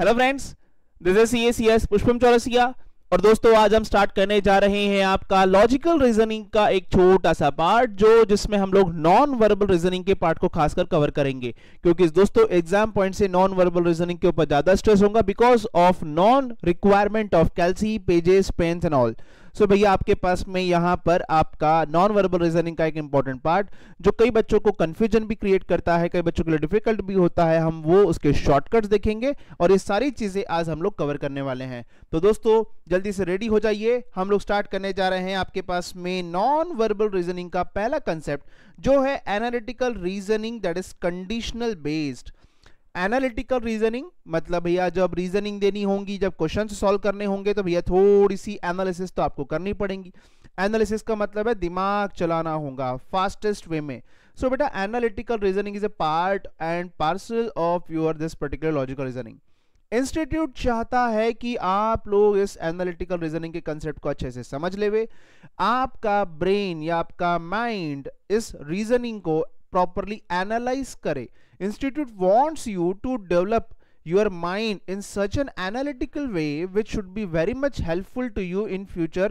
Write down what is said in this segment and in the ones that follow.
Hello friends this is C S C S Pushpam Chaurasia और दोस्तों आज हम स्टार्ट करने जा रहे हैं आपका लॉजिकल रीजनिंग का एक छोटा सा पार्ट जो जिसमें हम लोग नॉन वर्बल रीजनिंग के पार्ट को खासकर कवर करेंगे क्योंकि दोस्तों एग्जाम पॉइंट से नॉन वर्बल रीजनिंग के ऊपर ज्यादा स्ट्रेस होगा because of non requirement of calci pages pens and all so भैया आपके पास में यहां पर आपका नॉन वर्बल रीजनिंग का एक इंपॉर्टेंट पार्ट जो कई बच्चों को कंफ्यूजन भी क्रिएट करता है कई बच्चों के लिए डिफिकल्ट भी होता है हम वो उसके शॉर्टकट देखेंगे और ये सारी चीजें आज हम लोग कवर करने वाले हैं तो दोस्तों जल्दी से रेडी हो जाइए हम लोग स्टार्ट करने जा रहे हैं आपके पास में नॉन वर्बल रीजनिंग का पहला कंसेप्ट जो है analytical reasoning that is conditional based analytical reasoning मतलब भैया जब रीजनिंग देनी होगी जब क्वेश्चन सॉल्व करने होंगे तो भैया थोड़ी सी एनालिसिस तो आपको करनी पड़ेगी एनालिसिस का मतलब है दिमाग चलाना होगा फास्टेस्ट वे में सो so, बेटा analytical reasoning is a part and parcel of your this particular logical reasoning institute चाहता है कि आप लोग इस एनालिटिकल रीजनिंग के कंसेप्ट को अच्छे से समझ लेवे आपका ब्रेन या आपका माइंड इस रीजनिंग को प्रॉपरली एनालाइज करे institute wants you to develop your mind in such an analytical way which should be very much helpful to you in future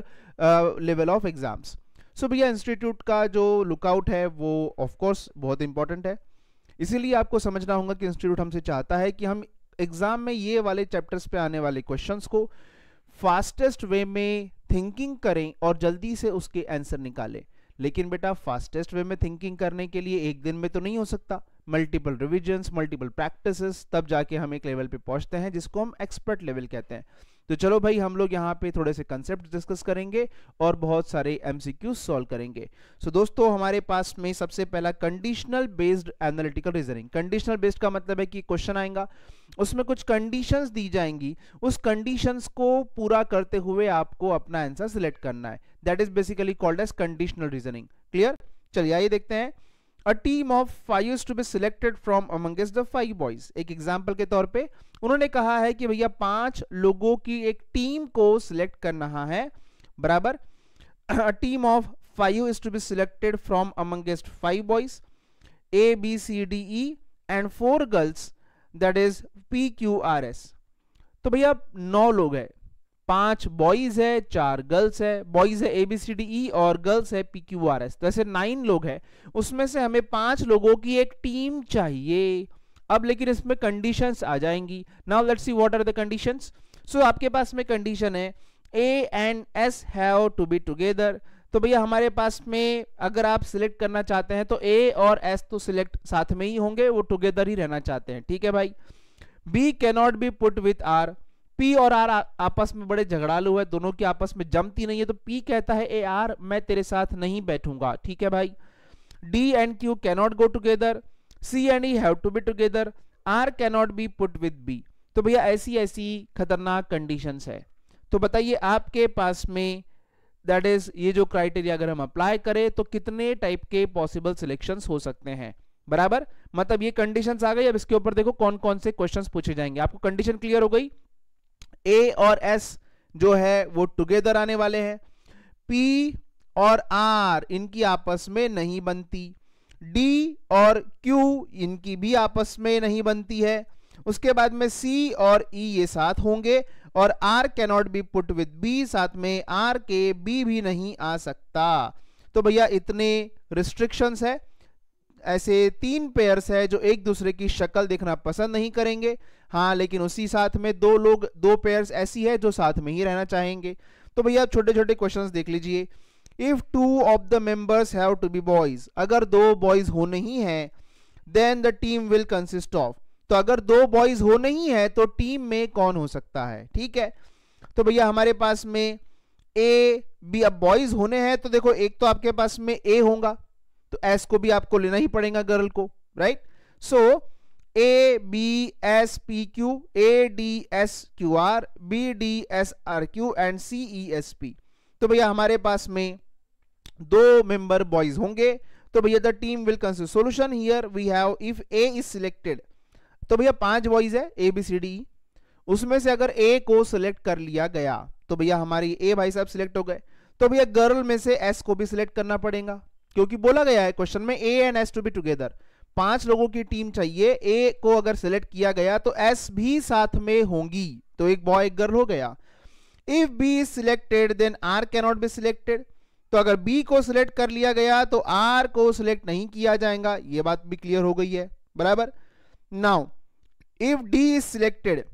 uh, level of exams so so, भैया institute का जो lookout है वो of course बहुत important है इसीलिए आपको समझना होगा कि इंस्टीट्यूट हमसे चाहता है कि हम एग्जाम में ये वाले चैप्टर्स पे आने वाले क्वेश्चंस को फास्टेस्ट वे में थिंकिंग करें और जल्दी से उसके आंसर निकालें लेकिन बेटा फास्टेस्ट वे में थिंकिंग करने के लिए एक दिन में तो नहीं हो सकता मल्टीपल रिविजन्स मल्टीपल प्रैक्टिसेस तब जाके हम एक लेवल पे पहुंचते हैं जिसको हम एक्सपर्ट लेवल कहते हैं तो चलो भाई हम लोग यहाँ पे थोड़े से कंसेप्ट डिस्कस करेंगे और बहुत सारे एम सॉल्व करेंगे सो so, दोस्तों हमारे पास में सबसे पहला conditional based analytical reasoning conditional based का मतलब है कि क्वेश्चन आएगा उसमें कुछ कंडीशंस दी जाएंगी उस कंडीशंस को पूरा करते हुए आपको अपना आंसर सिलेक्ट करना है that is basically called as conditional reasoning clear चलिए आइए देखते हैं a team of five to be selected from amongst five boys एक एग्जाम्पल के तौर पर उन्होंने कहा है कि भैया पांच लोगों की एक टीम को सिलेक्ट करना है बराबर a team of five is to be selected from amongst five boys A B C D E and four girls that is P Q R S तो भैया नौ लोग हैं पांच बॉयज है चार गर्ल्स है बॉयज है ए ई e और गर्ल्स है पी क्यू आर एस तो ऐसे नाइन लोग हैं उसमें से हमें पांच लोगों की एक टीम चाहिए अब लेकिन इसमें कंडीशंस आ जाएंगी now let's see what are the conditions so आपके पास में कंडीशन है A and S have to be together तो भैया हमारे पास में अगर आप सिलेक्ट करना चाहते हैं तो ए और एस तो सिलेक्ट साथ में ही होंगे वो टुगेदर ही रहना चाहते हैं ठीक है भाई B cannot be put with R P और आर आपस में बड़े झगड़ालू है दोनों की आपस में जमती नहीं है तो पी कहता है ए आर मैं तेरे साथ नहीं बैठूंगा ठीक है भाई D and Q cannot go together C and E have to be together R cannot be put with B तो भैया ऐसी ऐसी खतरनाक कंडीशन है तो बताइए आपके पास में दैट इज ये जो क्राइटेरिया अगर हम अप्लाई करें तो कितने टाइप के पॉसिबल सिलेक्शन हो सकते हैं बराबर मतलब ये कंडीशंस आ गई अब इसके ऊपर देखो कौन कौन से क्वेश्चंस पूछे जाएंगे आपको कंडीशन क्लियर हो गई ए और एस जो है वो टुगेदर आने वाले हैं पी और आर इनकी आपस में नहीं बनती डी और क्यू इनकी भी आपस में नहीं बनती है उसके बाद में सी और ई e ये साथ होंगे और R cannot be put with B साथ में आर के बी भी नहीं आ सकता तो भैया इतने रिस्ट्रिक्शंस है ऐसे तीन पेयर्स है जो एक दूसरे की शक्ल देखना पसंद नहीं करेंगे हाँ लेकिन उसी साथ में दो लोग दो पेयर ऐसी है जो साथ में ही रहना चाहेंगे तो भैया आप छोटे छोटे क्वेश्चन देख लीजिए if two of the members have to be boys अगर दो बॉयज हो नहीं है then the team will consist of तो अगर दो बॉयज हो नहीं है तो टीम में कौन हो सकता है ठीक है तो भैया हमारे पास में ए बी अब बॉयज होने हैं तो देखो एक तो आपके पास में ए होगा तो एस को भी आपको लेना ही पड़ेगा गर्ल को right so so, A B S P Q A D S Q R B D S R Q and C E S P तो भैया हमारे पास में दो मेंबर बॉयज होंगे तो भैया the team will consider solution here we have if A is selected तो भैया पांच बॉयज है ए बी सी डी उसमें से अगर ए को सिलेक्ट कर लिया गया तो भैया हमारी ए भाई साहब सिलेक्ट हो गए तो भैया गर्ल में से एस को भी सिलेक्ट करना पड़ेगा क्योंकि बोला गया है क्वेश्चन में A and S to be together पांच लोगों की टीम चाहिए ए को अगर सिलेक्ट किया गया तो एस भी साथ में होंगी तो एक बॉय एक गर्ल हो गया if B is selected then R cannot be selected तो अगर बी को सिलेक्ट कर लिया गया तो आर को सिलेक्ट नहीं किया जाएगा ये बात भी क्लियर हो गई है बराबर now if D is selected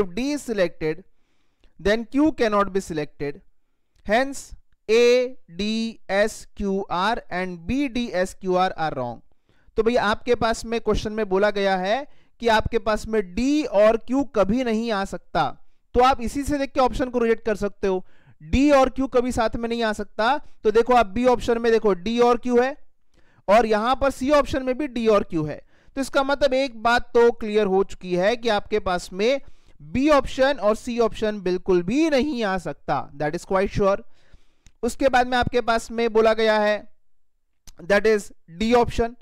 if D selected selected then q cannot be selected hence A D S Q R and B D S Q R are wrong तो भैया आपके पास में क्वेश्चन में बोला गया है कि आपके पास में डी और क्यू कभी नहीं आ सकता तो आप इसी से देख के ऑप्शन को रिजेक्ट कर सकते हो डी और क्यू कभी साथ में नहीं आ सकता तो देखो आप बी ऑप्शन में देखो डी और क्यू है और यहां पर सी ऑप्शन में भी डी और क्यू है तो इसका मतलब एक बात तो क्लियर हो चुकी है कि आपके पास में बी ऑप्शन और सी ऑप्शन बिल्कुल भी नहीं आ सकता दैट इज क्वाइट श्योर उसके बाद में आपके पास में बोला गया है that is D option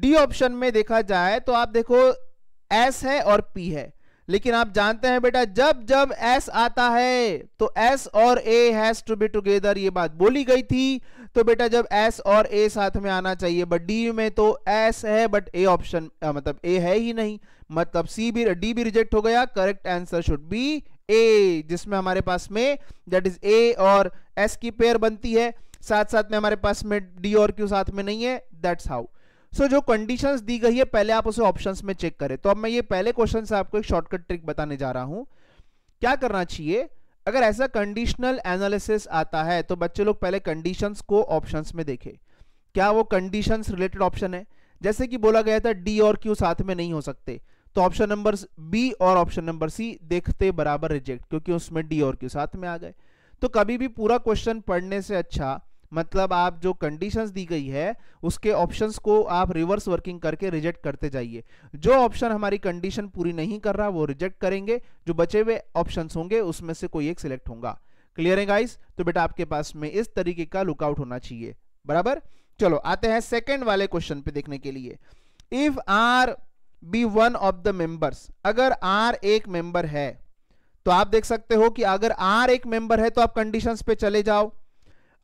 D option में देखा जाए तो आप देखो एस है और पी है लेकिन आप जानते हैं बेटा जब जब एस आता है तो एस और A has to be together ये बात बोली गई थी तो बेटा जब एस और ए साथ में आना चाहिए बट डी में तो एस है बट ए ऑप्शन मतलब ए है ही नहीं मतलब सी भी डी भी रिजेक्ट हो गया correct answer should be A जिसमें हमारे पास में दैट इज ए और एस की पेयर बनती है साथ साथ में हमारे पास में डी और क्यू साथ में नहीं है दैट्स हाउ सो so, जो कंडीशंस दी गई है पहले आप उसे ऑप्शंस में चेक करें तो अब मैं ये पहले क्वेश्चन से आपको एक शॉर्टकट ट्रिक बताने जा रहा हूं क्या करना चाहिए अगर ऐसा कंडीशनल एनालिसिस आता है तो बच्चे लोग पहले कंडीशंस को ऑप्शंस में देखें क्या वो कंडीशंस रिलेटेड ऑप्शन है जैसे कि बोला गया था डी और क्यू साथ में नहीं हो सकते तो ऑप्शन नंबर बी और ऑप्शन नंबर सी देखते बराबर रिजेक्ट क्योंकि उसमें डी और क्यू साथ में आ गए तो कभी भी पूरा क्वेश्चन पढ़ने से अच्छा मतलब आप जो कंडीशंस दी गई है उसके ऑप्शंस को आप रिवर्स वर्किंग करके रिजेक्ट करते जाइए जो ऑप्शन हमारी कंडीशन पूरी नहीं कर रहा वो रिजेक्ट करेंगे जो बचे हुए ऑप्शन होंगे उसमें से कोई एक सिलेक्ट होगा क्लियर है गाइस तो बेटा आपके पास में इस तरीके का लुकआउट होना चाहिए बराबर चलो आते हैं सेकेंड वाले क्वेश्चन पे देखने के लिए if R B one of the members अगर आर एक मेंबर है तो आप देख सकते हो कि अगर आर एक मेंबर है तो आप कंडीशंस पे चले जाओ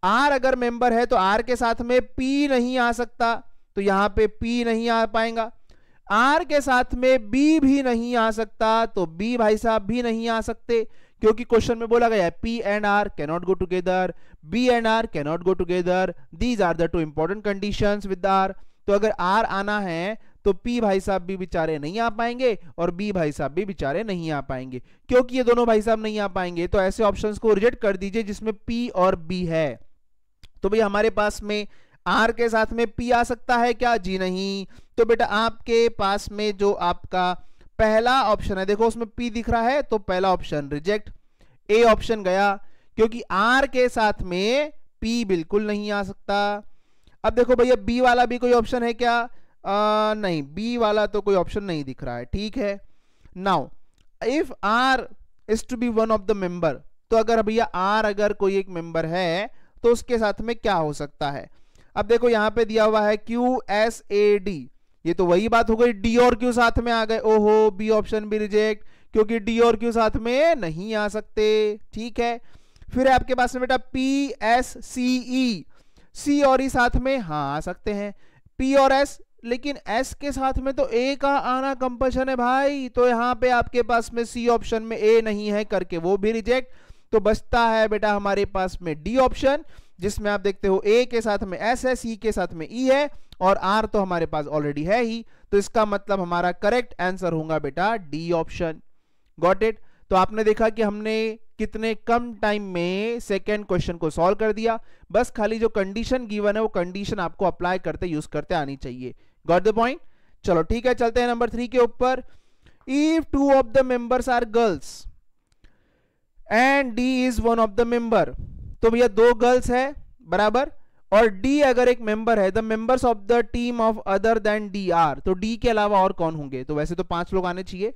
आर अगर मेंबर है तो आर के साथ में पी नहीं आ सकता तो यहां पे पी नहीं आ पाएगा आर के साथ में बी भी नहीं आ सकता तो बी भाई साहब भी नहीं आ सकते क्योंकि क्वेश्चन में बोला गया है P and R cannot go together B and R cannot go together these are the two important condition with R तो अगर आर आना है तो पी भाई साहब भी बेचारे नहीं आ पाएंगे और बी भाई साहब भी बेचारे नहीं आ पाएंगे क्योंकि ये दोनों भाई साहब नहीं आ पाएंगे तो ऐसे ऑप्शंस को रिजेक्ट कर दीजिए जिसमें पी और बी है तो भाई हमारे पास में आर के साथ में पी आ सकता है क्या जी नहीं तो बेटा आपके पास में जो आपका पहला ऑप्शन है देखो उसमें पी दिख रहा है तो पहला ऑप्शन रिजेक्ट ए ऑप्शन गया क्योंकि आर के साथ में पी बिल्कुल नहीं आ सकता अब देखो भैया बी वाला भी कोई ऑप्शन है क्या आ, नहीं बी वाला तो कोई ऑप्शन नहीं दिख रहा है ठीक है now if R is to be one of the member तो अगर भैया आर अगर कोई एक मेंबर है तो उसके साथ में क्या हो सकता है अब देखो यहां पे दिया हुआ है क्यू एस ए डी ये तो वही बात हो गई डी और क्यू साथ में आ गए ओहो बी ऑप्शन भी रिजेक्ट क्योंकि डी और क्यू साथ में नहीं आ सकते ठीक है फिर आपके पास में बेटा पी एस सी ई सी और ई e साथ में हाँ आ सकते हैं पी और एस लेकिन एस के साथ में तो ए का आना कंपल्शन है भाई तो यहां पे आपके पास में सी ऑप्शन में ए नहीं है करके वो भी रिजेक्ट तो बचता है बेटा हमारे पास में डी ऑप्शन जिसमें आप देखते हो ए के साथ में एस है सी के साथ में ई e है और आर तो हमारे पास ऑलरेडी है ही तो इसका मतलब हमारा करेक्ट आंसर होगा बेटा डी ऑप्शन गॉट इट तो आपने देखा कि हमने कितने कम टाइम में सेकेंड क्वेश्चन को सॉल्व कर दिया बस खाली जो कंडीशन गिवन है वो कंडीशन आपको अप्लाई करते यूज करते आनी चाहिए गॉट द पॉइंट चलो ठीक है चलते हैं नंबर थ्री के ऊपर if two of the members are girls and D is one of the member तो भैया दो गर्ल्स है बराबर और डी अगर एक मेंबर है the members of the team of other then D are तो डी के अलावा और कौन होंगे तो वैसे तो पांच लोग आने चाहिए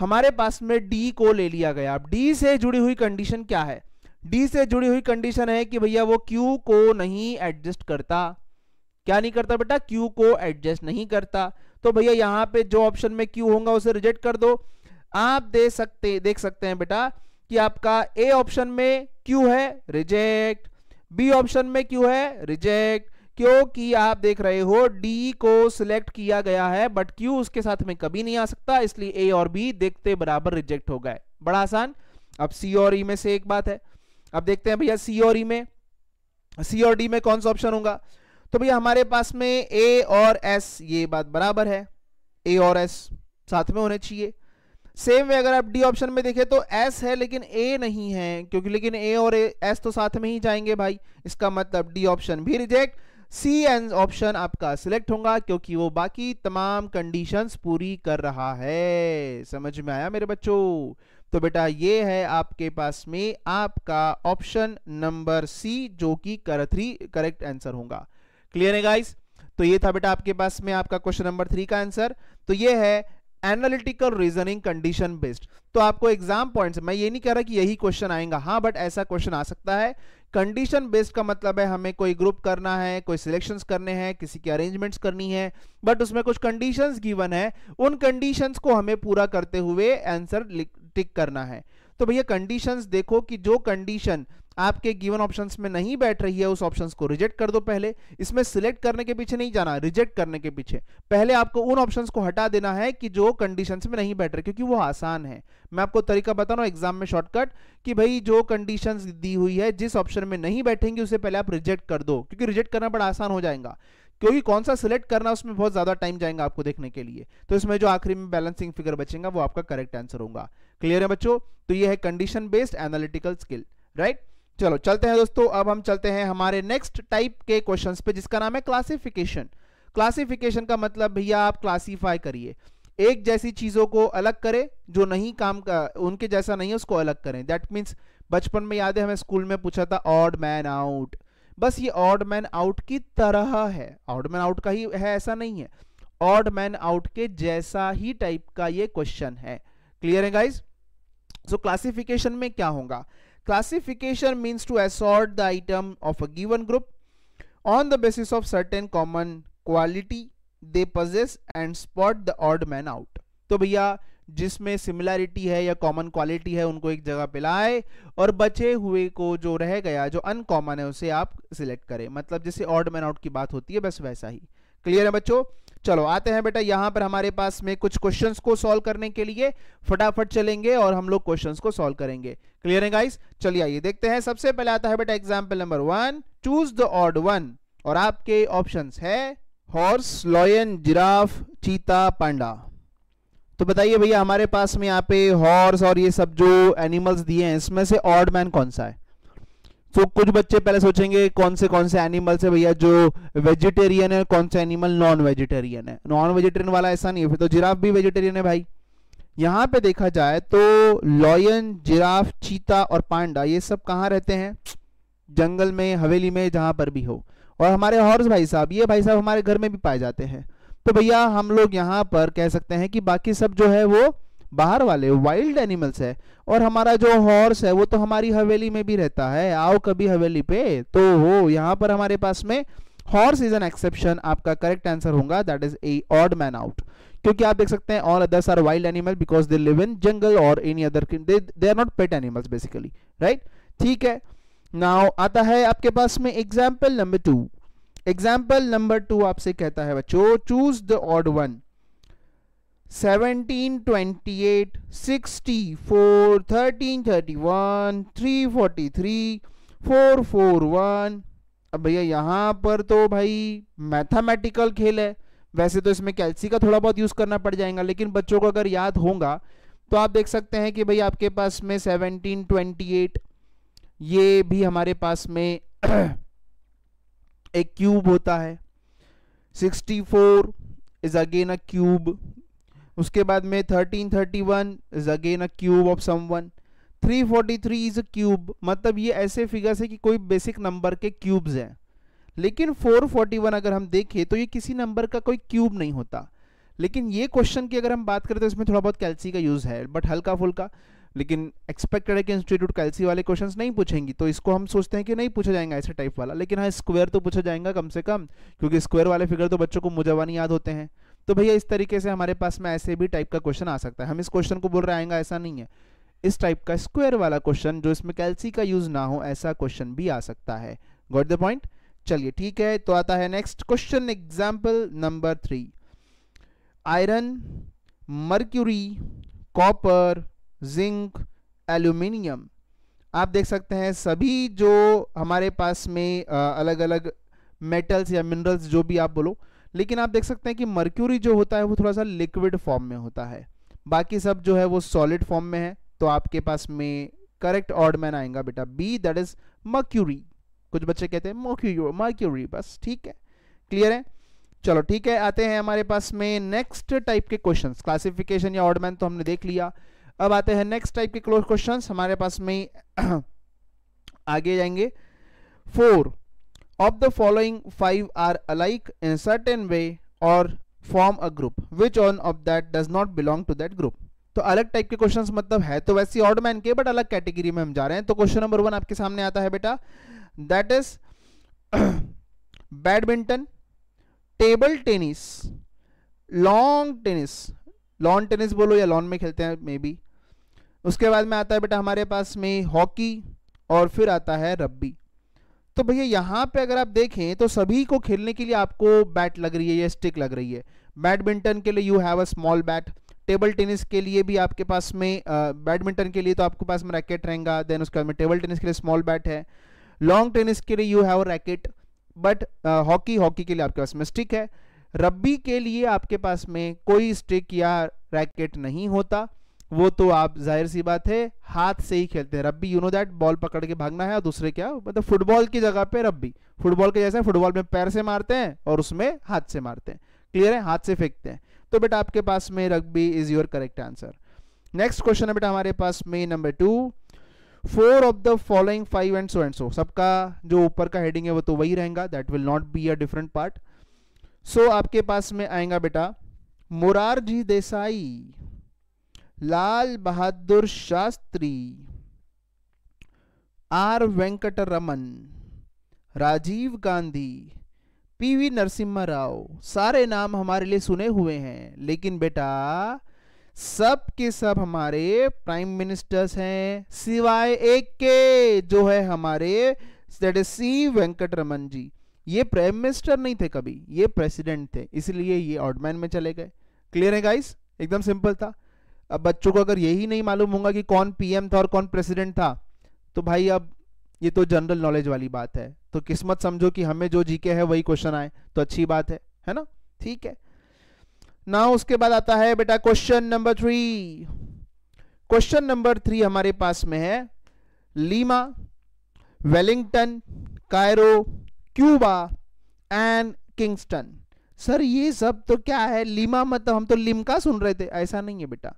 हमारे पास में डी को ले लिया गया अब डी से जुड़ी हुई कंडीशन क्या है डी से जुड़ी हुई कंडीशन है कि भैया वो क्यू को नहीं एडजस्ट करता क्या नहीं करता बेटा क्यू को एडजस्ट नहीं करता तो भैया यहां पे जो ऑप्शन में क्यू होगा उसे रिजेक्ट कर दो आप दे सकते देख सकते हैं बेटा कि आपका ए ऑप्शन में क्यों है रिजेक्ट बी ऑप्शन में क्यों है रिजेक्ट क्योंकि आप देख रहे हो डी को सिलेक्ट किया गया है बट क्यू उसके साथ में कभी नहीं आ सकता इसलिए ए और बी देखते बराबर रिजेक्ट हो गए बड़ा आसान अब सी और ई e में से एक बात है अब देखते हैं भैया सी और ई e में सी और डी में कौन सा ऑप्शन होगा तो भैया हमारे पास में ए और एस ये बात बराबर है ए और एस साथ में होने चाहिए सेम वे अगर आप डी ऑप्शन में देखें तो एस है लेकिन ए नहीं है क्योंकि लेकिन ए और एस तो साथ में ही जाएंगे भाई इसका मतलब डी ऑप्शन भी रिजेक्ट सी एंड ऑप्शन आपका सिलेक्ट होगा क्योंकि वो बाकी तमाम कंडीशंस पूरी कर रहा है समझ में आया मेरे बच्चों तो बेटा ये है आपके पास में आपका ऑप्शन नंबर सी जो कि कर थ्री करेक्ट आंसर होगा क्लियर है गाइस तो ये था बेटा आपके पास में आपका क्वेश्चन नंबर थ्री का आंसर तो ये है एनालिटिकल रीजनिंग कंडीशन बेस्ड तो आपको एग्जाम पॉइंट्स मैं ये नहीं कह रहा कि यही क्वेश्चन आएगा हाँ बट ऐसा क्वेश्चन आ सकता है कंडीशन बेस्ड का मतलब है हमें कोई ग्रुप करना है कोई सिलेक्शंस करने हैं किसी की अरेंजमेंट्स करनी है बट उसमें कुछ कंडीशंस गिवन है उन कंडीशंस को हमें पूरा करते हुए आंसर टिक करना है तो भैया कंडीशंस देखो कि जो कंडीशन आपके गिवन ऑप्शंस में नहीं बैठ रही है उस ऑप्शंस को रिजेक्ट कर दो पहले इसमें सिलेक्ट करने के पीछे नहीं जाना रिजेक्ट करने के पीछे पहले आपको उन ऑप्शंस को हटा देना है कि जो कंडीशंस में नहीं बैठ रहे क्योंकि वो आसान है मैं आपको तरीका बता रहा हूं एग्जाम में शॉर्टकट कि भाई जो कंडीशन दी हुई है जिस ऑप्शन में नहीं बैठेंगी उसे पहले आप रिजेक्ट कर दो क्योंकि रिजेक्ट करना बड़ा आसान हो जाएगा क्योंकि कौन सा सिलेक्ट करना उसमें बहुत ज्यादा टाइम जाएगा आपको देखने के लिए तो इसमें जो आखिरी में बैलेंसिंग फिगर बचेगा वो आपका करेक्ट आंसर होगा क्लियर है बच्चों तो ये है condition based analytical skill right चलो चलते हैं दोस्तों अब हम चलते हैं हमारे नेक्स्ट टाइप के क्वेश्चन पे जिसका नाम है क्लासिफिकेशन क्लासिफिकेशन का मतलब भैया आप क्लासीफाई करिए एक जैसी चीज़ों को अलग करें जो नहीं काम का उनके जैसा नहीं है उसको अलग करें दैट मीन्स बचपन में याद है हमें स्कूल में पूछा था ऑड मैन आउट बस ये ऑड मैन आउट की तरह है ऑड मैन आउट का ही है ऐसा नहीं है ऑड मैन आउट के जैसा ही टाइप का ये क्वेश्चन है क्लियर है गाइज सो क्लासिफिकेशन में क्या होगा classification means to assort the item of a given group on the basis of certain common quality they possess and spot the odd man out तो भैया जिसमें सिमिलैरिटी है या कॉमन क्वालिटी है उनको एक जगह पे लाए और बचे हुए को जो रह गया जो अनकॉमन है उसे आप सिलेक्ट करें मतलब जैसे ऑर्ड मैन आउट की बात होती है बस वैसा ही क्लियर है बच्चों चलो आते हैं बेटा यहां पर हमारे पास में कुछ क्वेश्चन को सॉल्व करने के लिए फटाफट चलेंगे और हम लोग क्वेश्चन को सॉल्व करेंगे क्लियर है गाइस चलिए आइए देखते हैं सबसे पहले आता है बेटा example number one choose the odd one और आपके ऑप्शन है हॉर्स लॉयन जिराफ चीता पांडा तो बताइए भैया हमारे पास में यहाँ पे हॉर्स और ये सब जो एनिमल्स दिए हैं इसमें से ऑर्ड मैन कौन सा है तो कुछ बच्चे पहले सोचेंगे कौन से कौन से एनिमल्स है भैया जो वेजिटेरियन है कौन सा एनिमल नॉन वेजिटेरियन है नॉन वेजिटेरियन वाला ऐसा नहीं है फिर तो जिराफ भी वेजिटेरियन है भाई यहाँ पे देखा जाए तो लॉयन जिराफ चीता और पांडा ये सब कहाँ रहते हैं जंगल में हवेली में जहां पर भी हो और हमारे हॉर्स भाई साहब ये भाई साहब हमारे घर में भी पाए जाते हैं तो भैया हम लोग यहाँ पर कह सकते हैं कि बाकी सब जो है वो बाहर वाले वाइल्ड एनिमल्स है और हमारा जो हॉर्स है वो तो हमारी हवेली में भी रहता है आओ कभी हवेली पे तो हो यहाँ पर हमारे पास में हॉर्स इज एन एक्सेप्शन आपका करेक्ट आंसर होगा that is a odd man out क्योंकि आप देख सकते हैं all others are wild animal because they live in jungle और any other they are not pet animals basically right ठीक है नाउ आता है आपके पास में example number two example number two आपसे कहता है बच्चों choose the odd one seventeen twenty eight sixty four thirteen thirty one three forty three four four one अब भैया यहाँ पर तो भाई मैथमेटिकल खेल है वैसे तो इसमें कैल्सी का थोड़ा बहुत यूज़ करना पड़ जाएगा लेकिन बच्चों को अगर याद होगा तो आप देख सकते हैं कि भाई आपके पास में सेवनटीन ट्वेंटी एट ये भी हमारे पास में एक क्यूब होता है sixty four is again a cube उसके बाद में 1331 is again a cube of someone 343 is a cube मतलब ये ऐसे फिगर्स है कि कोई बेसिक नंबर के क्यूब्स हैं लेकिन 441 अगर हम देखें तो ये किसी नंबर का कोई क्यूब नहीं होता लेकिन ये क्वेश्चन की अगर हम बात करें तो इसमें थोड़ा बहुत कैल्सी का यूज़ है बट हल्का फुल्का लेकिन एक्सपेक्टेड है कि इंस्टीट्यूट कैल्सी वाले क्वेश्चंस नहीं पूछेंगी तो इसको हम सोचते हैं कि नहीं पूछा जाएगा ऐसे टाइप वाला लेकिन हाँ स्क्वायर तो पूछा जाएगा कम से कम क्योंकि स्क्वायर वाले फिगर तो बच्चों को मुजवानी याद होते हैं तो भैया इस तरीके से हमारे पास में ऐसे भी टाइप का क्वेश्चन आ सकता है हम इस क्वेश्चन को बोल रहे आएंगे ऐसा नहीं है इस टाइप का स्क्वायर वाला क्वेश्चन जो इसमें कैल्सी का यूज ना हो ऐसा क्वेश्चन भी आ सकता है गॉट द पॉइंट चलिए ठीक है तो आता है next question example number three iron mercury copper zinc aluminium आप देख सकते हैं सभी जो हमारे पास में अलग अलग मेटल्स या मिनरल्स जो भी आप बोलो लेकिन आप देख सकते हैं कि मर्क्यूरी जो होता है वो थोड़ा सा लिक्विड फॉर्म में होता है बाकी सब जो है वो सॉलिड फॉर्म में है तो आपके पास में करेक्ट ऑर्डमैन आएगा बेटा बी दैट इज मर्क्यूरी कुछ बच्चे कहते हैं मर्क्यूरी मर्क्यूरी बस ठीक है क्लियर है चलो ठीक है आते हैं हमारे पास में नेक्स्ट टाइप के क्वेश्चन क्लासिफिकेशन या ऑर्डमैन तो हमने देख लिया अब आते हैं नेक्स्ट टाइप के क्लोज क्वेश्चन हमारे पास में आगे जाएंगे four of the following five are alike in a certain way or form a group which one of that does not belong to that group तो अलग टाइप के क्वेश्चंस मतलब है तो वैसे ऑड मैन के बट अलग कैटेगरी में हम जा रहे हैं तो क्वेश्चन नंबर वन आपके सामने आता है बेटा that is badminton table tennis long tennis lawn tennis बोलो या लॉन में खेलते हैं मे बी उसके बाद में आता है बेटा हमारे पास में हॉकी और फिर आता है रब्बी तो भैया यहाँ पे अगर आप देखें तो सभी को खेलने के लिए आपको बैट लग रही है या स्टिक लग रही है बैडमिंटन के लिए you have a small bat table tennis के लिए भी आपके पास में बैडमिंटन के लिए तो आपके पास में रैकेट रहेगा देन उसके बाद में टेबल टेनिस के लिए स्मॉल बैट है लॉन्ग टेनिस के लिए you have racket but hockey hockey के लिए आपके पास में स्टिक है रब्बी के लिए आपके पास में कोई स्टिक या रैकेट नहीं होता वो तो आप जाहिर सी बात है हाथ से ही खेलते हैं रब्बी यू नो दैट बॉल पकड़ के भागना है और दूसरे क्या मतलब फुटबॉल की जगह पे रब्बी फुटबॉल के जैसे फुटबॉल में पैर से मारते हैं और उसमें हाथ से मारते हैं क्लियर है हाथ से फेंकते हैं तो बेटा आपके पास में rugby is your correct answer next question है बेटा हमारे पास में number two four of the following five and so and so सबका जो ऊपर का हेडिंग है वो तो वही रहेगा that will not be a different part so आपके पास में आएगा बेटा मुरारजी देसाई लाल बहादुर शास्त्री आर वेंकटरमन राजीव गांधी पीवी नरसिम्हा राव सारे नाम हमारे लिए सुने हुए हैं लेकिन बेटा सब के सब हमारे प्राइम मिनिस्टर्स हैं सिवाय एक के जो है हमारे दैट इज सी जी ये प्राइम मिनिस्टर नहीं थे कभी ये प्रेसिडेंट थे इसलिए ये ऑडमैन में चले गए क्लियर है गाइस एकदम सिंपल था अब बच्चों को अगर यही नहीं मालूम होगा कि कौन पीएम था और कौन प्रेसिडेंट था तो भाई अब ये तो जनरल नॉलेज वाली बात है तो किस्मत समझो कि हमें जो जीके है वही क्वेश्चन आए तो अच्छी बात है है ना ठीक है ना उसके बाद आता है बेटा question number three question number three हमारे पास में है Lima Wellington Cairo Cuba and Kingston sir ये सब तो क्या है लीमा मतलब हम तो लिमका सुन रहे थे ऐसा नहीं है बेटा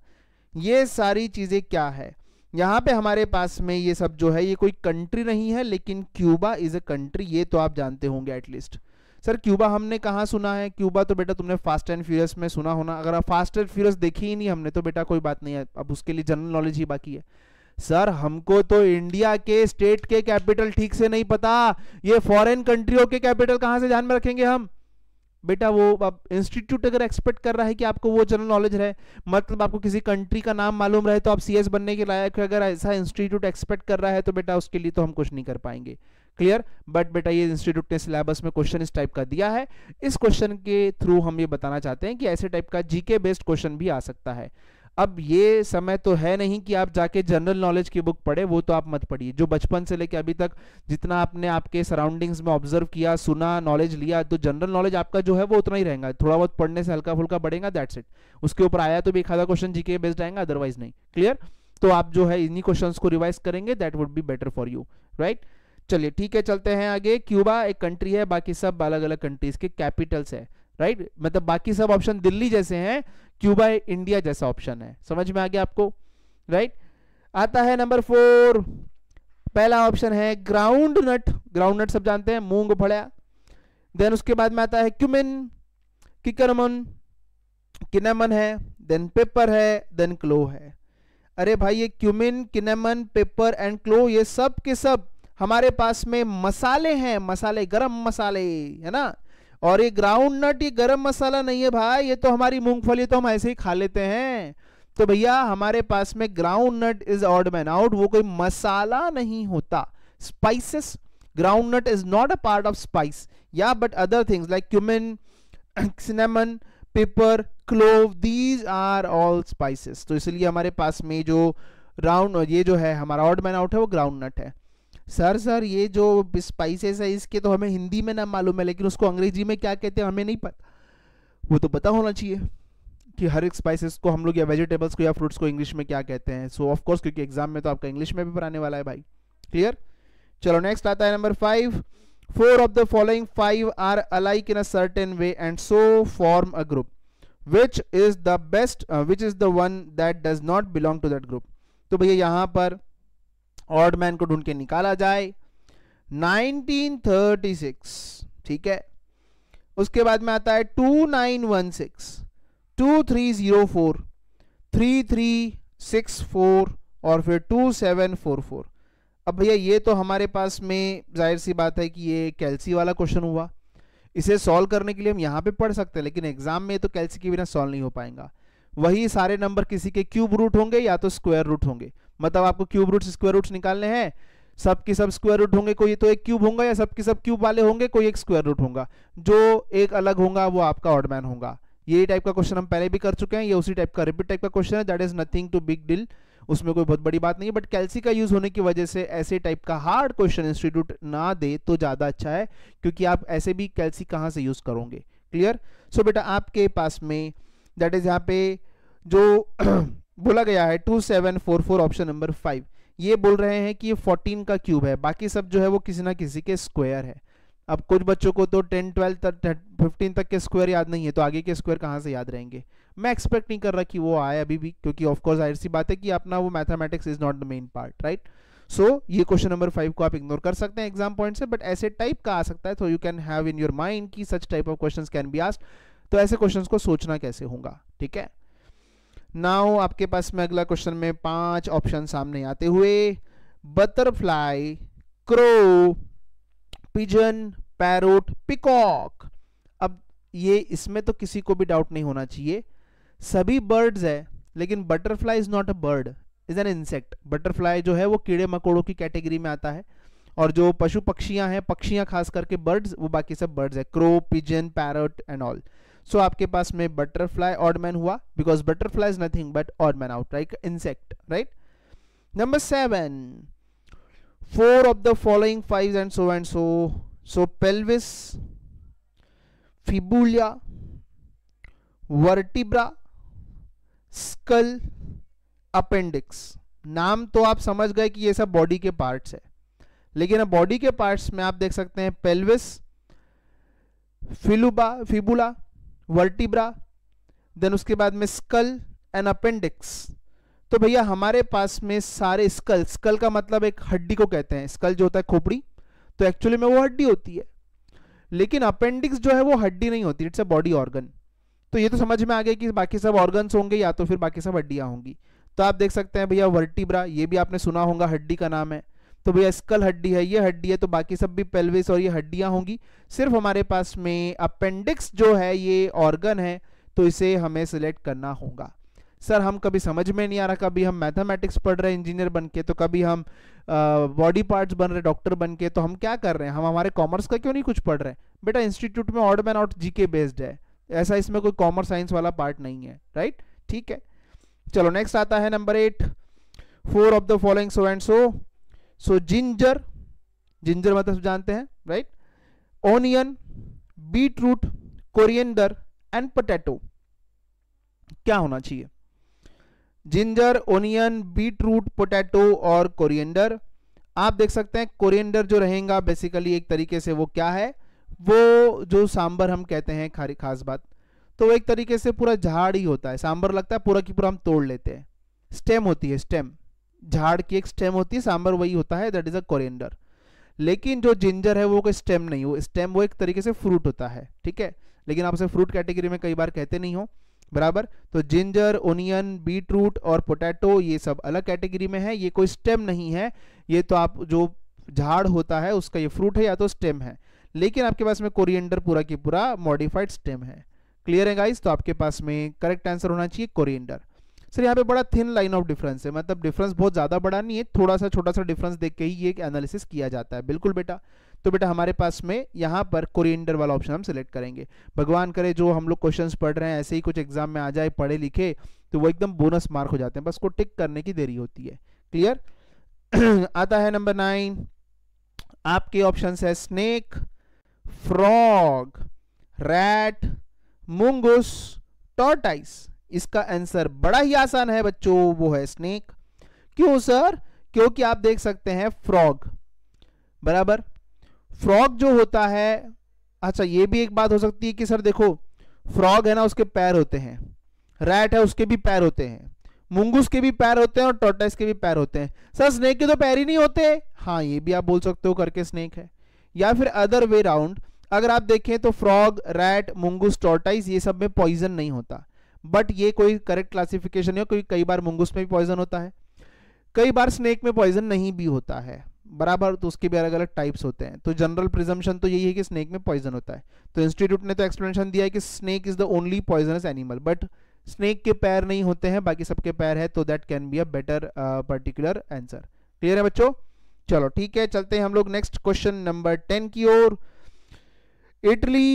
ये सारी चीज़ें क्या है यहाँ पे हमारे पास में ये सब जो है ये कोई कंट्री नहीं है लेकिन क्यूबा इज़ अ कंट्री ये तो आप जानते होंगे एटलीस्ट सर क्यूबा हमने कहाँ सुना है क्यूबा तो बेटा तुमने फास्ट एंड फ्यूरियस में सुना होना अगर आप फास्ट एंड फ्यूरियस देखी ही नहीं हमने तो बेटा कोई बात नहीं है अब उसके लिए जनरल नॉलेज ही बाकी है सर हमको तो इंडिया के स्टेट के कैपिटल ठीक से नहीं पता ये फॉरेन कंट्रियों के कैपिटल कहाँ से ध्यान में रखेंगे हम बेटा वो आप इंस्टीट्यूट अगर एक्सपेक्ट कर रहा है कि आपको वो जनरल नॉलेज रहे मतलब आपको किसी कंट्री का नाम मालूम रहे तो आप सीएस बनने के लायक अगर ऐसा इंस्टीट्यूट एक्सपेक्ट कर रहा है तो बेटा उसके लिए तो हम कुछ नहीं कर पाएंगे क्लियर बट बेटा ये इंस्टीट्यूट ने सिलेबस में क्वेश्चन इस टाइप का दिया है इस क्वेश्चन के थ्रू हम ये बताना चाहते हैं कि ऐसे टाइप का जीके बेस्ड क्वेश्चन भी आ सकता है अब ये समय तो है नहीं कि आप जाके जनरल नॉलेज की बुक पढ़े वो तो आप मत पढ़िए जो बचपन से लेके अभी तक जितना आपने आपके सराउंडिंग्स में ऑब्जर्व किया सुना नॉलेज लिया तो जनरल नॉलेज आपका जो है वो उतना ही रहेगा थोड़ा बहुत पढ़ने से हल्का फुल्का बढ़ेगा दैट्स इट उसके ऊपर आया तो भी खादा क्वेश्चन जीके बेस्ड आएगा अदरवाइज नहीं क्लियर तो आप जो है इन्हीं क्वेश्चन को रिवाइज करेंगे that would be better for you right चलिए ठीक है चलते हैं आगे क्यूबा एक कंट्री है बाकी सब अलग अलग कंट्रीज के कैपिटल्स है राइट मतलब बाकी सब ऑप्शन दिल्ली जैसे हैं क्यूबा इंडिया जैसा ऑप्शन है समझ में आ गया आपको राइट आता है नंबर फोर पहला ऑप्शन है ग्राउंड नट ग्राउंड नट सब जानते हैं मूंग फड़ा देन उसके बाद में आता है क्यूमिन किकरमन किनेमन है देन पेपर है देन क्लो है अरे भाई ये cumin cinnamon pepper and clove ये सब के सब हमारे पास में मसाले हैं मसाले गरम मसाले है ना और ये ग्राउंड नट ये गरम मसाला नहीं है भाई ये तो हमारी मूंगफली तो हम ऐसे ही खा लेते हैं तो भैया हमारे पास में ground nut is odd man out वो कोई मसाला नहीं होता spices ground nut is not a part of spice या but other things like cumin cinnamon pepper clove these are all spices तो इसलिए हमारे पास में जो राउंड ये जो है हमारा ऑड मैन आउट है वो ग्राउंड नट है सर सर ये जो स्पाइसेस है इसके तो हमें हिंदी में ना मालूम है लेकिन उसको अंग्रेजी में क्या कहते हैं हमें नहीं पता वो तो पता होना चाहिए कि हर एक स्पाइसेस को हम लोग या वेजिटेबल्स को या फ्रूट्स को इंग्लिश में क्या कहते हैं सो ऑफ कोर्स क्योंकि एग्जाम में तो आपका इंग्लिश में भी आने वाला है भाई क्लियर चलो नेक्स्ट आता है number five four of the following five are alike in a certain way and so form a group which is the best which is the one that does not belong to that group तो भैया यहाँ पर odd man को ढूंढ के निकाला जाए 1936 ठीक है उसके बाद में आता है 2916 2304 3364 और फिर 2744 अब भैया ये तो हमारे पास में जाहिर सी बात है कि ये कैल्सी वाला क्वेश्चन हुआ इसे सॉल्व करने के लिए हम यहाँ पे पढ़ सकते हैं लेकिन एग्जाम में तो कैल्सी के बिना सॉल्व नहीं हो पाएगा वही सारे नंबर किसी के क्यूब रूट होंगे या तो स्क्वायर रूट होंगे मतलब आपको क्यूब रूट स्क्वायर रूट निकालने हैं सब सब स्क्वायर रूट होंगे कोई तो एक क्यूब होगा या सब सब क्यूब वाले होंगे कोई एक स्क्वायर रूट होगा जो एक अलग होगा वो आपका ऑडमैन होगा ये टाइप का क्वेश्चन हम पहले भी कर चुके हैं ये उसी टाइप का रिपीट टाइप का क्वेश्चन है that is nothing too big deal उसमें कोई बहुत बड़ी बात नहीं है बट कैल्सी का यूज होने की वजह से ऐसे टाइप का हार्ड क्वेश्चन इंस्टीट्यूट ना दे तो ज्यादा अच्छा है क्योंकि आप ऐसे भी कैल्सी कहाँ से यूज करोगे क्लियर सो so बेटा आपके पास में दैट इज यहाँ पे जो बोला गया है two seven four four option number five ये बोल रहे हैं कि ये फोर्टीन का क्यूब है बाकी सब जो है वो किसी ना किसी के स्क्वायर है अब कुछ बच्चों को तो टेन ट्वेल्व तक फिफ्टीन तक के स्क्वायर याद नहीं है तो आगे के स्क्वायर कहाँ से याद रहेंगे मैं एक्सपेक्ट नहीं कर रहा कि वो आए अभी भी क्योंकि ऑफकोर्स जाहिर सी बात है कि अपना वो mathematics is not the main part right so ये क्वेश्चन नंबर फाइव को आप इग्नोर कर सकते हैं एग्जाम पॉइंट से बट ऐसे टाइप का आ सकता है तो you can have in your mind की such type of question can be asked तो ऐसे क्वेश्चन को सोचना कैसे होगा ठीक है नाउ आपके पास में अगला क्वेश्चन में पांच ऑप्शन सामने आते हुए butterfly crow pigeon parrot peacock अब ये इसमें तो किसी को भी डाउट नहीं होना चाहिए सभी बर्ड्स है लेकिन butterfly is not a bird is an insect butterfly जो है वो कीड़े मकोड़ों की कैटेगरी में आता है और जो पशु पक्षियां हैं पक्षियां खास करके बर्ड्स वो बाकी सब बर्ड्स है crow pigeon parrot and all so so, आपके पास में बटरफ्लाई ऑडमैन हुआ because butterfly is nothing but odd man out like insect right number seven four of the following five and so and so so pelvis fibula vertebra skull appendix नाम तो आप समझ गए कि ये सब बॉडी के पार्ट्स है लेकिन अब बॉडी के पार्ट्स में आप देख सकते हैं pelvis fibula fibula vertebra then उसके बाद में स्कल एंड अपेंडिक्स तो भैया हमारे पास में सारे स्कल स्कल का मतलब एक हड्डी को कहते हैं स्कल जो होता है खोपड़ी तो एक्चुअली में वो हड्डी होती है लेकिन अपेंडिक्स जो है वो हड्डी नहीं होती इट्स अ बॉडी ऑर्गन तो ये तो समझ में आ गया कि बाकी सब ऑर्गन्स होंगे या तो फिर बाकी सब हड्डियां होंगी तो आप देख सकते हैं भैया वर्टिब्रा ये भी आपने सुना होगा हड्डी का नाम है तो भैया स्कल हड्डी है ये हड्डी है तो बाकी सब भी पेल्विस और ये हड्डियां होंगी सिर्फ हमारे पास में अपेंडिक्स जो है ये ऑर्गन है तो इसे हमें सिलेक्ट करना होगा सर हम कभी समझ में नहीं आ रहा कभी हम मैथमेटिक्स पढ़ रहे हैं इंजीनियर बन के तो कभी हम बॉडी पार्ट्स बन रहे डॉक्टर बन के तो हम क्या कर रहे हैं हम हमारे कॉमर्स का क्यों नहीं कुछ पढ़ रहे हैं बेटा इंस्टीट्यूट में odd man out GK based है ऐसा इसमें कोई कॉमर्स साइंस वाला पार्ट नहीं है राइट ठीक है चलो नेक्स्ट आता है number eight four of the following so and so so ginger ginger मतलब जानते हैं right onion beetroot coriander and potato क्या होना चाहिए ginger onion beetroot potato और कोरियंडर आप देख सकते हैं कोरियंडर जो रहेगा बेसिकली एक तरीके से वो क्या है वो जो सांबर हम कहते हैं खारी खास बात तो वो एक तरीके से पूरा झाड़ ही होता है सांबर लगता है पूरा की पूरा हम तोड़ लेते हैं स्टेम होती है स्टेम झाड़ की एक स्टेम होती है सांबर वही होता है दैट इज अ कोरिएंडर लेकिन जो जिंजर है वो कोई स्टेम नहीं हो स्टेम वो एक तरीके से फ्रूट होता है ठीक है लेकिन आप उसे फ्रूट कैटेगरी में कई बार कहते नहीं हो बराबर तो जिंजर ओनियन बीट रूट और पोटैटो ये सब अलग कैटेगरी में है ये कोई स्टेम नहीं है ये तो आप जो झाड़ होता है उसका ये फ्रूट है या तो स्टेम है लेकिन आपके पास में कोरिएंडर पूरा की पूरा मॉडिफाइड स्टेम है क्लियर है गाइस तो आपके पास में करेक्ट आंसर होना चाहिए कोरिएंडर सर यहाँ पे बड़ा थिन लाइन ऑफ डिफरेंस है मतलब डिफरेंस बहुत ज़्यादा बड़ा नहीं है थोड़ा सा छोटा सा डिफरेंस देख के ही ये एनालिसिस किया जाता है बिल्कुल बेटा तो बेटा हमारे पास में यहाँ पर कोरिएंडर वाला ऑप्शन हम सिलेक्ट करेंगे भगवान करे जो हम लोग क्वेश्चंस पढ़ रहे हैं ऐसे ही कुछ एग्जाम में आ जाए पढ़े लिखे तो वो एकदम बोनस मार्क हो जाते हैं बस को टिक करने की देरी होती है क्लियर आता है नंबर नाइन आपके ऑप्शन है snake frog rat mongoose tortoise इसका आंसर बड़ा ही आसान है बच्चों वो है स्नेक क्यों सर क्योंकि आप देख सकते हैं फ्रॉग बराबर फ्रॉग जो होता है अच्छा ये भी एक बात हो सकती है कि सर देखो फ्रॉग है ना उसके पैर होते हैं रैट है उसके भी पैर होते हैं मुंगूस के भी पैर होते हैं और टोटाइस के भी पैर होते हैं सर स्नेक के तो पैर ही नहीं होते हाँ ये भी आप बोल सकते हो करके स्नेक है या फिर अदर वे राउंड अगर आप देखें तो फ्रॉग रैट मुंगूस टोटाइस ये सब में पॉइजन नहीं होता बट ये कोई करेक्ट क्लासिफिकेशन है क्योंकि कई बार मुंगूस में भी पॉइजन होता है कई बार स्नेक में पॉइजन नहीं भी होता है बराबर तो उसके भी अलग अलग टाइप्स होते हैं तो जनरल प्रिजम्पशन तो यही है कि स्नेक में पॉइजन होता है तो इंस्टीट्यूट ने तो एक्सप्लेनेशन दिया है कि snake is the only poisonous animal but snake के पैर नहीं होते हैं बाकी सबके पैर है तो that can be a better particular answer clear है बच्चों चलो ठीक है चलते हैं हम लोग नेक्स्ट क्वेश्चन नंबर टेन की ओर Italy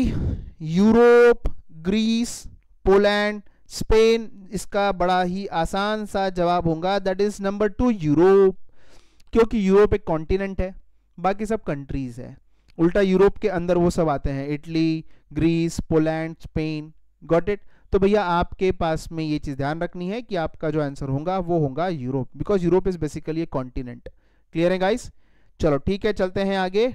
Europe Greece Poland Spain इसका बड़ा ही आसान सा जवाब होगा that is number two Europe क्योंकि यूरोप एक कॉन्टिनेंट है बाकी सब कंट्रीज है उल्टा यूरोप के अंदर वो सब आते हैं Italy Greece Poland Spain got it तो भैया आपके पास में ये चीज़ ध्यान रखनी है कि आपका जो आंसर होगा वो होगा Europe because Europe is basically a continent clear है गाइस चलो ठीक है चलते हैं आगे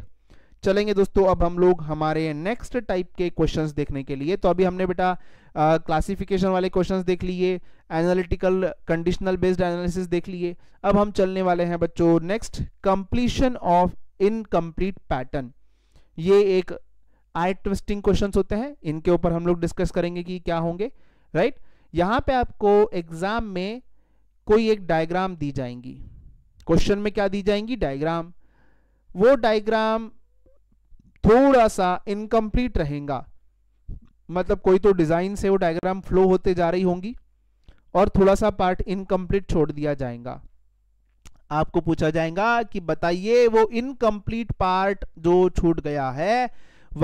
चलेंगे दोस्तों अब हम लोग हमारे नेक्स्ट टाइप के क्वेश्चंस देखने के लिए तो अभी हमने बेटा क्लासिफिकेशन वाले क्वेश्चंस देख लिए एनालिटिकल कंडीशनल बेस्ड एनालिसिस देख लिए अब हम चलने वाले हैं बच्चों next completion of incomplete pattern ये एक आई ट्विस्टिंग क्वेश्चंस होते हैं इनके ऊपर हम लोग डिस्कस करेंगे कि क्या होंगे राइट right? यहां पे आपको एग्जाम में कोई एक डायग्राम दी जाएंगी क्वेश्चन में क्या दी जाएंगी डायग्राम वो डायग्राम थोड़ा सा इनकम्प्लीट रहेगा मतलब कोई तो डिज़ाइन से वो डायग्राम फ्लो होते जा रही होंगी और थोड़ा सा पार्ट इनकम्प्लीट छोड़ दिया जाएगा आपको पूछा जाएगा कि बताइए वो इनकम्प्लीट पार्ट जो छूट गया है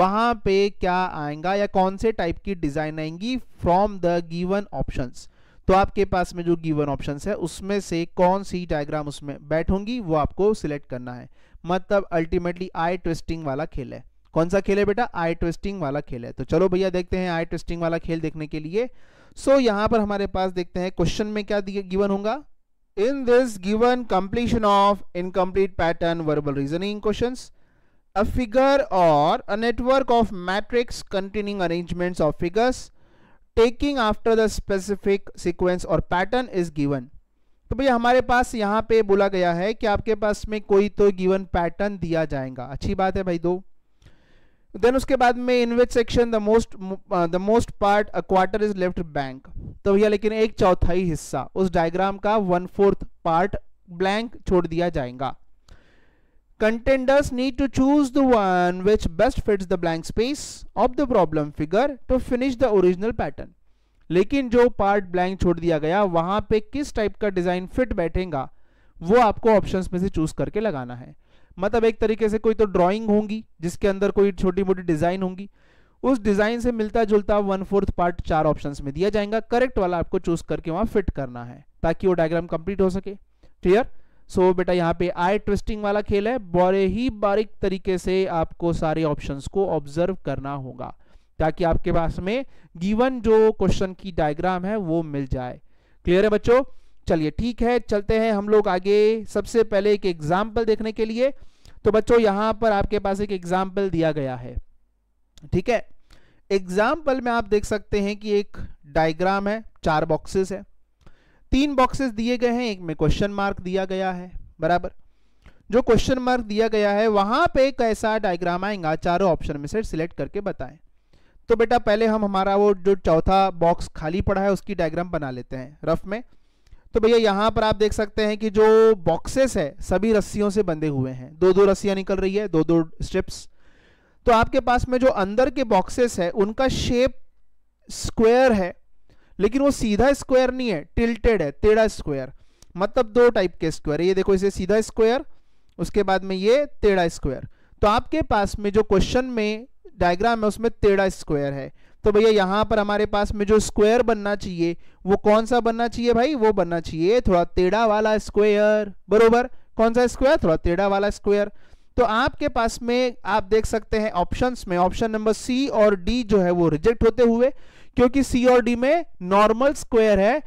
वहां पे क्या आएगा या कौन से टाइप की डिज़ाइन आएंगी फ्रॉम द गिवन ऑप्शंस तो आपके पास में जो गिवन ऑप्शंस है उसमें से कौन सी डायग्राम उसमें बैठूंगी वो आपको सिलेक्ट करना है मतलब अल्टीमेटली आई ट्विस्टिंग वाला खेल है कौन सा खेल है बेटा आई ट्विस्टिंग वाला खेल है तो चलो भैया देखते हैं आई ट्विस्टिंग वाला खेल देखने के लिए सो so, यहां पर हमारे पास देखते हैं क्वेश्चन में क्या गिवन होगा in this given completion of incomplete pattern verbal reasoning question a figure और a network of matrix containing arrangement of figures taking after the specific sequence और पैटर्न इज गिवन तो भैया हमारे पास यहाँ पे बोला गया है कि आपके पास में कोई तो गिवन पैटर्न दिया जाएगा अच्छी बात है भाई दो देन उसके बाद में in which section the most the most part a quarter is left blank तो भैया लेकिन एक चौथाई हिस्सा उस डायग्राम का वन फोर्थ पार्ट ब्लैंक छोड़ दिया जाएगा contenders need to choose the one which best fits the blank space of the problem figure to finish the original pattern लेकिन जो पार्ट ब्लैंक छोड़ दिया गया वहां पे किस टाइप का डिजाइन फिट बैठेगा वो आपको options में से चूज करके लगाना है मतलब एक तरीके से कोई तो ड्राइंग होंगी जिसके अंदर कोई छोटी मोटी डिजाइन होंगी उस डिजाइन से मिलता जुलता वन फोर्थ पार्ट चार ऑप्शन में दिया जाएगा करेक्ट वाला आपको चूज करके वहां फिट करना है ताकि वो डायग्राम कंप्लीट हो सके क्लियर सो so, बेटा यहाँ पे आई ट्विस्टिंग वाला खेल है बड़े ही बारीक तरीके से आपको सारे ऑप्शंस को ऑब्जर्व करना होगा ताकि आपके पास में गिवन जो क्वेश्चन की डायग्राम है वो मिल जाए क्लियर है बच्चों चलिए ठीक है चलते हैं हम लोग आगे सबसे पहले एक एग्जाम्पल देखने के लिए तो बच्चों यहां पर आपके पास एक एग्जाम्पल दिया गया है ठीक है एग्जाम्पल में आप देख सकते हैं कि एक डायग्राम है चार बॉक्सेस है तीन बॉक्सेस दिए गए हैं एक में क्वेश्चन मार्क दिया गया है बराबर जो क्वेश्चन मार्क दिया गया है वहां पे एक ऐसा डायग्राम आएगा चारों ऑप्शन में से सिलेक्ट करके बताएं तो बेटा पहले हम हमारा वो जो चौथा बॉक्स खाली पड़ा है उसकी डायग्राम बना लेते हैं रफ में तो भैया यहाँ पर आप देख सकते हैं कि जो बॉक्सेस है सभी रस्सियों से बंधे हुए हैं दो दो रस्सियां निकल रही है दो दो स्ट्रिप्स तो आपके पास में जो अंदर के बॉक्सेस है उनका शेप स्क्वायर है लेकिन वो सीधा स्क्वायर नहीं है टिल्टेड है टेढ़ा स्क्वायर मतलब दो टाइप के स्क्वायर ये देखो इसे सीधा स्क्वायर उसके बाद में ये टेढ़ा स्क्वायर तो आपके पास में जो क्वेश्चन में डायग्राम है उसमें टेढ़ा स्क्वायर है तो भैया यहाँ पर हमारे पास में जो स्क्वायर बनना चाहिए वो कौन सा बनना चाहिए भाई वो बनना चाहिए थोड़ा टेढ़ा वाला स्क्वायर बरोबर कौन सा स्क्वायर थोड़ा टेढ़ा वाला स्क्वायर तो आपके पास में आप देख सकते हैं ऑप्शंस में ऑप्शन नंबर सी और डी जो है वो रिजेक्ट होते हुए क्योंकि सी और डी में नॉर्मल स्क्वायर है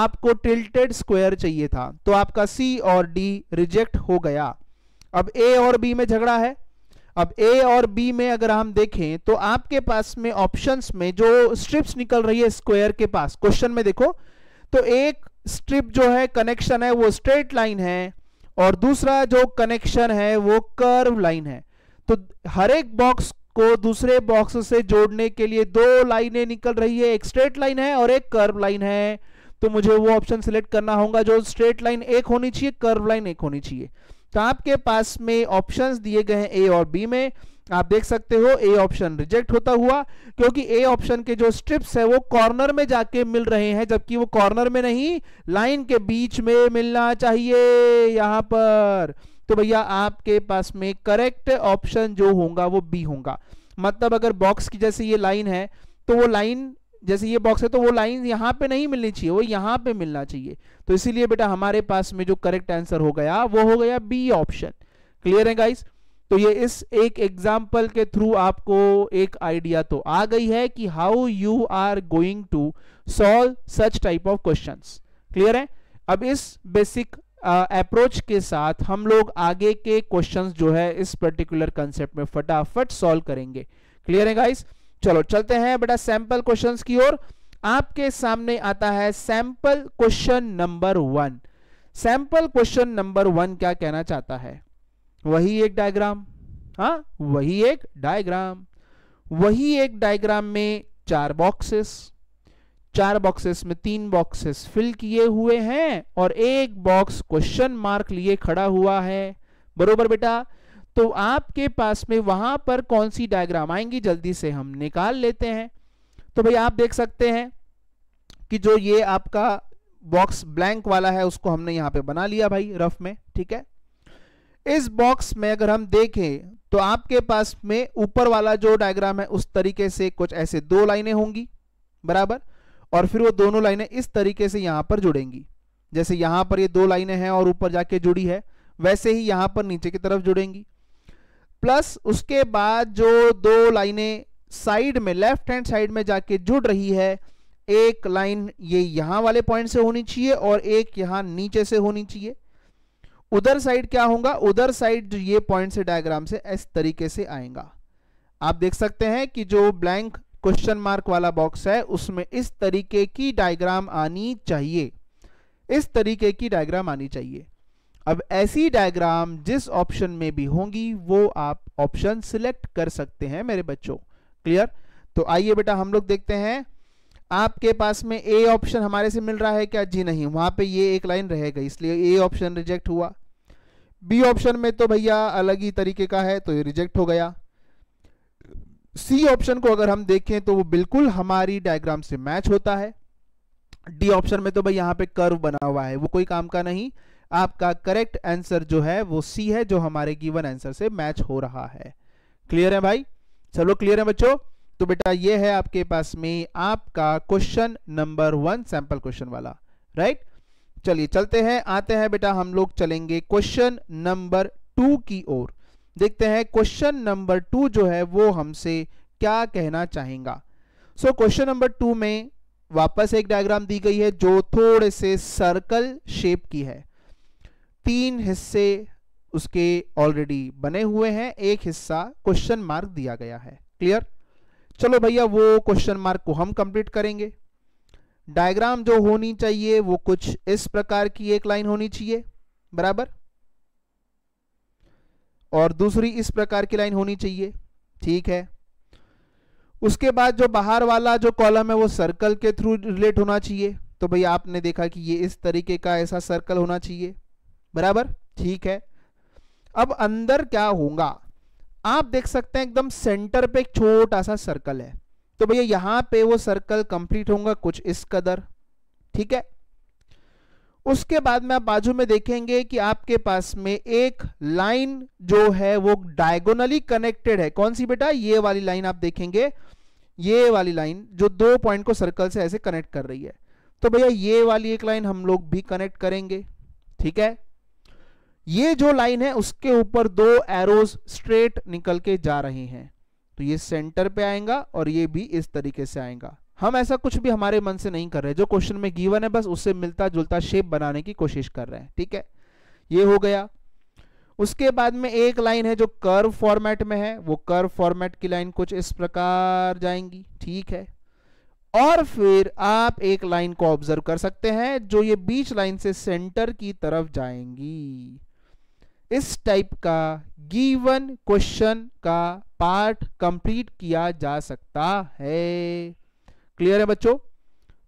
आपको टिल्टेड स्क्वायर चाहिए था तो आपका सी और डी रिजेक्ट हो गया अब ए और बी में झगड़ा है अब ए और बी में अगर हम देखें तो आपके पास में ऑप्शंस में जो स्ट्रिप्स निकल रही है स्क्वायर के पास क्वेश्चन में देखो तो एक स्ट्रिप जो है कनेक्शन है वो स्ट्रेट लाइन है और दूसरा जो कनेक्शन है वो कर्व लाइन है तो हर एक बॉक्स को दूसरे बॉक्स से जोड़ने के लिए दो लाइनें निकल रही है एक स्ट्रेट लाइन है और एक कर्व लाइन है तो मुझे वो ऑप्शन सिलेक्ट करना होगा जो स्ट्रेट लाइन एक होनी चाहिए कर्व लाइन एक होनी चाहिए तो आपके पास में ऑप्शंस दिए गए हैं ए और बी में आप देख सकते हो ए ऑप्शन रिजेक्ट होता हुआ क्योंकि ए ऑप्शन के जो स्ट्रिप्स है वो कॉर्नर में जाके मिल रहे हैं जबकि वो कॉर्नर में नहीं लाइन के बीच में मिलना चाहिए यहां पर तो भैया आपके पास में करेक्ट ऑप्शन जो होगा वो बी होगा मतलब अगर बॉक्स की जैसे ये लाइन है तो वो लाइन जैसे ये बॉक्स है तो वो लाइन यहाँ पे नहीं मिलनी चाहिए वो यहाँ पे मिलना चाहिए तो इसीलिए बेटा हमारे पास में जो करेक्ट आंसर हो गया वो हो गया बी ऑप्शन क्लियर है गाइस तो ये इस एक एग्जाम्पल के थ्रू आपको एक आइडिया तो आ गई है कि how you are going to solve such type of question clear है अब इस बेसिक अप्रोच uh, के साथ हम लोग आगे के क्वेश्चंस जो है इस पर्टिकुलर कंसेप्ट में फटाफट सॉल्व करेंगे क्लियर है गाइस चलो चलते हैं बेटा सैंपल क्वेश्चंस की ओर आपके सामने आता है sample question number one sample question number one क्या कहना चाहता है वही एक डायग्राम हा वही एक डायग्राम वही एक डायग्राम में चार बॉक्सेस चार बॉक्सेस में तीन बॉक्सेस फिल किए हुए हैं और एक बॉक्स क्वेश्चन मार्क लिए खड़ा हुआ है बरोबर बेटा तो आपके पास में वहां पर कौन सी डायग्राम आएंगी जल्दी से हम निकाल लेते हैं तो भाई आप देख सकते हैं कि जो ये आपका बॉक्स ब्लैंक वाला है उसको हमने यहां पे बना लिया भाई रफ में ठीक है इस बॉक्स में अगर हम देखें तो आपके पास में ऊपर वाला जो डायग्राम है उस तरीके से कुछ ऐसे दो लाइनें होंगी बराबर और फिर वो दोनों लाइनें इस तरीके से यहां पर जुड़ेंगी जैसे यहां पर ये दो लाइनें हैं और ऊपर जाके जुड़ी है वैसे ही यहां पर नीचे की तरफ जुड़ेंगी प्लस उसके बाद जो दो लाइनें साइड में लेफ्ट हैंड साइड में जाके जुड़ रही है एक लाइन ये यहां वाले पॉइंट से होनी चाहिए और एक यहां नीचे से होनी चाहिए उधर साइड क्या होगा उधर साइड जो ये पॉइंट से डायग्राम से इस तरीके से आएगा आप देख सकते हैं कि जो ब्लैंक क्वेश्चन मार्क वाला बॉक्स है उसमें इस तरीके की डायग्राम आनी चाहिए इस तरीके की डायग्राम आनी चाहिए अब ऐसी डायग्राम जिस ऑप्शन में भी होंगी वो आप ऑप्शन सिलेक्ट कर सकते हैं मेरे बच्चों क्लियर तो आइए बेटा हम लोग देखते हैं आपके पास में ए ऑप्शन हमारे से मिल रहा है क्या जी नहीं वहां पे ये एक लाइन रहेगा इसलिए ए ऑप्शन रिजेक्ट हुआ बी ऑप्शन में तो भैया अलग ही तरीके का है तो ये रिजेक्ट हो गया सी ऑप्शन को अगर हम देखें तो वो बिल्कुल हमारी डायग्राम से मैच होता है डी ऑप्शन में तो भाई यहां पे कर्व बना हुआ है वो कोई काम का नहीं आपका करेक्ट आंसर जो है वो सी है जो हमारे गिवन आंसर से मैच हो रहा है क्लियर है भाई सब लोग क्लियर है बच्चों तो बेटा ये है आपके पास में आपका question number one sample question वाला राइट चलिए चलते हैं आते हैं बेटा हम लोग चलेंगे क्वेश्चन नंबर टू की ओर देखते हैं क्वेश्चन नंबर टू जो है वो हमसे क्या कहना चाहेंगे सो क्वेश्चन नंबर टू में वापस एक डायग्राम दी गई है जो थोड़े से सर्कल शेप की है तीन हिस्से उसके ऑलरेडी बने हुए हैं एक हिस्सा क्वेश्चन मार्क दिया गया है क्लियर चलो भैया वो क्वेश्चन मार्क को हम कंप्लीट करेंगे डायग्राम जो होनी चाहिए वो कुछ इस प्रकार की एक लाइन होनी चाहिए बराबर और दूसरी इस प्रकार की लाइन होनी चाहिए ठीक है उसके बाद जो बाहर वाला जो कॉलम है वो सर्कल के थ्रू रिलेट होना चाहिए तो भैया आपने देखा कि ये इस तरीके का ऐसा सर्कल होना चाहिए बराबर ठीक है अब अंदर क्या होगा आप देख सकते हैं एकदम सेंटर पे एक छोटा सा सर्कल है तो भैया यहां पे वो सर्कल कंप्लीट होगा कुछ इस कदर ठीक है उसके बाद में आप बाजू में देखेंगे कि आपके पास में एक लाइन जो है वो डायगोनली कनेक्टेड है कौन सी बेटा ये वाली लाइन आप देखेंगे ये वाली लाइन जो दो पॉइंट को सर्कल से ऐसे कनेक्ट कर रही है तो भैया ये वाली एक लाइन हम लोग भी कनेक्ट करेंगे ठीक है ये जो लाइन है उसके ऊपर दो एरोज स्ट्रेट निकल के जा रही हैं तो ये सेंटर पे आएगा और ये भी इस तरीके से आएगा हम ऐसा कुछ भी हमारे मन से नहीं कर रहे जो क्वेश्चन में गीवन है बस उससे मिलता जुलता शेप बनाने की कोशिश कर रहे हैं ठीक है ये हो गया उसके बाद में एक लाइन है जो कर्व फॉर्मेट में है वो कर्व फॉर्मेट की लाइन कुछ इस प्रकार जाएंगी ठीक है और फिर आप एक लाइन को ऑब्जर्व कर सकते हैं जो ये बीच लाइन से सेंटर की तरफ जाएंगी इस टाइप का गिवन क्वेश्चन का पार्ट कंप्लीट किया जा सकता है क्लियर है बच्चों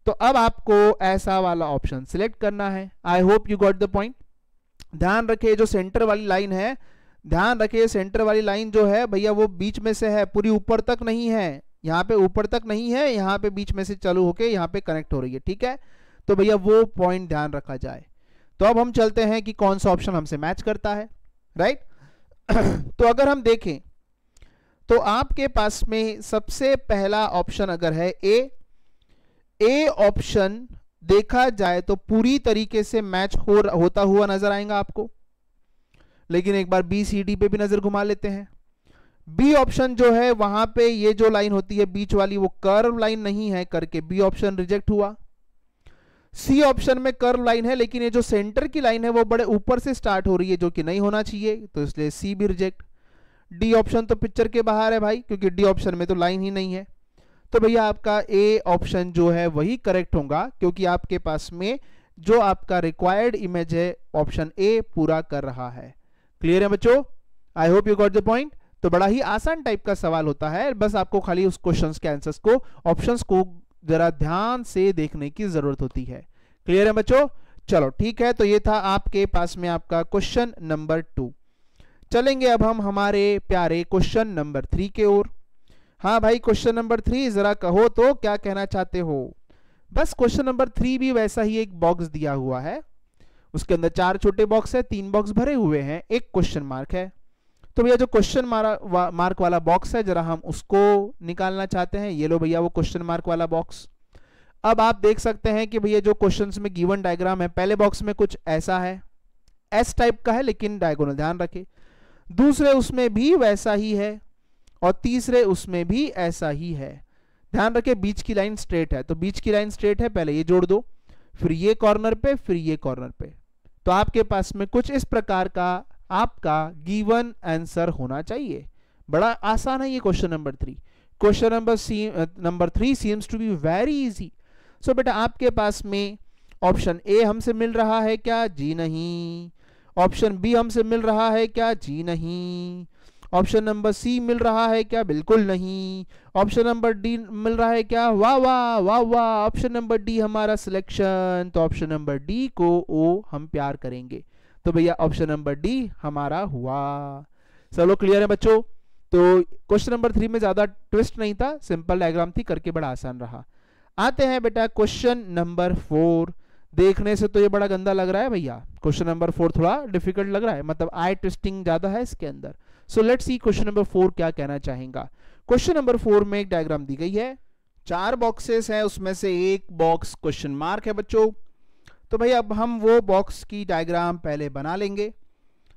तो अब आपको ऐसा वाला ऑप्शन सिलेक्ट करना है I hope you got the point ध्यान रखे जो सेंटर वाली लाइन है ध्यान रखे सेंटर वाली लाइन जो है भैया वो बीच में से है पूरी ऊपर तक नहीं है यहाँ पे ऊपर तक नहीं है यहाँ पे बीच में से चालू होके यहाँ पे कनेक्ट हो रही है ठीक है तो भैया वो पॉइंट ध्यान रखा जाए तो अब हम चलते हैं कि कौन सा ऑप्शन हमसे मैच करता है राइट तो अगर हम देखें तो आपके पास में सबसे पहला ऑप्शन अगर है ए ए ऑप्शन देखा जाए तो पूरी तरीके से मैच हो होता हुआ नजर आएगा आपको लेकिन एक बार बी सी डी पे भी नजर घुमा लेते हैं बी ऑप्शन जो है वहां पे ये जो लाइन होती है बीच वाली वो कर्व लाइन नहीं है करके बी ऑप्शन रिजेक्ट हुआ सी ऑप्शन में कर्व लाइन है लेकिन ये जो सेंटर की लाइन है वो बड़े ऊपर से स्टार्ट हो रही है जो कि नहीं होना चाहिए तो इसलिए सी भी रिजेक्ट डी ऑप्शन तो पिक्चर के बाहर है भाई क्योंकि डी ऑप्शन में तो लाइन ही नहीं है तो भैया आपका ए ऑप्शन जो है वही करेक्ट होगा क्योंकि आपके पास में जो आपका रिक्वायर्ड इमेज है ऑप्शन ए पूरा कर रहा है क्लियर है बच्चों I hope you got the point तो बड़ा ही आसान टाइप का सवाल होता है बस आपको खाली उस क्वेश्चंस के आंसर्स को ऑप्शंस को जरा ध्यान से देखने की जरूरत होती है क्लियर है बच्चों चलो ठीक है तो ये था आपके पास में आपका क्वेश्चन नंबर टू चलेंगे अब हम हमारे प्यारे क्वेश्चन नंबर थ्री के ओर हाँ भाई क्वेश्चन नंबर थ्री जरा कहो तो क्या कहना चाहते हो बस क्वेश्चन नंबर थ्री भी वैसा ही एक बॉक्स दिया हुआ है उसके अंदर चार छोटे बॉक्स है तीन बॉक्स भरे हुए हैं एक क्वेश्चन मार्क है तो भैया जो क्वेश्चन वा, मार्क वाला बॉक्स है जरा हम उसको निकालना चाहते हैं ये लो भैया वो क्वेश्चन मार्क वाला बॉक्स अब आप देख सकते हैं कि भैया जो क्वेश्चन में गिवन डायग्राम है पहले बॉक्स में कुछ ऐसा है एस टाइप का है लेकिन डायगोनल ध्यान रखे दूसरे उसमें भी वैसा ही है और तीसरे उसमें भी ऐसा ही है ध्यान रखे बीच की लाइन स्ट्रेट है तो बीच की लाइन स्ट्रेट है पहले ये जोड़ दो फिर ये कॉर्नर पे फिर ये कॉर्नर पे तो आपके पास में कुछ इस प्रकार का आपका गिवन आंसर होना चाहिए बड़ा आसान है ये question number three question number see number three seems to be very easy so बेटा आपके पास में ऑप्शन ए हमसे मिल रहा है क्या जी नहीं ऑप्शन बी हमसे मिल रहा है क्या जी नहीं ऑप्शन नंबर सी मिल रहा है क्या बिल्कुल नहीं ऑप्शन नंबर डी मिल रहा है क्या वाह वाह वाह वाह ऑप्शन नंबर डी हमारा सिलेक्शन तो ऑप्शन नंबर डी को ओ हम प्यार करेंगे तो भैया ऑप्शन नंबर डी हमारा हुआ चलो लोग क्लियर है बच्चों तो क्वेश्चन नंबर थ्री में ज्यादा ट्विस्ट नहीं था सिंपल डायग्राम थी करके बड़ा आसान रहा आते हैं बेटा क्वेश्चन नंबर फोर देखने से तो ये बड़ा गंदा लग रहा है भैया क्वेश्चन नंबर फोर थोड़ा डिफिकल्ट लग रहा है मतलब आई ट्विस्टिंग ज्यादा है इसके अंदर so let see question number four क्या कहना चाहेगा क्वेश्चन नंबर फोर में एक डायग्राम दी गई है चार बॉक्सेस हैं उसमें से एक बॉक्स क्वेश्चन मार्क है बच्चों तो भाई अब हम वो बॉक्स की डायग्राम पहले बना लेंगे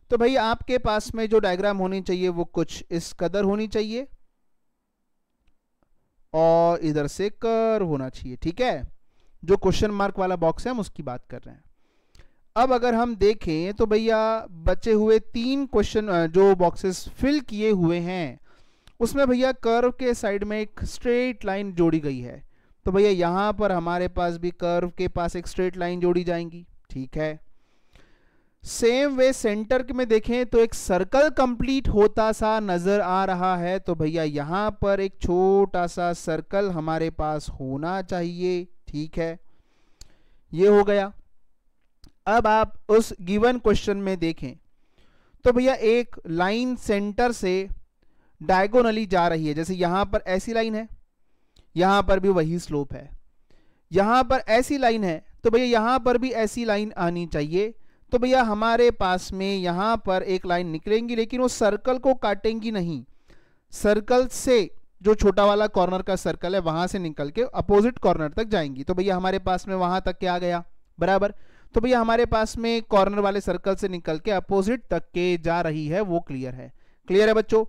तो भाई आपके पास में जो डायग्राम होनी चाहिए वो कुछ इस कदर होनी चाहिए और इधर से कर होना चाहिए ठीक है जो क्वेश्चन मार्क वाला बॉक्स है हम उसकी बात कर रहे हैं अब अगर हम देखें तो भैया बचे हुए तीन क्वेश्चन जो बॉक्सेस फिल किए हुए हैं उसमें भैया कर्व के साइड में एक स्ट्रेट लाइन जोड़ी गई है तो भैया यहां पर हमारे पास भी कर्व के पास एक स्ट्रेट लाइन जोड़ी जाएंगी ठीक है सेम वे सेंटर में देखें तो एक सर्कल कंप्लीट होता सा नजर आ रहा है तो भैया यहां पर एक छोटा सा सर्कल हमारे पास होना चाहिए ठीक है ये हो गया अब आप उस गिवन क्वेश्चन में देखें तो भैया एक लाइन सेंटर से डायगोनली जा रही है जैसे यहां पर ऐसी लाइन है यहां पर भी वही स्लोप है यहां पर ऐसी लाइन है तो भैया यहां पर भी ऐसी लाइन आनी चाहिए तो भैया हमारे पास में यहां पर एक लाइन निकलेंगी लेकिन वो सर्कल को काटेंगी नहीं सर्कल से जो छोटा वाला कॉर्नर का सर्कल है वहां से निकल के अपोजिट कॉर्नर तक जाएंगी तो भैया हमारे पास में वहां तक क्या आ गया बराबर तो भैया हमारे पास में कॉर्नर वाले सर्कल से निकल के अपोजिट तक के जा रही है वो क्लियर है क्लियर है बच्चों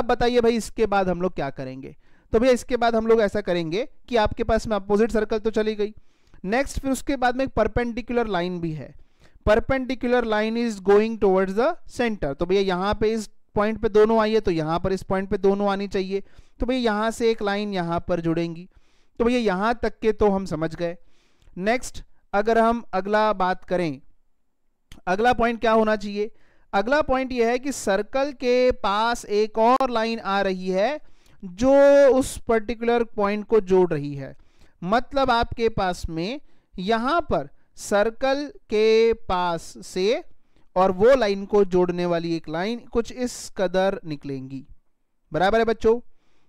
अब बताइए भाई इसके बाद हम लोग क्या करेंगे तो भैया इसके बाद हम लोग ऐसा करेंगे कि आपके पास में अपोजिट सर्कल तो चली गई नेक्स्ट फिर उसके बाद में एक परपेंडिकुलर लाइन भी है perpendicular line is going towards the centre तो भैया यहाँ पे इस पॉइंट पे दोनों आई है तो यहाँ पर इस पॉइंट पे दोनों आनी चाहिए तो भैया यहाँ से एक लाइन यहाँ पर जुड़ेंगी तो भैया यहाँ तक के तो हम समझ गए नेक्स्ट अगर हम अगला बात करें अगला पॉइंट क्या होना चाहिए अगला पॉइंट यह है कि सर्कल के पास एक और लाइन आ रही है जो उस पर्टिकुलर पॉइंट को जोड़ रही है मतलब आपके पास में यहाँ पर सर्कल के पास से और वो लाइन को जोड़ने वाली एक लाइन कुछ इस कदर निकलेंगी बराबर है बच्चों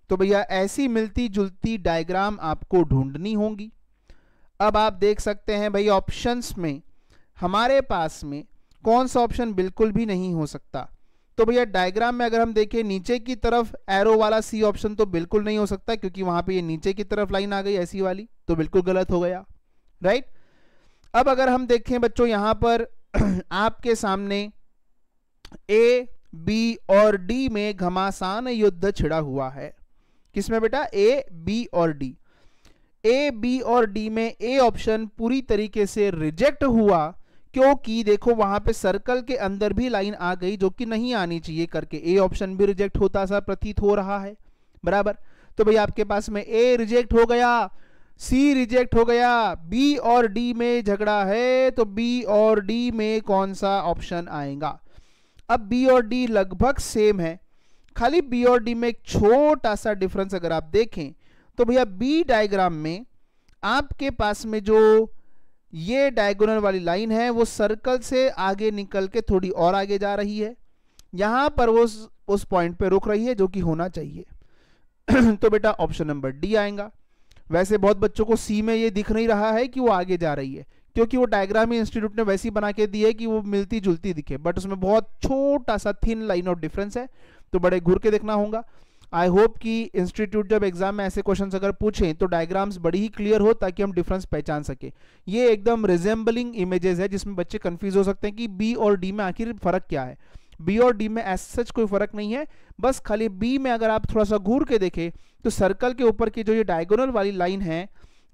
तो भैया ऐसी मिलती जुलती डायग्राम आपको ढूंढनी होगी अब आप देख सकते हैं भाई ऑप्शंस में हमारे पास में कौन सा ऑप्शन बिल्कुल भी नहीं हो सकता तो भैया डायग्राम में अगर हम देखें नीचे की तरफ एरो वाला सी ऑप्शन तो बिल्कुल नहीं हो सकता क्योंकि वहां पे ये नीचे की तरफ लाइन आ गई ऐसी वाली तो बिल्कुल गलत हो गया राइट अब अगर हम देखें बच्चों यहां पर आपके सामने ए बी और डी में घमासान युद्ध छिड़ा हुआ है किसमें बेटा ए बी और डी ए बी और डी में ए ऑप्शन पूरी तरीके से रिजेक्ट हुआ क्योंकि देखो वहां पे सर्कल के अंदर भी लाइन आ गई जो कि नहीं आनी चाहिए करके ए ऑप्शन भी रिजेक्ट होता सा प्रतीत हो रहा है बराबर तो भाई आपके पास में ए रिजेक्ट हो गया सी रिजेक्ट हो गया बी और डी में झगड़ा है तो बी और डी में कौन सा ऑप्शन आएगा अब बी और डी लगभग सेम है खाली बी और डी में एक छोटा सा डिफरेंस अगर आप देखें तो भैया बी डायग्राम में आपके पास में जो ये डायगोनल वाली लाइन है वो सर्कल से आगे निकल के थोड़ी और आगे जा रही है यहाँ पर वो उस, पॉइंट पे रुक रही है जो कि होना चाहिए तो बेटा ऑप्शन नंबर डी आएगा वैसे बहुत बच्चों को सी में ये दिख नहीं रहा है कि वो आगे जा रही है क्योंकि वो डायग्राम ही इंस्टीट्यूट ने वैसी बना के दी है कि वो मिलती जुलती दिखे बट उसमें बहुत छोटा सा थिन लाइन ऑफ डिफरेंस है तो बड़े घूर के देखना होगा आई होप कि इंस्टीट्यूट जब एग्जाम में ऐसे क्वेश्चन अगर पूछें तो डायग्राम्स बड़ी ही क्लियर हो ताकि हम डिफरेंस पहचान सके ये एकदम रिजेंबलिंग इमेजेस है जिसमें बच्चे कंफ्यूज हो सकते हैं कि बी और डी में आखिर फर्क क्या है बी और डी में एस सच कोई फर्क नहीं है बस खाली बी में अगर आप थोड़ा सा घूर के देखें तो सर्कल के ऊपर की जो ये डायगोनल वाली लाइन है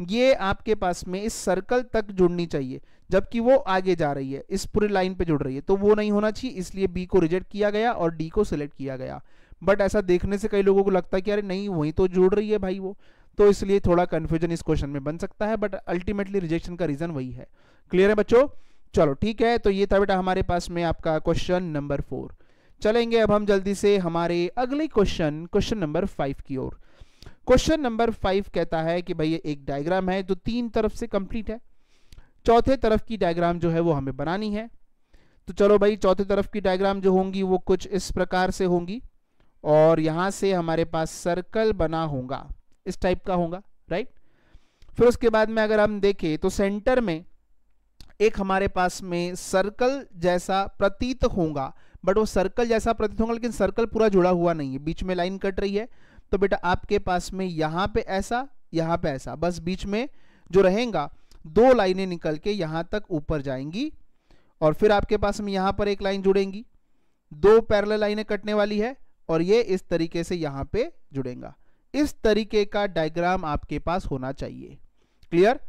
ये आपके पास में इस सर्कल तक जुड़नी चाहिए जबकि वो आगे जा रही है इस पूरी लाइन पे जुड़ रही है तो वो नहीं होना चाहिए इसलिए बी को रिजेक्ट किया गया और डी को सिलेक्ट किया गया बट ऐसा देखने से कई लोगों को लगता है कि अरे नहीं वही तो जुड़ रही है भाई वो तो इसलिए थोड़ा कन्फ्यूजन इस क्वेश्चन में बन सकता है बट अल्टीमेटली रिजेक्शन का रीजन वही है क्लियर है बच्चों चलो ठीक है तो ये था बेटा हमारे पास में आपका क्वेश्चन नंबर फोर चलेंगे अब हम जल्दी से हमारे अगले क्वेश्चन क्वेश्चन नंबर फाइव की ओर क्वेश्चन नंबर फाइव कहता है कि भैया एक डायग्राम है जो तीन तरफ से कंप्लीट है चौथे तरफ की डायग्राम जो है वो हमें बनानी है तो चलो भाई चौथे तरफ की डायग्राम जो होंगी वो कुछ इस प्रकार से होंगी और यहां से हमारे पास सर्कल बना होगा इस टाइप का होगा राइट फिर उसके बाद में अगर हम देखें तो सेंटर में एक हमारे पास में सर्कल जैसा प्रतीत होगा बट वो सर्कल जैसा प्रतीत होगा लेकिन सर्कल पूरा जुड़ा हुआ नहीं है बीच में लाइन कट रही है तो बेटा आपके पास में यहां पे ऐसा यहाँ पे ऐसा बस बीच में जो रहेगा दो लाइनें निकल के यहां तक ऊपर जाएंगी और फिर आपके पास में यहां पर एक लाइन जुड़ेंगी दो पैरल लाइने कटने वाली है और ये इस तरीके से यहाँ पे जुड़ेगा इस तरीके का डायग्राम आपके पास होना चाहिए क्लियर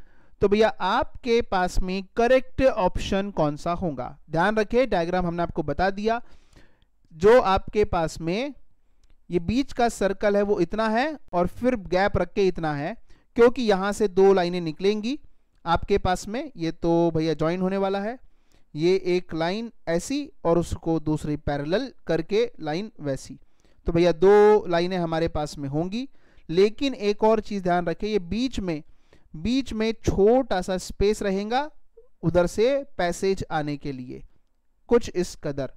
तो भैया आपके पास में करेक्ट ऑप्शन कौन सा होगा ध्यान रखिए डायग्राम हमने आपको बता दिया जो आपके पास में ये बीच का सर्कल है वो इतना है और फिर गैप रख के इतना है क्योंकि यहां से दो लाइनें निकलेंगी आपके पास में ये तो भैया ज्वाइन होने वाला है ये एक लाइन ऐसी और उसको दूसरी पैरेलल करके लाइन वैसी तो भैया दो लाइनें हमारे पास में होंगी लेकिन एक और चीज़ ध्यान रखें ये बीच में बीच में छोटा सा स्पेस रहेगा उधर से पैसेज आने के लिए कुछ इस कदर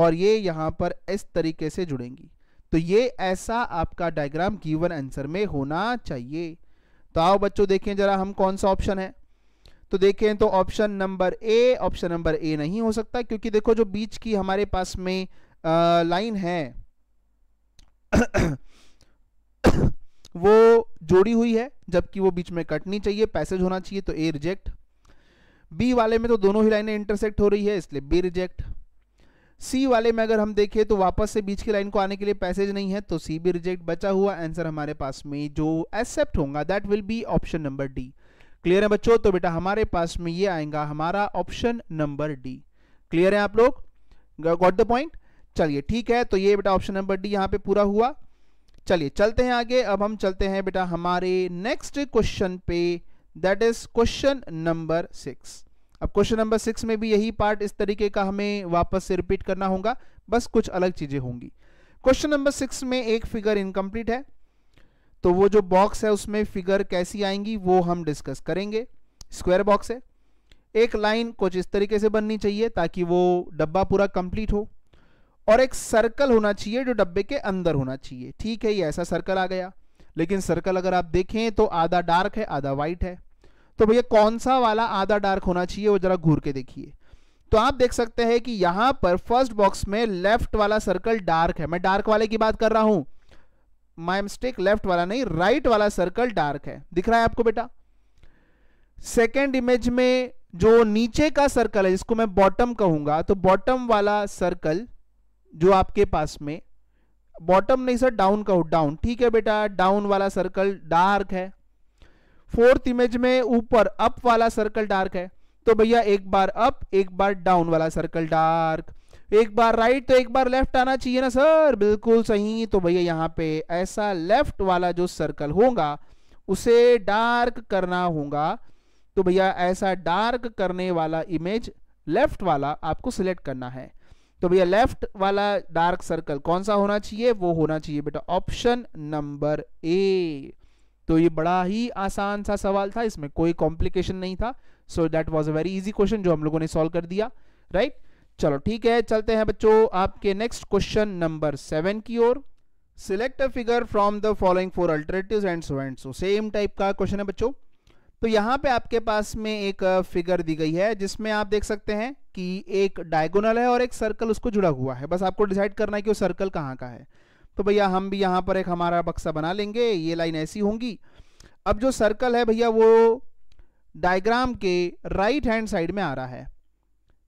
और ये यहाँ पर इस तरीके से जुड़ेंगी तो ये ऐसा आपका डायग्राम गिवन आंसर में होना चाहिए तो आओ बच्चों देखें जरा हम कौन सा ऑप्शन है तो देखें तो option number A option number A नहीं हो सकता क्योंकि देखो जो बीच की हमारे पास में लाइन है वो जोड़ी हुई है जबकि वो बीच में कटनी चाहिए पैसेज होना चाहिए तो ए रिजेक्ट बी वाले में तो दोनों ही लाइनें इंटरसेक्ट हो रही है इसलिए बी रिजेक्ट सी वाले में अगर हम देखें तो वापस से बीच की लाइन को आने के लिए पैसेज नहीं है तो सी भी रिजेक्ट बचा हुआ आंसर हमारे पास में जो एक्सेप्ट होगा that will be option number D clear है बच्चों तो बेटा हमारे पास में ये आएगा हमारा ऑप्शन नंबर डी क्लियर है आप लोग गॉट द पॉइंट चलिए ठीक है तो ये बेटा ऑप्शन नंबर डी यहाँ पे पूरा हुआ चलिए चलते हैं आगे अब हम चलते हैं बेटा हमारे नेक्स्ट क्वेश्चन पे that is question number six अब क्वेश्चन नंबर सिक्स में भी यही पार्ट इस तरीके का हमें वापस से रिपीट करना होगा बस कुछ अलग चीजें होंगी क्वेश्चन नंबर सिक्स में एक फिगर इनकम्प्लीट है तो वो जो बॉक्स है उसमें फिगर कैसी आएंगी वो हम डिस्कस करेंगे स्क्वायर बॉक्स है एक लाइन कुछ इस तरीके से बननी चाहिए ताकि वो डब्बा पूरा कंप्लीट हो और एक सर्कल होना चाहिए जो डब्बे के अंदर होना चाहिए ठीक है ये ऐसा सर्कल आ गया लेकिन सर्कल अगर आप देखें तो आधा डार्क है आधा वाइट है तो भैया कौन सा वाला आधा डार्क होना चाहिए वो जरा घूर के देखिए तो आप देख सकते हैं कि यहां पर फर्स्ट बॉक्स में लेफ्ट वाला सर्कल डार्क है मैं डार्क वाले की बात कर रहा हूं माय मिस्टेक लेफ्ट वाला नहीं राइट right वाला सर्कल डार्क है दिख रहा है आपको बेटा सेकेंड इमेज में जो नीचे का सर्कल है जिसको मैं बॉटम कहूंगा तो बॉटम वाला सर्कल जो आपके पास में बॉटम नहीं सर डाउन का डाउन ठीक है बेटा डाउन वाला सर्कल डार्क है फोर्थ इमेज में ऊपर अप वाला सर्कल डार्क है तो भैया एक बार अप एक बार डाउन वाला सर्कल डार्क एक बार राइट तो एक बार लेफ्ट आना चाहिए ना सर बिल्कुल सही तो भैया यहाँ पे ऐसा लेफ्ट वाला जो सर्कल होगा उसे डार्क करना होगा तो भैया ऐसा डार्क करने वाला इमेज लेफ्ट वाला आपको सिलेक्ट करना है तो भैया लेफ्ट वाला डार्क सर्कल कौन सा होना चाहिए वो होना चाहिए बेटा ऑप्शन नंबर ए तो ये बड़ा ही आसान सा सवाल था इसमें कोई कॉम्प्लिकेशन नहीं था so that was a very easy question जो हम लोगों ने सॉल्व कर दिया राइट right? चलो ठीक है चलते हैं बच्चों आपके नेक्स्ट क्वेश्चन नंबर सेवन की ओर select a figure from the following four alternative and so and so same type का क्वेश्चन है बच्चों तो यहां पे आपके पास में एक फिगर दी गई है जिसमें आप देख सकते हैं कि एक डायगोनल है और एक सर्कल उसको जुड़ा हुआ है बस आपको डिसाइड करना है कि वो सर्कल कहाँ का है तो भैया हम भी यहां पर एक हमारा बक्सा बना लेंगे ये लाइन ऐसी होंगी अब जो सर्कल है भैया वो डायग्राम के राइट हैंड साइड में आ रहा है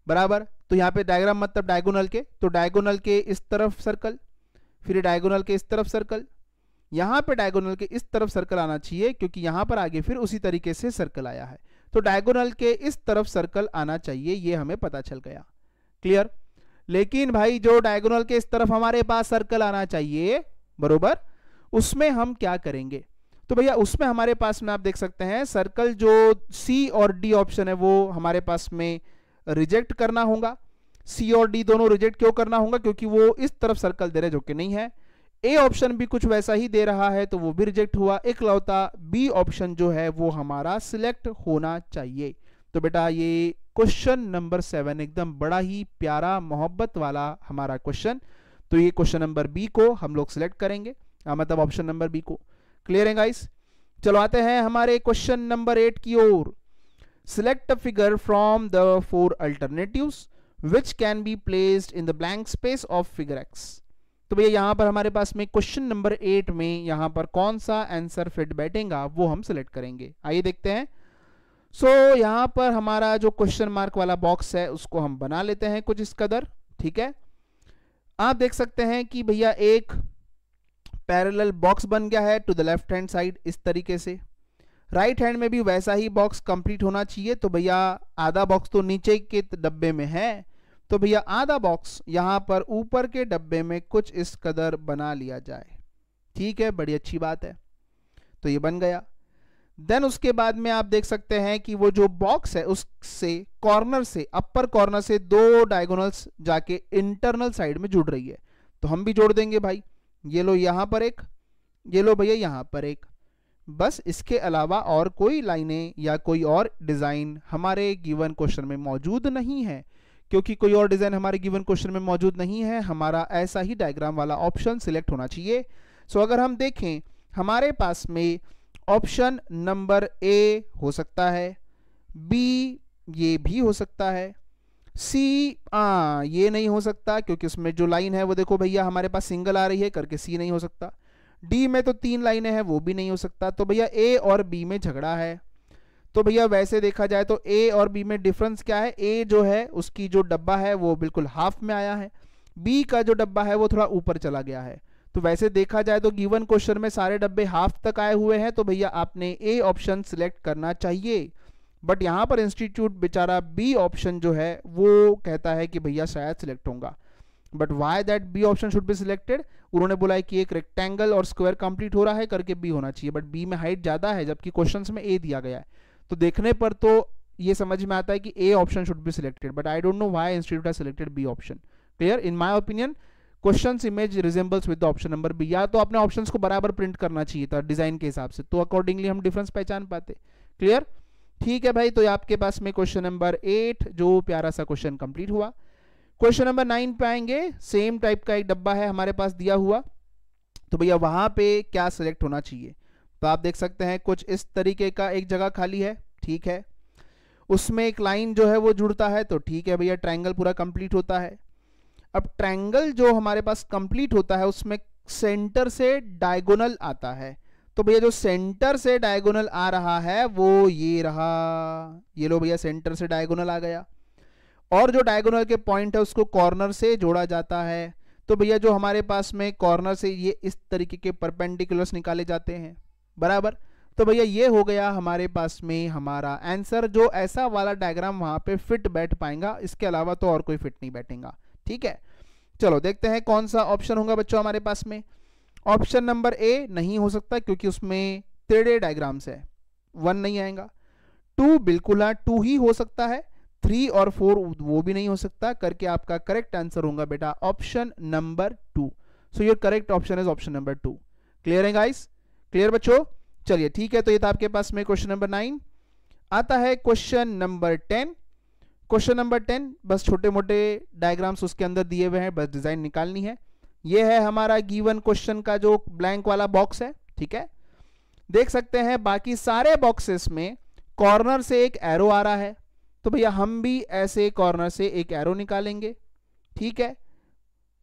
बराबर तो यहाँ पे डायग्राम मतलब डायगोनल के तो डायगोनल के इस तरफ सर्कल फिर डायगोनल के इस तरफ सर्कल यहाँ पे डायगोनल के इस तरफ सर्कल आना चाहिए क्योंकि यहाँ पर आगे फिर उसी तरीके से सर्कल आया है तो डायगोनल के इस तरफ सर्कल आना चाहिए ये हमें पता चल गया क्लियर लेकिन भाई जो डायगोनल के इस तरफ हमारे पास सर्कल आना चाहिए बरोबर उसमें हम क्या करेंगे तो भैया उसमें हमारे पास में आप देख सकते हैं सर्कल जो सी और डी ऑप्शन है वो हमारे पास में रिजेक्ट करना होगा सी और डी दोनों रिजेक्ट क्यों करना होगा क्योंकि वो इस तरफ सर्कल दे रहे जो कि नहीं है ए ऑप्शन भी कुछ वैसा ही दे रहा है तो वो भी रिजेक्ट हुआ इकलौता बी ऑप्शन जो है वो हमारा सिलेक्ट होना चाहिए तो बेटा ये क्वेश्चन नंबर सेवन एकदम बड़ा ही प्यारा मोहब्बत वाला हमारा क्वेश्चन तो ये क्वेश्चन नंबर बी को हम लोग सिलेक्ट करेंगे हाँ, मतलब ऑप्शन नंबर बी को क्लियर है गाइस चलो आते हैं हमारे क्वेश्चन नंबर एट की ओर select a figure from the four alternatives which can be placed in the blank space of figure x तो भैया यहाँ पर हमारे पास में क्वेश्चन नंबर एट में यहाँ पर कौन सा आंसर फिट बैठेगा वो हम सिलेक्ट करेंगे आइए देखते हैं सो so, यहाँ पर हमारा जो क्वेश्चन मार्क वाला बॉक्स है उसको हम बना लेते हैं कुछ इस कदर ठीक है आप देख सकते हैं कि भैया एक पैरेलल बॉक्स बन गया है to the left hand side इस तरीके से राइट हैंड में भी वैसा ही बॉक्स कंप्लीट होना चाहिए तो भैया आधा बॉक्स तो नीचे के डब्बे में है तो भैया आधा बॉक्स यहां पर ऊपर के डब्बे में कुछ इस कदर बना लिया जाए ठीक है बड़ी अच्छी बात है तो ये बन गया देन उसके बाद में आप देख सकते हैं कि वो जो बॉक्स है उससे कॉर्नर से अपर कॉर्नर से दो डायगोनल्स जाके इंटरनल साइड में जुड़ रही है तो हम भी जोड़ देंगे भाई ये लो यहां पर एक ये लो भैया यहां पर एक बस इसके अलावा और कोई लाइनें या कोई और डिज़ाइन हमारे गिवन क्वेश्चन में मौजूद नहीं है क्योंकि कोई और डिज़ाइन हमारे गिवन क्वेश्चन में मौजूद नहीं है हमारा ऐसा ही डायग्राम वाला ऑप्शन सिलेक्ट होना चाहिए सो अगर हम देखें हमारे पास में ऑप्शन नंबर ए हो सकता है बी ये भी हो सकता है सी आ, ये नहीं हो सकता क्योंकि उसमें जो लाइन है वो देखो भैया हमारे पास सिंगल आ रही है करके सी नहीं हो सकता डी में तो तीन लाइनें हैं वो भी नहीं हो सकता तो भैया ए और बी में झगड़ा है तो भैया वैसे देखा जाए तो ए और बी में डिफरेंस क्या है ए जो है उसकी जो डब्बा है वो बिल्कुल हाफ में आया है बी का जो डब्बा है वो थोड़ा ऊपर चला गया है तो वैसे देखा जाए तो गिवन क्वेश्चन में सारे डब्बे हाफ तक आए हुए हैं तो भैया आपने ए ऑप्शन सिलेक्ट करना चाहिए बट यहाँ पर इंस्टीट्यूट बेचारा बी ऑप्शन जो है वो कहता है कि भैया शायद सिलेक्ट होगा but why that B option should be selected उन्होंने बोला कि एक रेक्टेंगल और स्क्वायर कंप्लीट हो रहा है करके बी होना चाहिए बट बी में हाइट ज़्यादा है जबकि क्वेश्चन में ए दिया गया है तो देखने पर तो ये समझ में आता है कि A option should be selected but I don't know why institute selected B option clear in my opinion question image resembles with option number B या तो अपने ऑप्शन को बराबर प्रिंट करना चाहिए था डिजाइन के हिसाब से तो अकॉर्डिंगली हम डिफरेंस पहचान पाते क्लियर ठीक है भाई तो आपके पास में क्वेश्चन नंबर एट जो प्यारा सा क्वेश्चन कंप्लीट हुआ क्वेश्चन नंबर नाइन पे आएंगे सेम टाइप का एक डब्बा है हमारे पास दिया हुआ तो भैया वहां पे क्या सिलेक्ट होना चाहिए तो आप देख सकते हैं कुछ इस तरीके का एक जगह खाली है ठीक है उसमें एक लाइन जो है वो जुड़ता है तो ठीक है भैया ट्रायंगल पूरा कंप्लीट होता है अब ट्रायंगल जो हमारे पास कंप्लीट होता है उसमें सेंटर से डायगोनल आता है तो भैया जो सेंटर से डायगोनल आ रहा है वो ये रहा ये लो भैया सेंटर से डायगोनल आ गया और जो डायगोनल के पॉइंट है उसको कॉर्नर से जोड़ा जाता है तो भैया जो हमारे पास में कॉर्नर से ये इस तरीके के परपेंडिकुलर्स निकाले जाते हैं बराबर तो भैया ये हो गया हमारे पास में हमारा आंसर जो ऐसा वाला डायग्राम वहां पे फिट बैठ पाएगा इसके अलावा तो और कोई फिट नहीं बैठेगा ठीक है चलो देखते हैं कौन सा ऑप्शन होगा बच्चों हमारे पास में ऑप्शन नंबर ए नहीं हो सकता क्योंकि उसमें तेड़े डायग्राम्स है वन नहीं आएगा टू बिल्कुल हाँ टू ही हो सकता है थ्री और फोर वो भी नहीं हो सकता करके आपका करेक्ट आंसर होगा बेटा option number two so your correct option is option number two clear है गाइस क्लियर बच्चो चलिए ठीक है तो ये था आपके पास में क्वेश्चन नंबर नाइन आता है question number ten question number ten बस छोटे मोटे डायग्राम्स उसके अंदर दिए हुए हैं बस डिजाइन निकालनी है ये है हमारा गिवन क्वेश्चन का जो ब्लैंक वाला बॉक्स है ठीक है देख सकते हैं बाकी सारे बॉक्सेस में कॉर्नर से एक एरो आ रहा है तो भैया हम भी ऐसे कॉर्नर से एक एरो निकालेंगे ठीक है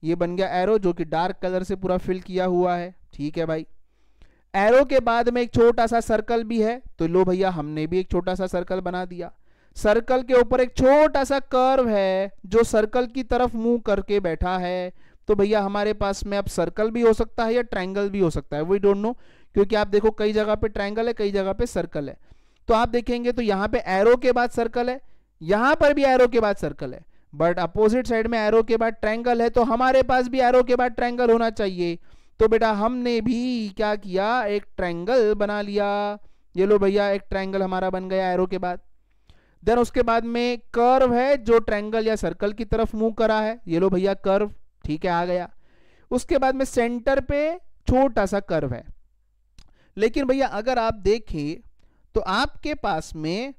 ये बन गया एरो जो कि डार्क कलर से पूरा फिल किया हुआ है ठीक है भाई एरो के बाद में एक छोटा सा सर्कल भी है तो लो भैया हमने भी एक छोटा सा सर्कल बना दिया सर्कल के ऊपर एक छोटा सा कर्व है जो सर्कल की तरफ मुंह करके बैठा है तो भैया हमारे पास में अब सर्कल भी हो सकता है या ट्रायंगल भी हो सकता है वी डोंट नो क्योंकि आप देखो कई जगह पे ट्रायंगल है कई जगह पे सर्कल है तो आप देखेंगे तो यहाँ पे एरो के बाद सर्कल है यहां पर भी एरो के बाद सर्कल है बट अपोजिट साइड में एरो के बाद ट्रैंगल है तो हमारे पास भी एरो के बाद ट्रैंगल होना चाहिए तो बेटा हमने भी क्या किया एक ट्रैंगल बना लिया ये लो भैया एक ट्रैंगल हमारा बन गया एरो के बाद देन उसके बाद में कर्व है जो ट्रैंगल या सर्कल की तरफ मूव करा है ये लो भैया कर्व ठीक है आ गया उसके बाद में सेंटर पे छोटा सा कर्व है लेकिन भैया अगर आप देखें तो आपके पास में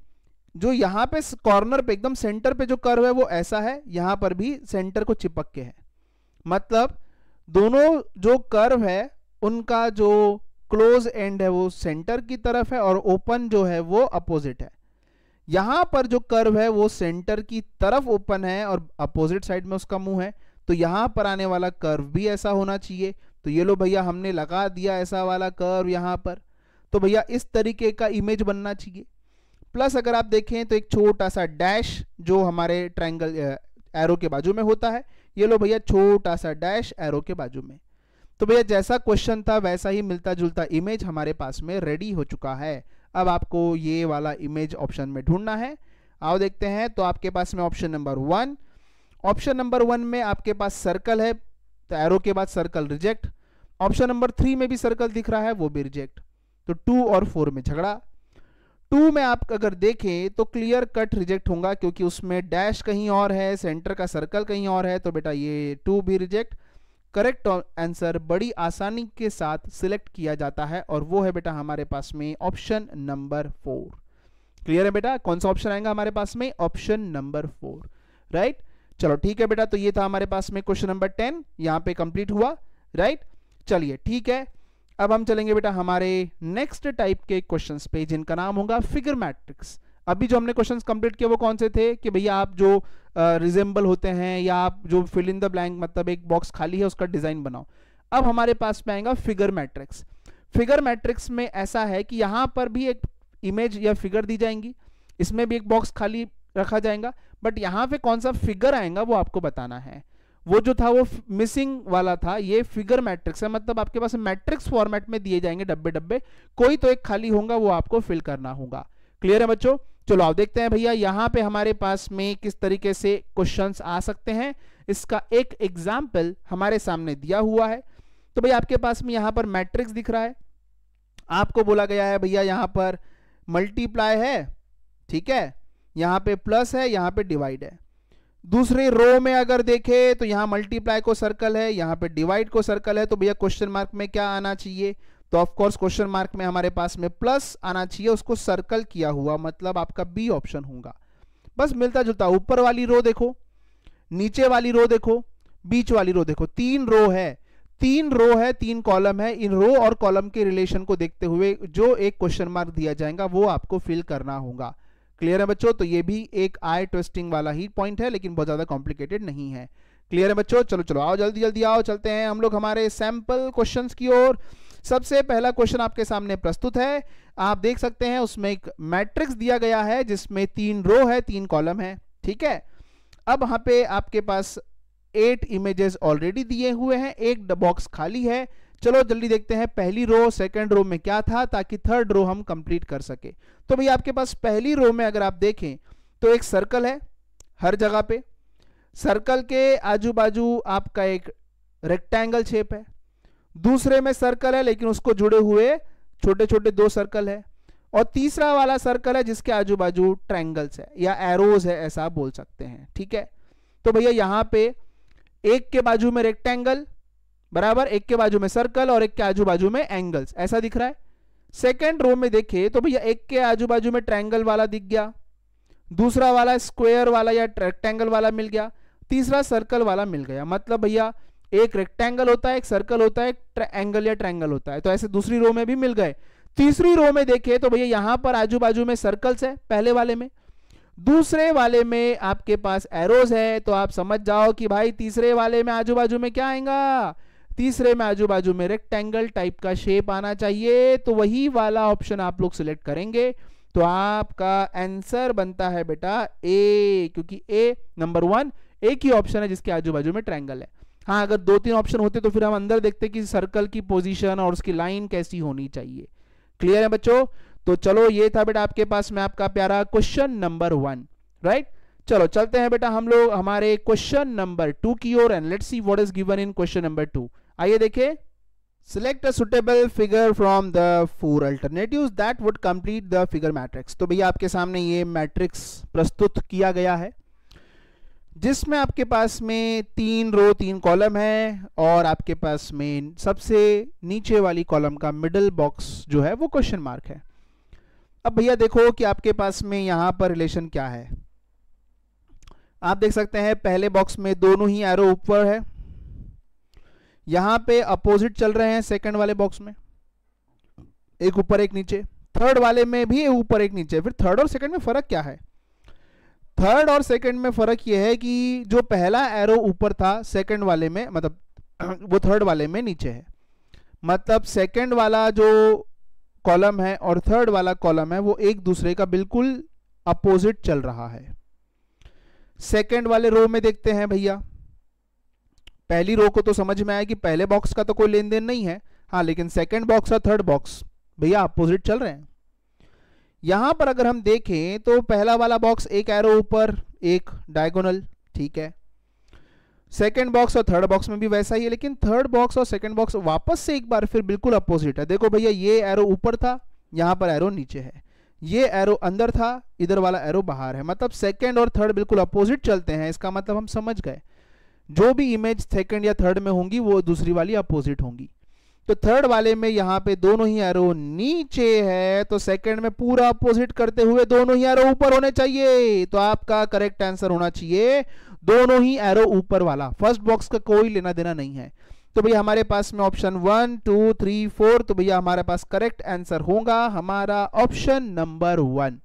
जो यहाँ पे कॉर्नर पे एकदम सेंटर पे जो कर्व है वो ऐसा है यहाँ पर भी सेंटर को चिपक के है मतलब दोनों जो कर्व है उनका जो क्लोज एंड है वो सेंटर की तरफ है और ओपन जो है वो अपोजिट है यहाँ पर जो कर्व है वो सेंटर की तरफ ओपन है और अपोजिट साइड में उसका मुंह है तो यहां पर आने वाला कर्व भी ऐसा होना चाहिए तो ये लो भैया हमने लगा दिया ऐसा वाला कर्व यहाँ पर तो भैया इस तरीके का इमेज बनना चाहिए प्लस अगर आप देखें तो एक छोटा सा डैश जो हमारे ट्राइंगल एरो के बाजू में होता है ये लो भैया छोटा सा डैश एरो के बाजू में तो भैया जैसा क्वेश्चन था वैसा ही मिलता जुलता इमेज हमारे पास में रेडी हो चुका है अब आपको ये वाला इमेज ऑप्शन में ढूंढना है आओ देखते हैं तो आपके पास में option number one option number one में आपके पास सर्कल है तो एरो के बाद circle reject option number three में भी सर्कल दिख रहा है वो भी रिजेक्ट तो टू और फोर में झगड़ा टू में आप अगर देखें तो क्लियर कट रिजेक्ट होगा क्योंकि उसमें डैश कहीं और है सेंटर का सर्कल कहीं और है तो बेटा ये टू भी रिजेक्ट करेक्ट आंसर बड़ी आसानी के साथ सिलेक्ट किया जाता है और वो है बेटा हमारे पास में ऑप्शन नंबर फोर क्लियर है बेटा कौन सा ऑप्शन आएगा हमारे पास में ऑप्शन नंबर फोर राइट चलो ठीक है बेटा तो ये था हमारे पास में क्वेश्चन नंबर टेन यहाँ पे कंप्लीट हुआ राइट चलिए ठीक है अब हम चलेंगे बेटा हमारे नेक्स्ट टाइप के क्वेश्चन पे जिनका नाम होगा फिगर मैट्रिक्स अभी जो हमने क्वेश्चंस कंप्लीट किया वो कौन से थे कि भैया आप जो रिजेंबल uh, होते हैं या आप जो फिल इन द ब्लैंक मतलब एक बॉक्स खाली है उसका डिजाइन बनाओ अब हमारे पास में आएगा फिगर मैट्रिक्स फिगर मैट्रिक्स में ऐसा है कि यहाँ पर भी एक इमेज या फिगर दी जाएंगी इसमें भी एक बॉक्स खाली रखा जाएगा बट यहाँ पे कौन सा फिगर आएगा वो आपको बताना है वो जो था वो मिसिंग वाला था ये फिगर मैट्रिक्स है मतलब आपके पास मैट्रिक्स फॉर्मेट में दिए जाएंगे डब्बे डब्बे कोई तो एक खाली होगा वो आपको फिल करना होगा क्लियर है बच्चों चलो आप देखते हैं भैया यहाँ पे हमारे पास में किस तरीके से क्वेश्चंस आ सकते हैं इसका एक एग्जाम्पल हमारे सामने दिया हुआ है तो भैया आपके पास में यहाँ पर मैट्रिक्स दिख रहा है आपको बोला गया है भैया यहाँ पर मल्टीप्लाई है ठीक है यहाँ पे प्लस है यहाँ पे डिवाइड है दूसरे रो में अगर देखे तो यहां मल्टीप्लाई को सर्कल है यहां पे डिवाइड को सर्कल है तो भैया क्वेश्चन मार्क में क्या आना चाहिए तो ऑफकोर्स क्वेश्चन मार्क में हमारे पास में प्लस आना चाहिए उसको सर्कल किया हुआ मतलब आपका बी ऑप्शन होगा बस मिलता जुलता ऊपर वाली रो देखो नीचे वाली रो देखो बीच वाली रो देखो तीन रो है तीन रो है तीन कॉलम है इन रो और कॉलम के रिलेशन को देखते हुए जो एक क्वेश्चन मार्क दिया जाएगा वो आपको फिल करना होगा क्लियर है बच्चों तो ये भी एक आई ट्विस्टिंग वाला ही पॉइंट है लेकिन बहुत ज़्यादा कॉम्प्लिकेटेड नहीं है क्लियर है बच्चों चलो चलो आओ जल्दी जल्दी आओ चलते हैं हम लोग हमारे सैंपल क्वेश्चंस की ओर सबसे पहला क्वेश्चन आपके सामने प्रस्तुत है आप देख सकते हैं उसमें एक मैट्रिक्स दिया गया है जिसमें तीन रो है तीन कॉलम है ठीक है अब वहां पे आपके पास एट इमेजेस ऑलरेडी दिए हुए हैं एक बॉक्स खाली है चलो जल्दी देखते हैं पहली रो सेकंड रो में क्या था ताकि थर्ड रो हम कंप्लीट कर सके तो भैया आपके पास पहली रो में अगर आप देखें तो एक सर्कल है हर जगह पे सर्कल के आजू बाजू आपका एक रेक्टेंगल शेप है दूसरे में सर्कल है लेकिन उसको जुड़े हुए छोटे छोटे दो सर्कल है और तीसरा वाला सर्कल है जिसके आजू बाजू ट्रैंगल्स है या एरोज है ऐसा आप बोल सकते हैं ठीक है तो भैया यहां पे एक के बाजू में रेक्टेंगल बराबर एक के बाजू में सर्कल और एक के आजू बाजू में एंगल्स ऐसा दिख रहा है सेकेंड रो में देखे तो भैया एक के आजू बाजू में ट्रैंगल वाला दिख गया दूसरा वाला स्क्वायर वाला या रेक्टेंगल वाला मिल गया तीसरा सर्कल वाला मिल गया मतलब भैया एक रेक्टेंगल होता है एक सर्कल होता है एक एंगल या ट्रैंगल होता है तो ऐसे दूसरी रो में भी मिल गए तीसरी रो में देखे तो भैया यहां पर आजू बाजू में सर्कल्स है पहले वाले में दूसरे वाले में आपके पास एरोज है तो आप समझ जाओ कि भाई तीसरे वाले में आजू बाजू में क्या आएगा तीसरे में आजू बाजू में रेक्टेंगल टाइप का शेप आना चाहिए तो वही वाला ऑप्शन आप लोग सिलेक्ट करेंगे तो आपका आंसर बनता है बेटा ए क्योंकि ए नंबर वन एक ही ऑप्शन है जिसके आजू बाजू में ट्रैंगल है हाँ अगर दो तीन ऑप्शन होते तो फिर हम अंदर देखते कि सर्कल की पोजीशन और उसकी लाइन कैसी होनी चाहिए क्लियर है बच्चों तो चलो ये था बेटा आपके पास में आपका प्यारा क्वेश्चन नंबर वन राइट चलो चलते हैं बेटा हम लोग हमारे क्वेश्चन नंबर टू की ओर and let's see what is given in question number two आइए देखिए select a suitable figure from the four alternatives that would complete the figure matrix तो भैया आपके सामने ये मैट्रिक्स प्रस्तुत किया गया है जिसमें आपके पास में तीन रो तीन कॉलम है और आपके पास में सबसे नीचे वाली कॉलम का मिडल बॉक्स जो है वो क्वेश्चन मार्क है अब भैया देखो कि आपके पास में यहां पर रिलेशन क्या है आप देख सकते हैं पहले बॉक्स में दोनों ही एरो ऊपर है यहां पे अपोजिट चल रहे हैं सेकंड वाले बॉक्स में एक ऊपर एक नीचे थर्ड वाले में भी ऊपर एक नीचे फिर थर्ड और सेकंड में फर्क क्या है थर्ड और सेकंड में फर्क यह है कि जो पहला एरो ऊपर था सेकंड वाले में मतलब वो थर्ड वाले में नीचे है मतलब सेकंड वाला जो कॉलम है और थर्ड वाला कॉलम है वो एक दूसरे का बिल्कुल अपोजिट चल रहा है सेकंड वाले रो में देखते हैं भैया पहली रो को तो समझ में आया कि पहले बॉक्स का तो कोई लेन देन नहीं है हाँ लेकिन सेकेंड बॉक्स और थर्ड बॉक्स भैया अपोजिट चल रहे हैं यहां पर अगर हम देखें तो पहला वाला बॉक्स एक एरो ऊपर एक डायगोनल ठीक है सेकेंड बॉक्स और थर्ड बॉक्स में भी वैसा ही है लेकिन थर्ड बॉक्स और सेकेंड बॉक्स वापस से एक बार फिर बिल्कुल अपोजिट है देखो भैया ये एरो ऊपर था यहां पर एरो नीचे है ये एरो अंदर था इधर वाला एरो बाहर है मतलब सेकेंड और थर्ड बिल्कुल अपोजिट चलते हैं इसका मतलब हम समझ गए जो भी इमेज सेकंड या थर्ड में होंगी वो दूसरी वाली अपोजिट होंगी तो थर्ड वाले में यहाँ पे दोनों ही एरो नीचे है तो सेकंड में पूरा अपोजिट करते हुए दोनों ही एरो ऊपर होने चाहिए तो आपका करेक्ट आंसर होना चाहिए दोनों ही एरो ऊपर वाला फर्स्ट बॉक्स का कोई लेना देना नहीं है तो भैया हमारे पास में option one two three four तो भैया हमारे पास करेक्ट आंसर होगा हमारा ऑप्शन नंबर वन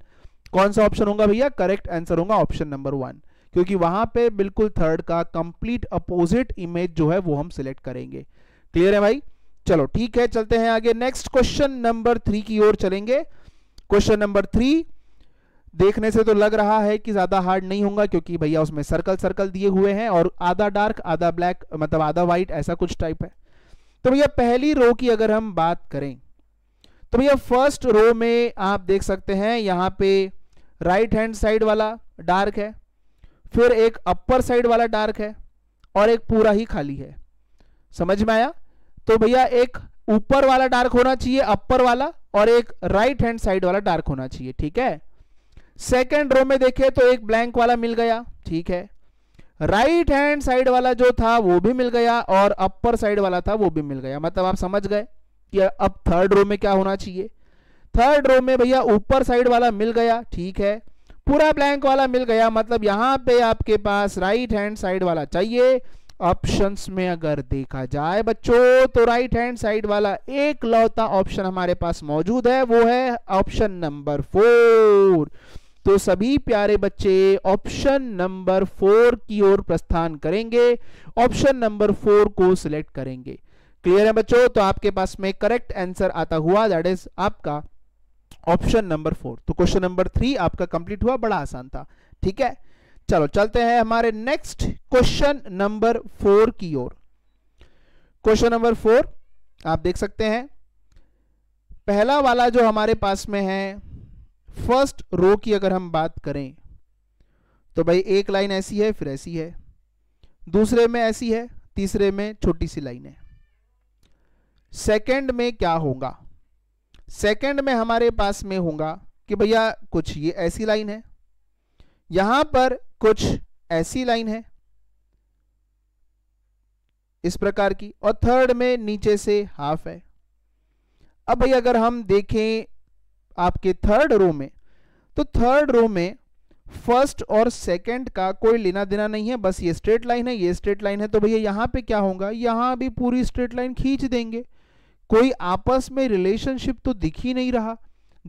कौन सा ऑप्शन होगा भैया करेक्ट आंसर होगा ऑप्शन नंबर वन क्योंकि वहां पे बिल्कुल थर्ड का कंप्लीट अपोजिट इमेज जो है वो हम सिलेक्ट करेंगे क्लियर है भाई चलो ठीक है चलते हैं आगे नेक्स्ट क्वेश्चन नंबर थ्री की ओर चलेंगे क्वेश्चन नंबर थ्री देखने से तो लग रहा है कि ज्यादा हार्ड नहीं होगा क्योंकि भैया उसमें सर्कल सर्कल दिए हुए हैं और आधा डार्क आधा ब्लैक मतलब आधा व्हाइट ऐसा कुछ टाइप है तो भैया पहली रो की अगर हम बात करें तो भैया फर्स्ट रो में आप देख सकते हैं यहां पे राइट हैंड साइड वाला डार्क है फिर एक अपर साइड वाला डार्क है और एक पूरा ही खाली है समझ में आया तो भैया एक ऊपर वाला डार्क होना चाहिए अपर वाला और एक राइट हैंड साइड वाला डार्क होना चाहिए ठीक है सेकेंड रो में देखे तो एक ब्लैंक वाला मिल गया ठीक है राइट हैंड साइड वाला जो था वो भी मिल गया और अपर साइड वाला था वो भी मिल गया मतलब आप समझ गए कि अब थर्ड रो में क्या होना चाहिए थर्ड रो में भैया ऊपर साइड वाला मिल गया ठीक है पूरा ब्लैंक वाला मिल गया मतलब यहाँ पे आपके पास राइट हैंड साइड वाला चाहिए ऑप्शंस में अगर देखा जाए बच्चों तो राइट हैंड साइड वाला एक लौता ऑप्शन हमारे पास मौजूद है वो है ऑप्शन नंबर फोर तो सभी प्यारे बच्चे ऑप्शन नंबर फोर की ओर प्रस्थान करेंगे ऑप्शन नंबर फोर को सिलेक्ट करेंगे क्लियर है बच्चों तो आपके पास में करेक्ट आंसर आता हुआ दैट इज आपका ऑप्शन नंबर फोर तो क्वेश्चन नंबर थ्री आपका कंप्लीट हुआ बड़ा आसान था ठीक है चलो चलते हैं हमारे नेक्स्ट क्वेश्चन नंबर फोर की ओर क्वेश्चन नंबर फोर आप देख सकते हैं पहला वाला जो हमारे पास में है फर्स्ट रो की अगर हम बात करें तो भाई एक लाइन ऐसी है फिर ऐसी है दूसरे में ऐसी है तीसरे में छोटी सी लाइन है सेकंड में क्या होगा सेकंड में हमारे पास में होगा कि भैया कुछ ये ऐसी लाइन है यहां पर कुछ ऐसी लाइन है इस प्रकार की और थर्ड में नीचे से हाफ है अब भाई अगर हम देखें आपके थर्ड रो में तो थर्ड रो में फर्स्ट और सेकंड का कोई लेना देना नहीं है बस ये स्ट्रेट लाइन है ये स्ट्रेट लाइन है तो भैया यहां पे क्या होगा यहां भी पूरी स्ट्रेट लाइन खींच देंगे कोई आपस में रिलेशनशिप तो दिख ही नहीं रहा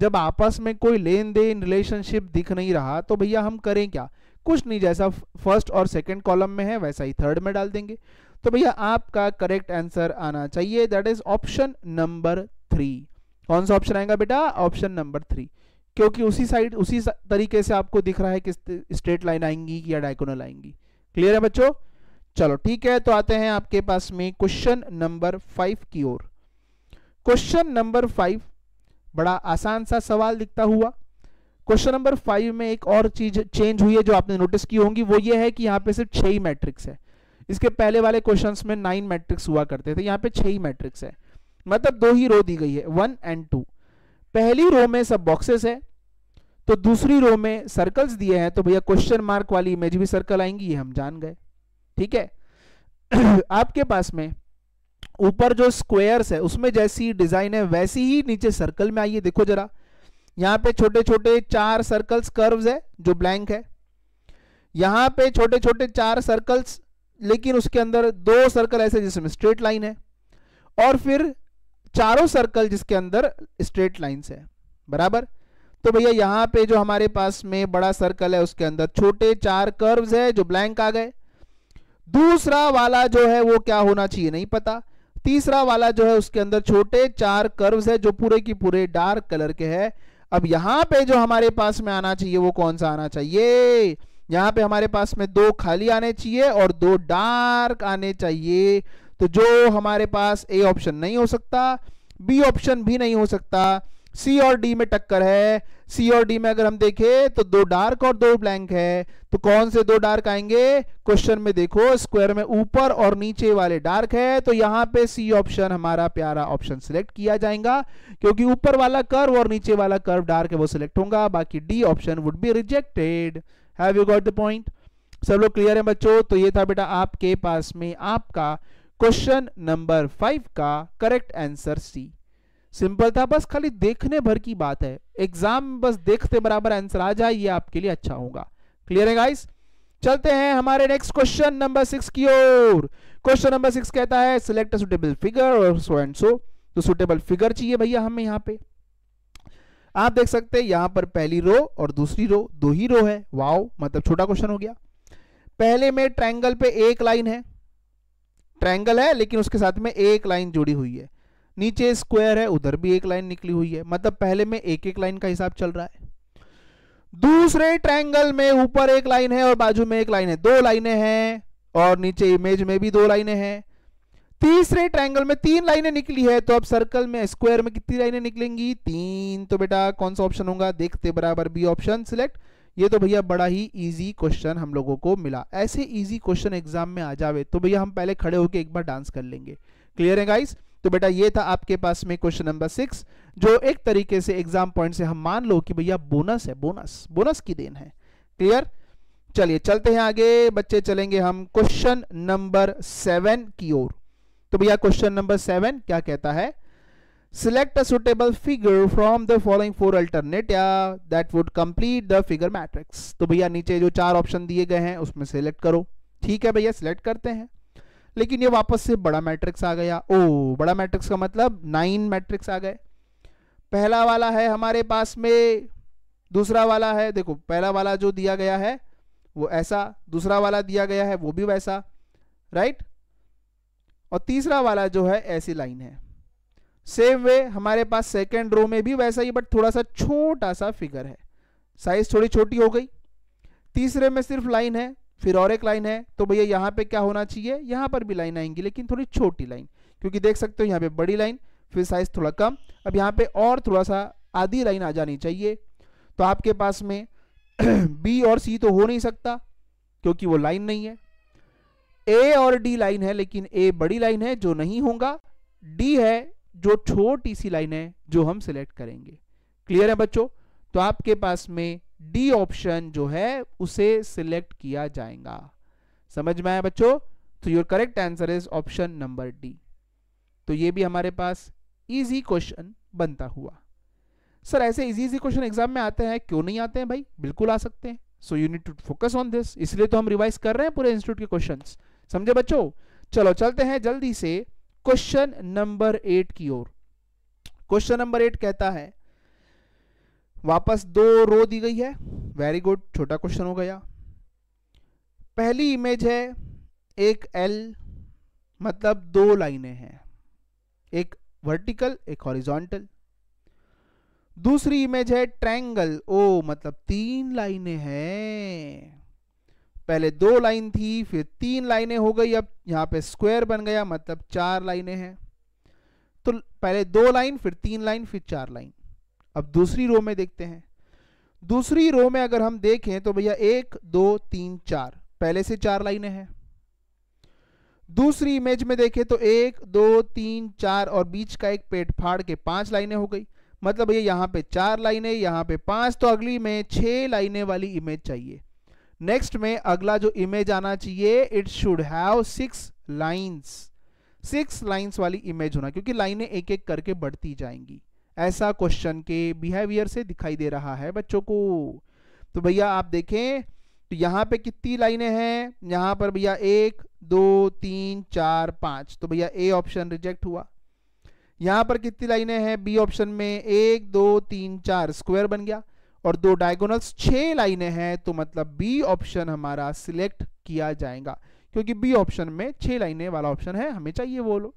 जब आपस में कोई लेन देन रिलेशनशिप दिख नहीं रहा तो भैया हम करें क्या कुछ नहीं जैसा फर्स्ट और सेकंड कॉलम में है वैसा ही थर्ड में डाल देंगे तो भैया आपका करेक्ट आंसर आना चाहिए that is option number three कौन सा ऑप्शन आएगा बेटा ऑप्शन नंबर थ्री क्योंकि उसी साइड उसी तरीके से आपको दिख रहा है कि स्ट्रेट लाइन आएंगी या डायकोनल आएंगी क्लियर है बच्चों चलो ठीक है तो आते हैं आपके पास में क्वेश्चन नंबर फाइव की ओर क्वेश्चन नंबर फाइव बड़ा आसान सा सवाल दिखता हुआ क्वेश्चन नंबर फाइव में एक और चीज चेंज हुई है जो आपने नोटिस की होंगी वो ये है कि यहाँ पे सिर्फ छह ही मैट्रिक्स है इसके पहले वाले क्वेश्चंस में नाइन मैट्रिक्स हुआ करते थे यहाँ पे छह ही मैट्रिक्स है मतलब दो ही रो दी गई है वन एंड टू पहली रो में सब बॉक्सेस है तो दूसरी रो में सर्कल्स दिए हैं तो भैया क्वेश्चन मार्क वाली इमेज भी सर्कल आएंगी ये हम जान गए ठीक है आपके पास में ऊपर जो स्क्वायर्स है उसमें जैसी डिजाइन है वैसी ही नीचे सर्कल में आइए देखो जरा यहाँ पे छोटे छोटे चार सर्कल्स कर्व्स है जो ब्लैंक है यहाँ पे छोटे छोटे चार सर्कल्स लेकिन उसके अंदर दो सर्कल ऐसे जिसमें स्ट्रेट लाइन है और फिर चारों सर्कल जिसके अंदर स्ट्रेट लाइन है बराबर तो भैया यहाँ पे जो हमारे पास में बड़ा सर्कल है उसके अंदर छोटे चार कर्व्स है जो ब्लैंक आ गए दूसरा वाला जो है वो क्या होना चाहिए नहीं पता तीसरा वाला जो है उसके अंदर छोटे चार कर्व्स है जो पूरे की पूरे डार्क कलर के है अब यहां पे जो हमारे पास में आना चाहिए वो कौन सा आना चाहिए यहां पे हमारे पास में दो खाली आने चाहिए और दो डार्क आने चाहिए तो जो हमारे पास ए ऑप्शन नहीं हो सकता बी ऑप्शन भी नहीं हो सकता सी और डी में टक्कर है सी और डी में अगर हम देखें तो दो डार्क और दो ब्लैंक है तो कौन से दो डार्क आएंगे क्वेश्चन में देखो स्क्वायर में ऊपर और नीचे वाले डार्क है तो यहां पे सी ऑप्शन हमारा प्यारा ऑप्शन सिलेक्ट किया जाएगा क्योंकि ऊपर वाला कर्व और नीचे वाला कर्व डार्क है वो सिलेक्ट होगा बाकी D option would be rejected have you got the point सब लोग क्लियर है बच्चों तो ये था बेटा आपके पास में आपका क्वेश्चन नंबर फाइव का करेक्ट आंसर सी सिंपल था बस खाली देखने भर की बात है एग्जाम बस देखते बराबर आंसर आ जाए ये आपके लिए अच्छा होगा क्लियर है गाइस चलते हैं हमारे नेक्स्ट क्वेश्चन नंबर सिक्स की ओर क्वेश्चन नंबर सिक्स कहता है सिलेक्ट सुटेबल फिगर और सो एंड सो तो सुटेबल फिगर चाहिए भैया हमें यहाँ पे आप देख सकते हैं यहां पर पहली रो और दूसरी रो दो ही रो है वाओ मतलब छोटा क्वेश्चन हो गया पहले में ट्रायंगल पे एक लाइन है ट्रायंगल है लेकिन उसके साथ में एक लाइन जुड़ी हुई है नीचे स्क्वायर है उधर भी एक लाइन निकली हुई है मतलब पहले में एक एक लाइन का हिसाब चल रहा है दूसरे ट्रायंगल में ऊपर एक लाइन है और बाजू में एक लाइन है दो लाइनें हैं और नीचे इमेज में भी दो लाइनें हैं तीसरे ट्रायंगल में तीन लाइनें निकली है तो अब सर्कल में स्क्वायर में कितनी लाइनें निकलेंगी तीन तो बेटा कौन सा ऑप्शन होगा देखते बराबर बी ऑप्शन सिलेक्ट ये तो भैया बड़ा ही इजी क्वेश्चन हम लोगों को मिला ऐसे इजी क्वेश्चन एग्जाम में आ जावे तो भैया हम पहले खड़े होकर एक बार डांस कर लेंगे क्लियर है गाइस तो बेटा ये था आपके पास में क्वेश्चन नंबर सिक्स जो एक तरीके से एग्जाम पॉइंट से हम मान लो कि भैया बोनस है बोनस बोनस की देन है क्लियर चलिए चलते हैं आगे बच्चे चलेंगे हम क्वेश्चन नंबर सेवन की ओर तो भैया क्वेश्चन नंबर सेवन क्या कहता है a suitable figure from the following four alternate या that would complete the figure matrix तो भैया नीचे जो चार ऑप्शन दिए गए हैं उसमें सेलेक्ट करो ठीक है भैया सिलेक्ट करते हैं लेकिन ये वापस से बड़ा मैट्रिक्स आ गया ओ बड़ा मैट्रिक्स का मतलब नाइन मैट्रिक्स आ गए पहला वाला है हमारे पास में दूसरा वाला है देखो पहला वाला जो दिया गया है वो ऐसा दूसरा वाला दिया गया है वो भी वैसा राइट और तीसरा वाला जो है ऐसी लाइन है सेम वे हमारे पास सेकेंड रो में भी वैसा ही बट थोड़ा सा छोटा सा फिगर है साइज थोड़ी छोटी हो गई तीसरे में सिर्फ लाइन है फिर और एक लाइन है तो भैया यहाँ पे क्या होना चाहिए यहाँ पर भी लाइन आएंगी लेकिन थोड़ी छोटी लाइन क्योंकि देख सकते हो यहाँ पे बड़ी लाइन फिर साइज थोड़ा कम अब यहाँ पे और थोड़ा सा आधी लाइन आ जानी चाहिए तो आपके पास में बी और सी तो हो नहीं सकता क्योंकि वो लाइन नहीं है ए और डी लाइन है लेकिन ए बड़ी लाइन है जो नहीं होगा डी है जो छोटी सी लाइन है जो हम सिलेक्ट करेंगे क्लियर है बच्चों तो आपके पास में डी ऑप्शन जो है उसे सिलेक्ट किया जाएगा समझ में आया बच्चों तो your correct answer is option number D तो ये भी हमारे पास इजी क्वेश्चन बनता हुआ सर ऐसे इजी इजी क्वेश्चन एग्जाम में आते हैं क्यों नहीं आते हैं भाई बिल्कुल आ सकते हैं so you need to focus on this इसलिए तो हम रिवाइज कर रहे हैं पूरे इंस्टीट्यूट के क्वेश्चन समझे बच्चों चलो चलते हैं जल्दी से क्वेश्चन नंबर एट की ओर क्वेश्चन नंबर एट कहता है वापस दो रो दी गई है वेरी गुड छोटा क्वेश्चन हो गया पहली इमेज है एक एल मतलब दो लाइनें हैं एक वर्टिकल एक हॉरिजॉन्टल दूसरी इमेज है ट्रायंगल ओ मतलब तीन लाइनें हैं पहले दो लाइन थी फिर तीन लाइनें हो गई अब यहां पे स्क्वायर बन गया मतलब चार लाइनें हैं तो पहले दो लाइन फिर तीन लाइन फिर चार लाइन अब दूसरी रो में देखते हैं दूसरी रो में अगर हम देखें तो भैया एक दो तीन चार पहले से चार लाइनें हैं दूसरी इमेज में देखें तो एक दो तीन चार और बीच का एक पेट फाड़ के पांच लाइनें हो गई मतलब भैया यहां पे चार लाइनें यहां पे पांच तो अगली में छह लाइनें वाली इमेज चाहिए नेक्स्ट में अगला जो इमेज आना चाहिए it should have six lines six lines वाली इमेज होना क्योंकि लाइनें एक एक करके बढ़ती जाएंगी ऐसा क्वेश्चन के बिहेवियर से दिखाई दे रहा है बच्चों को तो भैया आप देखें तो यहाँ पे कितनी लाइनें हैं यहाँ पर भैया एक दो तीन चार पाँच तो भैया ए ऑप्शन रिजेक्ट हुआ यहाँ पर कितनी लाइनें हैं बी ऑप्शन में एक दो तीन चार स्क्वायर बन गया और दो डायगोनल्स छः लाइनें हैं तो मतलब बी ऑप्शन हमारा सिलेक्ट किया जाएगा क्योंकि बी ऑप्शन में छः लाइनें वाला ऑप्शन है हमें चाहिए वो लो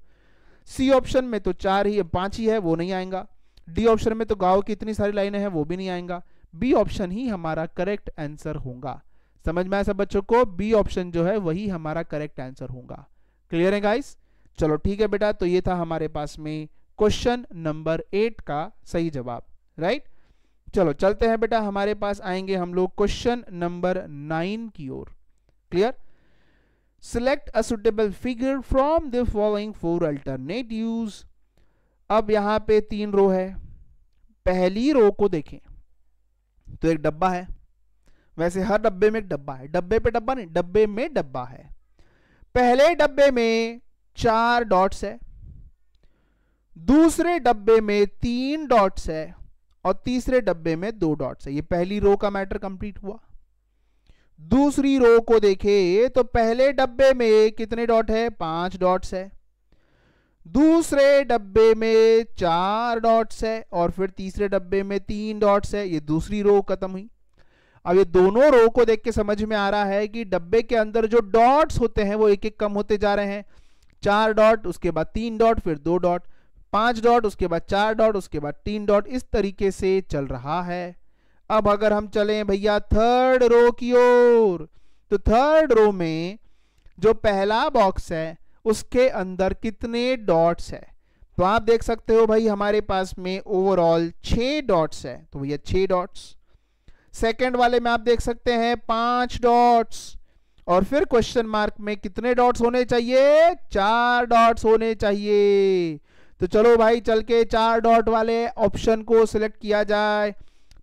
सी ऑप्शन में तो चार ही पाँच ही है वो नहीं आएगा डी ऑप्शन में तो गांव की इतनी सारी लाइनें हैं वो भी नहीं आएगा बी ऑप्शन ही हमारा करेक्ट आंसर होगा समझ में आया सब बच्चों को बी ऑप्शन जो है वही हमारा करेक्ट आंसर होगा क्लियर है गाइस चलो ठीक है बेटा तो ये था हमारे पास में क्वेश्चन नंबर एट का सही जवाब राइट चलो चलते हैं बेटा हमारे पास आएंगे हम लोग क्वेश्चन नंबर नाइन की ओर clear select suitable figure from from the following four alternatives अब यहां पे तीन रो है पहली रो को देखें तो एक डब्बा है वैसे हर डब्बे में एक डब्बा है डब्बे पे डब्बा नहीं डब्बे में डब्बा है पहले डब्बे में चार डॉट्स है दूसरे डब्बे में तीन डॉट्स है और तीसरे डब्बे में दो डॉट्स है ये पहली रो का मैटर कंप्लीट हुआ दूसरी रो को देखे तो पहले डब्बे में कितने डॉट है पांच डॉट्स है दूसरे डब्बे में चार डॉट्स है और फिर तीसरे डब्बे में तीन डॉट्स है ये दूसरी रो खत्म हुई अब ये दोनों रो को देख के समझ में आ रहा है कि डब्बे के अंदर जो डॉट्स होते हैं वो एक एक कम होते जा रहे हैं चार डॉट उसके बाद तीन डॉट फिर दो डॉट पांच डॉट उसके बाद चार डॉट उसके बाद तीन डॉट इस तरीके से चल रहा है अब अगर हम चलें भैया थर्ड रो की ओर तो थर्ड रो में जो पहला बॉक्स है उसके अंदर कितने डॉट्स है तो आप देख सकते हो भाई हमारे पास में ओवरऑल छे डॉट्स है तो भैया छे डॉट्स सेकेंड वाले में आप देख सकते हैं पांच डॉट्स और फिर क्वेश्चन मार्क में कितने डॉट्स होने चाहिए चार डॉट्स होने चाहिए तो चलो भाई चल के चार डॉट वाले ऑप्शन को सिलेक्ट किया जाए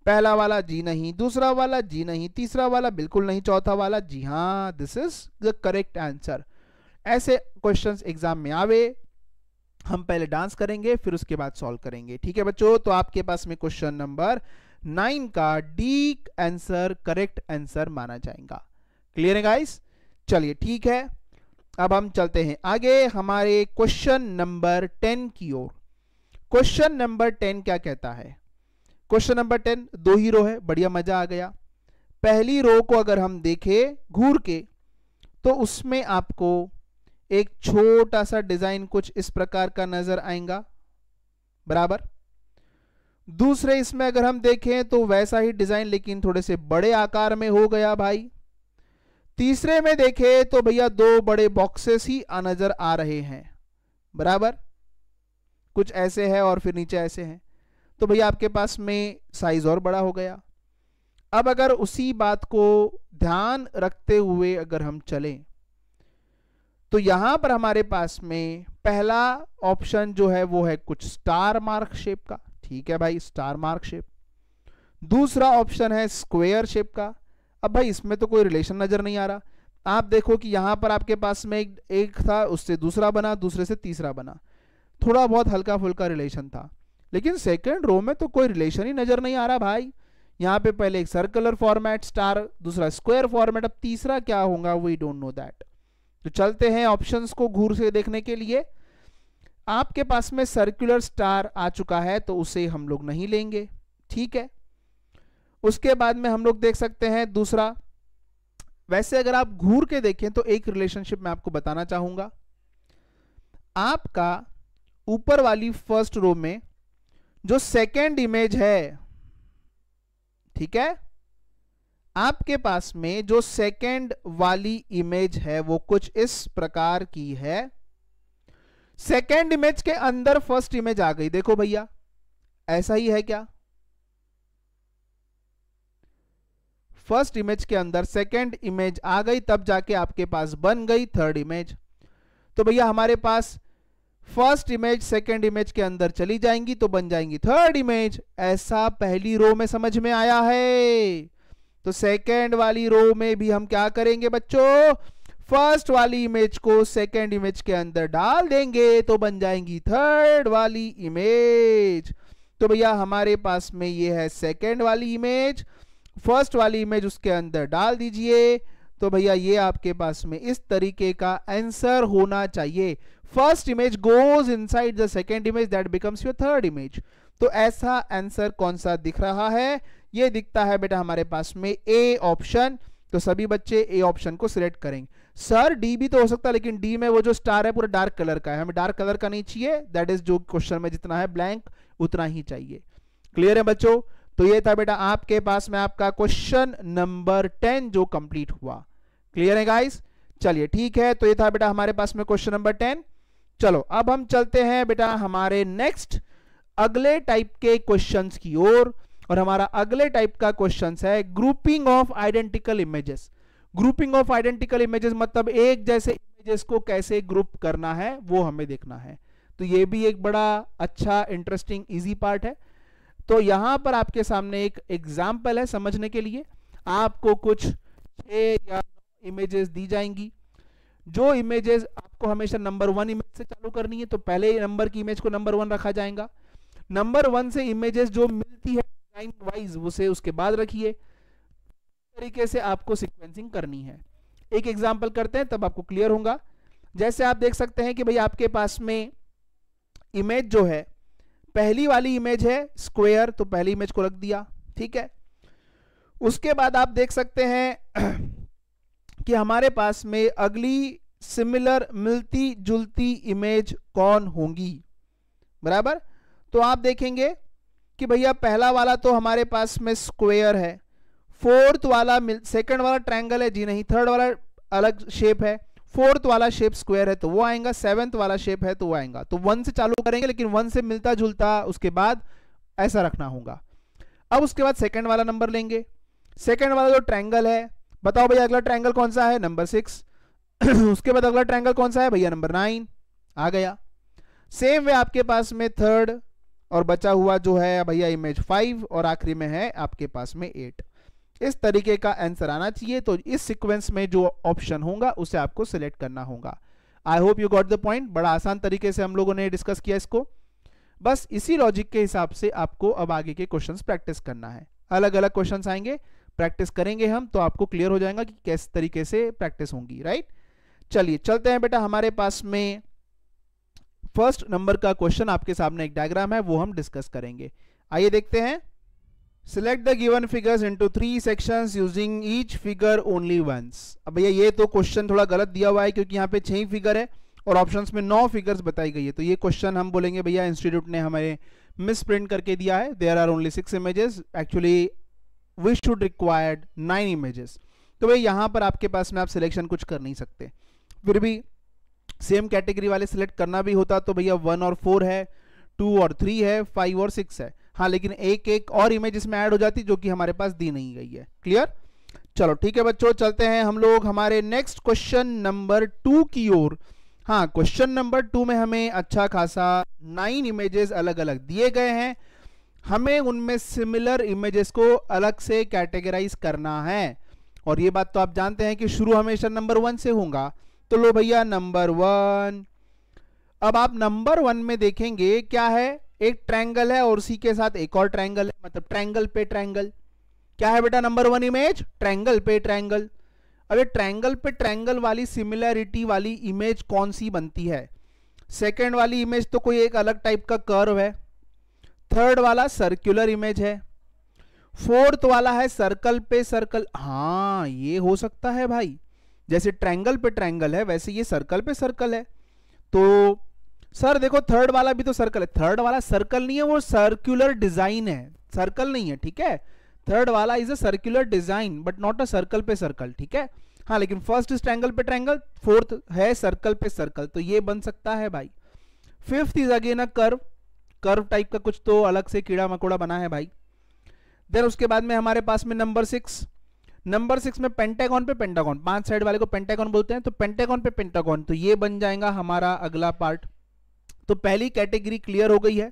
पहला वाला जी नहीं दूसरा वाला जी नहीं तीसरा वाला बिल्कुल नहीं चौथा वाला जी हाँ this is the correct answer ऐसे क्वेश्चंस एग्जाम में आवे हम पहले डांस करेंगे फिर उसके बाद सॉल्व करेंगे ठीक है बच्चों तो आपके पास में क्वेश्चन नंबर नाइन का डी आंसर करेक्ट आंसर माना जाएगा क्लियर है गाइस चलिए ठीक है अब हम चलते हैं आगे हमारे क्वेश्चन नंबर टेन की ओर क्वेश्चन नंबर टेन क्या कहता है क्वेश्चन नंबर टेन दो ही रो है बढ़िया मजा आ गया पहली रो को अगर हम देखें घूर के तो उसमें आपको एक छोटा सा डिजाइन कुछ इस प्रकार का नजर आएगा बराबर दूसरे इसमें अगर हम देखें तो वैसा ही डिजाइन लेकिन थोड़े से बड़े आकार में हो गया भाई तीसरे में देखें तो भैया दो बड़े बॉक्सेस ही नजर आ रहे हैं बराबर कुछ ऐसे है और फिर नीचे ऐसे हैं तो भैया आपके पास में साइज और बड़ा हो गया अब अगर उसी बात को ध्यान रखते हुए अगर हम चलें तो यहां पर हमारे पास में पहला ऑप्शन जो है वो है कुछ स्टार मार्क शेप का ठीक है भाई स्टार मार्क शेप दूसरा ऑप्शन है स्क्वेयर शेप का अब भाई इसमें तो कोई रिलेशन नजर नहीं आ रहा आप देखो कि यहां पर आपके पास में एक एक था उससे दूसरा बना दूसरे से तीसरा बना थोड़ा बहुत हल्का फुल्का रिलेशन था लेकिन सेकेंड रो में तो कोई रिलेशन ही नज़र नहीं आ रहा भाई यहां पे पहले एक सर्कुलर फॉर्मेट स्टार दूसरा स्क्वायर फॉर्मेट अब तीसरा क्या होगा वी डोंट नो दैट तो चलते हैं ऑप्शंस को घूर से देखने के लिए आपके पास में सर्कुलर स्टार आ चुका है तो उसे हम लोग नहीं लेंगे ठीक है उसके बाद में हम लोग देख सकते हैं दूसरा वैसे अगर आप घूर के देखें तो एक रिलेशनशिप मैं आपको बताना चाहूंगा आपका ऊपर वाली फर्स्ट रो में जो सेकेंड इमेज है ठीक है आपके पास में जो सेकंड वाली इमेज है वो कुछ इस प्रकार की है सेकंड इमेज के अंदर फर्स्ट इमेज आ गई देखो भैया ऐसा ही है क्या फर्स्ट इमेज के अंदर सेकंड इमेज आ गई तब जाके आपके पास बन गई थर्ड इमेज तो भैया हमारे पास फर्स्ट इमेज सेकंड इमेज के अंदर चली जाएंगी तो बन जाएंगी थर्ड इमेज ऐसा पहली रो में समझ में आया है तो सेकेंड वाली रो में भी हम क्या करेंगे बच्चों फर्स्ट वाली इमेज को सेकेंड इमेज के अंदर डाल देंगे तो बन जाएंगी थर्ड वाली इमेज तो भैया हमारे पास में ये है सेकेंड वाली इमेज फर्स्ट वाली इमेज उसके अंदर डाल दीजिए तो भैया ये आपके पास में इस तरीके का आंसर होना चाहिए first image goes inside the second image that becomes your third image तो ऐसा आंसर कौन सा दिख रहा है ये दिखता है बेटा हमारे पास में ए ऑप्शन तो सभी बच्चे ए ऑप्शन को सिलेक्ट करेंगे सर डी भी तो हो सकता है लेकिन डी में वो जो स्टार है पूरा डार्क कलर का है हमें डार्क कलर का नहीं चाहिए दैट इज जो क्वेश्चन में जितना है ब्लैंक उतना ही चाहिए क्लियर है बच्चों तो ये था बेटा आपके पास में आपका क्वेश्चन नंबर टेन जो कंप्लीट हुआ क्लियर है गाइस चलिए ठीक है तो ये था बेटा हमारे पास में क्वेश्चन नंबर टेन चलो अब हम चलते हैं बेटा हमारे नेक्स्ट अगले टाइप के क्वेश्चंस की ओर और हमारा अगले टाइप का क्वेश्चन है grouping of identical images grouping of identical images मतलब एक जैसे इमेजेस को कैसे ग्रुप करना है वो हमें देखना है तो ये भी एक बड़ा अच्छा इंटरेस्टिंग इजी पार्ट है तो यहां पर आपके सामने एक एग्जाम्पल है समझने के लिए आपको कुछ छः या इमेजेस दी जाएंगी जो इमेजेस आपको हमेशा नंबर वन इमेज से चालू करनी है तो पहले नंबर की इमेज को नंबर वन रखा जाएगा नंबर वन से इमेजेस जो मिलती है टाइम वाइज उसे उसके बाद रखिए तरीके से आपको सिक्वेंसिंग करनी है एक एग्जाम्पल करते हैं तब आपको क्लियर होगा जैसे आप देख सकते हैं कि भाई आपके पास में इमेज जो है पहली वाली इमेज है स्क्वेयर तो पहली इमेज को रख दिया ठीक है उसके बाद आप देख सकते हैं कि हमारे पास में अगली सिमिलर मिलती जुलती इमेज कौन होंगी बराबर तो आप देखेंगे कि भैया पहला वाला तो हमारे पास में स्क्वेयर है फोर्थ वाला सेकंड वाला ट्रायंगल है जी नहीं थर्ड वाला अलग शेप है फोर्थ वाला शेप स्क्वायर है तो वो आएगा सेवन्थ वाला शेप है तो वो आएगा तो वन से चालू करेंगे लेकिन वन से मिलता जुलता उसके बाद ऐसा रखना होगा अब उसके बाद सेकंड वाला नंबर लेंगे सेकंड वाला जो ट्रायंगल है बताओ भैया अगला ट्रायंगल कौन सा है नंबर सिक्स उसके बाद अगला ट्रायंगल कौन सा है भैया नंबर नाइन आ गया सेम वे आपके पास में थर्ड और बचा हुआ जो है भैया इमेज फाइव और आखिरी में है आपके पास में एट इस तरीके का आंसर आना चाहिए तो इस सीक्वेंस में जो ऑप्शन होगा उसे आपको सिलेक्ट करना होगा I hope you got the point बड़ा आसान तरीके से हम लोगों ने डिस्कस किया इसको बस इसी लॉजिक के हिसाब से आपको अब आगे के क्वेश्चंस प्रैक्टिस करना है अलग अलग क्वेश्चंस आएंगे प्रैक्टिस करेंगे हम तो आपको क्लियर हो जाएगा कि किस तरीके से प्रैक्टिस होंगी राइट चलिए चलते हैं बेटा हमारे पास में फर्स्ट नंबर का क्वेश्चन आपके सामने एक डायग्राम है वो हम डिस्कस करेंगे आइए देखते हैं select the given figures into three sections using each figure only once अब भैया ये तो क्वेश्चन थोड़ा गलत दिया हुआ है क्योंकि यहाँ पे छह फिगर है और ऑप्शंस में नौ फिगर्स बताई गई है तो ये क्वेश्चन हम बोलेंगे भैया इंस्टीट्यूट ने हमें मिस प्रिंट करके दिया है there are only six images actually we should required nine images तो भाई यहाँ पर आपके पास में आप सिलेक्शन कुछ कर नहीं सकते फिर भी सेम कैटेगरी वाले सिलेक्ट करना भी होता तो भैया वन और फोर है टू और थ्री है फाइव और सिक्स है हाँ लेकिन एक एक और इमेज इसमें ऐड हो जाती जो कि हमारे पास दी नहीं गई है क्लियर चलो ठीक है बच्चों चलते हैं हम लोग हमारे नेक्स्ट क्वेश्चन नंबर टू की ओर हाँ क्वेश्चन नंबर टू में हमें अच्छा खासा नाइन इमेजेस अलग अलग दिए गए हैं हमें उनमें सिमिलर इमेजेस को अलग से कैटेगराइज करना है और ये बात तो आप जानते हैं कि शुरू हमेशा नंबर वन से होगा तो लो भैया नंबर वन अब आप नंबर वन में देखेंगे क्या है एक ट्रैंगल है और उसी के साथ एक और ट्रैंगल है मतलब ट्रैंगल पे ट्रैंगल क्या है बेटा नंबर वन इमेज ट्रैंगल पे ट्रैंगल अब ये ट्रायंगल पे ट्रैंगल वाली सिमिलैरिटी वाली इमेज कौन सी बनती है सेकेंड वाली इमेज तो कोई एक अलग टाइप का कर्व है थर्ड वाला सर्कुलर इमेज है फोर्थ वाला है सर्कल पे सर्कल हाँ ये हो सकता है भाई जैसे ट्रायंगल पे ट्रायंगल है वैसे ये सर्कल पे सर्कल है तो सर देखो थर्ड वाला भी तो सर्कल है थर्ड वाला सर्कल नहीं है वो सर्कुलर डिजाइन है सर्कल नहीं है ठीक है थर्ड वाला is a circular design but not a circle पे सर्कल ठीक है हाँ लेकिन फर्स्ट इज ट्रैंगल पे ट्रैंगल फोर्थ है सर्कल पे सर्कल तो ये बन सकता है भाई fifth is again a curve curve type का कुछ तो अलग से कीड़ा मकोड़ा बना है भाई देन उसके बाद में हमारे पास में नंबर सिक्स नंबर सिक्स में पेंटागॉन पे पेंटागॉन पांच साइड वाले को पेंटागॉन बोलते हैं तो पेंटागॉन पे पेंटागॉन तो ये बन जाएगा हमारा अगला पार्ट तो पहली कैटेगरी क्लियर हो गई है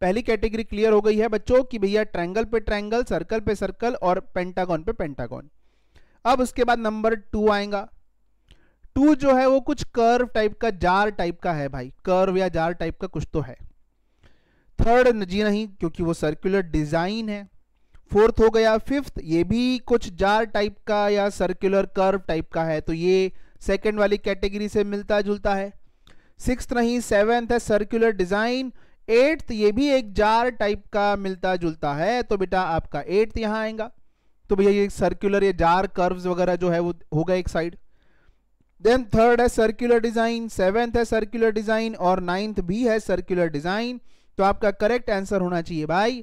पहली कैटेगरी क्लियर हो गई है बच्चों कि भैया ट्रायंगल पे ट्रायंगल सर्कल पे सर्कल और पेंटागॉन पे पेंटागॉन अब उसके बाद नंबर टू आएगा टू जो है वो कुछ कर्व टाइप का जार टाइप का है भाई कर्व या जार टाइप का कुछ तो है थर्ड जी नहीं क्योंकि वो सर्कुलर डिजाइन है फोर्थ हो गया फिफ्थ ये भी कुछ जार टाइप का या सर्कुलर कर्व टाइप का है तो ये सेकेंड वाली कैटेगरी से मिलता जुलता है सिक्स नहीं सेवेंथ है सर्कुलर डिज़ाइन एट्थ ये भी एक जार टाइप का मिलता जुलता है तो बेटा आपका एट्थ यहां आएगा तो भैया ये सर्कुलर ये जार कर्व्स वगैरह जो है वो होगा एक साइड देन थर्ड है सर्कुलर डिज़ाइन सेवेंथ है सर्कुलर डिज़ाइन और नाइन्थ भी है सर्कुलर डिज़ाइन तो आपका करेक्ट आंसर होना चाहिए भाई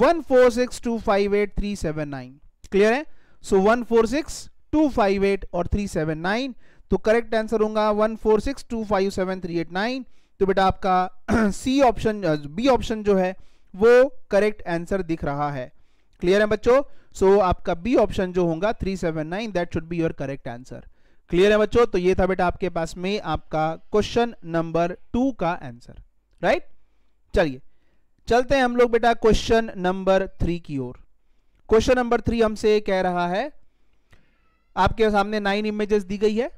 one four six two five eight three seven nine clear है so one four six two five eight और थ्री सेवन नाइन तो करेक्ट आंसर होगा one four six two five seven three eight nine तो बेटा आपका C option B option जो है वो करेक्ट आंसर दिख रहा है क्लियर है बच्चों सो so, आपका बी ऑप्शन जो होगा three seven nine that should be your correct answer clear है बच्चों तो ये था बेटा आपके पास में आपका क्वेश्चन नंबर टू का आंसर राइट right? चलिए चलते हैं हम लोग बेटा क्वेश्चन नंबर थ्री की ओर क्वेश्चन नंबर थ्री हमसे कह रहा है आपके सामने नाइन इमेजेस दी गई है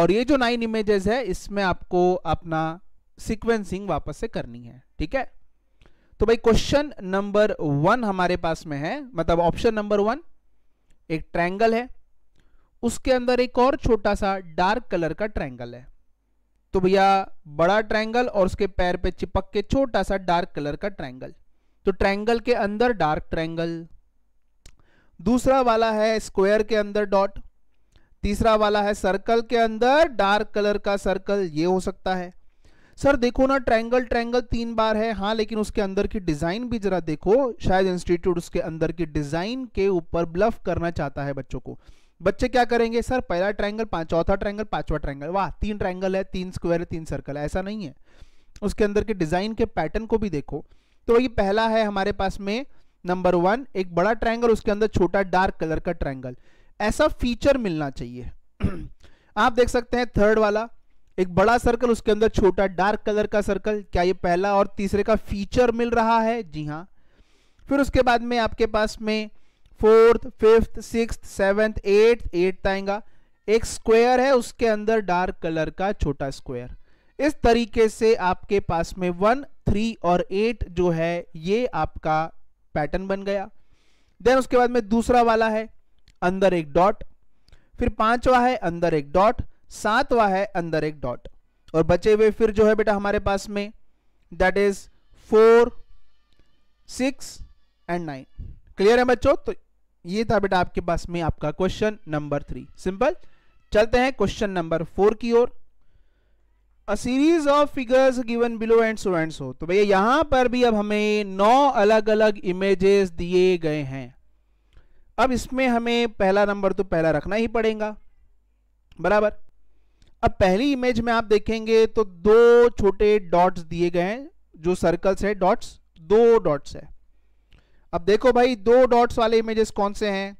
और ये जो नाइन इमेजेस है इसमें आपको अपना सीक्वेंसिंग वापस से करनी है ठीक है तो भाई क्वेश्चन नंबर वन हमारे पास में है मतलब ऑप्शन नंबर वन एक ट्रैंगल है उसके अंदर एक और छोटा सा डार्क कलर का ट्रैंगल है तो भैया बड़ा ट्रायंगल और उसके पैर पे चिपक के छोटा सा डार्क कलर का ट्रायंगल तो ट्रायंगल के अंदर डार्क ट्रायंगल दूसरा वाला है स्क्वायर के अंदर डॉट तीसरा वाला है सर्कल के अंदर डार्क कलर का सर्कल ये हो सकता है सर देखो ना ट्रायंगल ट्रायंगल तीन बार है हाँ लेकिन उसके अंदर की डिजाइन भी जरा देखो शायद इंस्टीट्यूट उसके अंदर की डिजाइन के ऊपर ब्लफ करना चाहता है बच्चों को बच्चे क्या करेंगे सर पहला ट्राइंगल पांच चौथा ट्राइंगल पांचवा ट्राइंगल वाह तीन ट्राइंगल है तीन स्क्वायर है तीन सर्कल है ऐसा नहीं है उसके अंदर के डिजाइन के पैटर्न को भी देखो तो ये पहला है हमारे पास में नंबर वन एक बड़ा ट्राइंगल उसके अंदर छोटा डार्क कलर का ट्राइंगल ऐसा फीचर मिलना चाहिए आप देख सकते हैं थर्ड वाला एक बड़ा सर्कल उसके अंदर छोटा डार्क कलर का सर्कल क्या ये पहला और तीसरे का फीचर मिल रहा है जी हाँ फिर उसके बाद में आपके पास में fourth fifth six seventh eighth eighth आएगा एक स्क्वायर है उसके अंदर डार्क कलर का छोटा स्क्वायर इस तरीके से आपके पास में वन थ्री और एट जो है ये आपका पैटर्न बन गया देन उसके बाद में दूसरा वाला है अंदर एक डॉट फिर पांचवा है अंदर एक डॉट सातवा है अंदर एक डॉट और बचे हुए फिर जो है बेटा हमारे पास में that is four six and nine clear है बच्चों तो ये था बेटा आपके पास में आपका क्वेश्चन नंबर थ्री सिंपल चलते हैं क्वेश्चन नंबर फोर की ओर a series of figures given below and so and so तो भैया यहां पर भी अब हमें नौ अलग अलग इमेजेस दिए गए हैं अब इसमें हमें पहला नंबर तो पहला रखना ही पड़ेगा बराबर अब पहली इमेज में आप देखेंगे तो दो छोटे डॉट्स दिए गए हैं जो सर्कल्स है डॉट्स दो डॉट्स है अब देखो भाई दो डॉट्स वाले इमेजेस कौन से हैं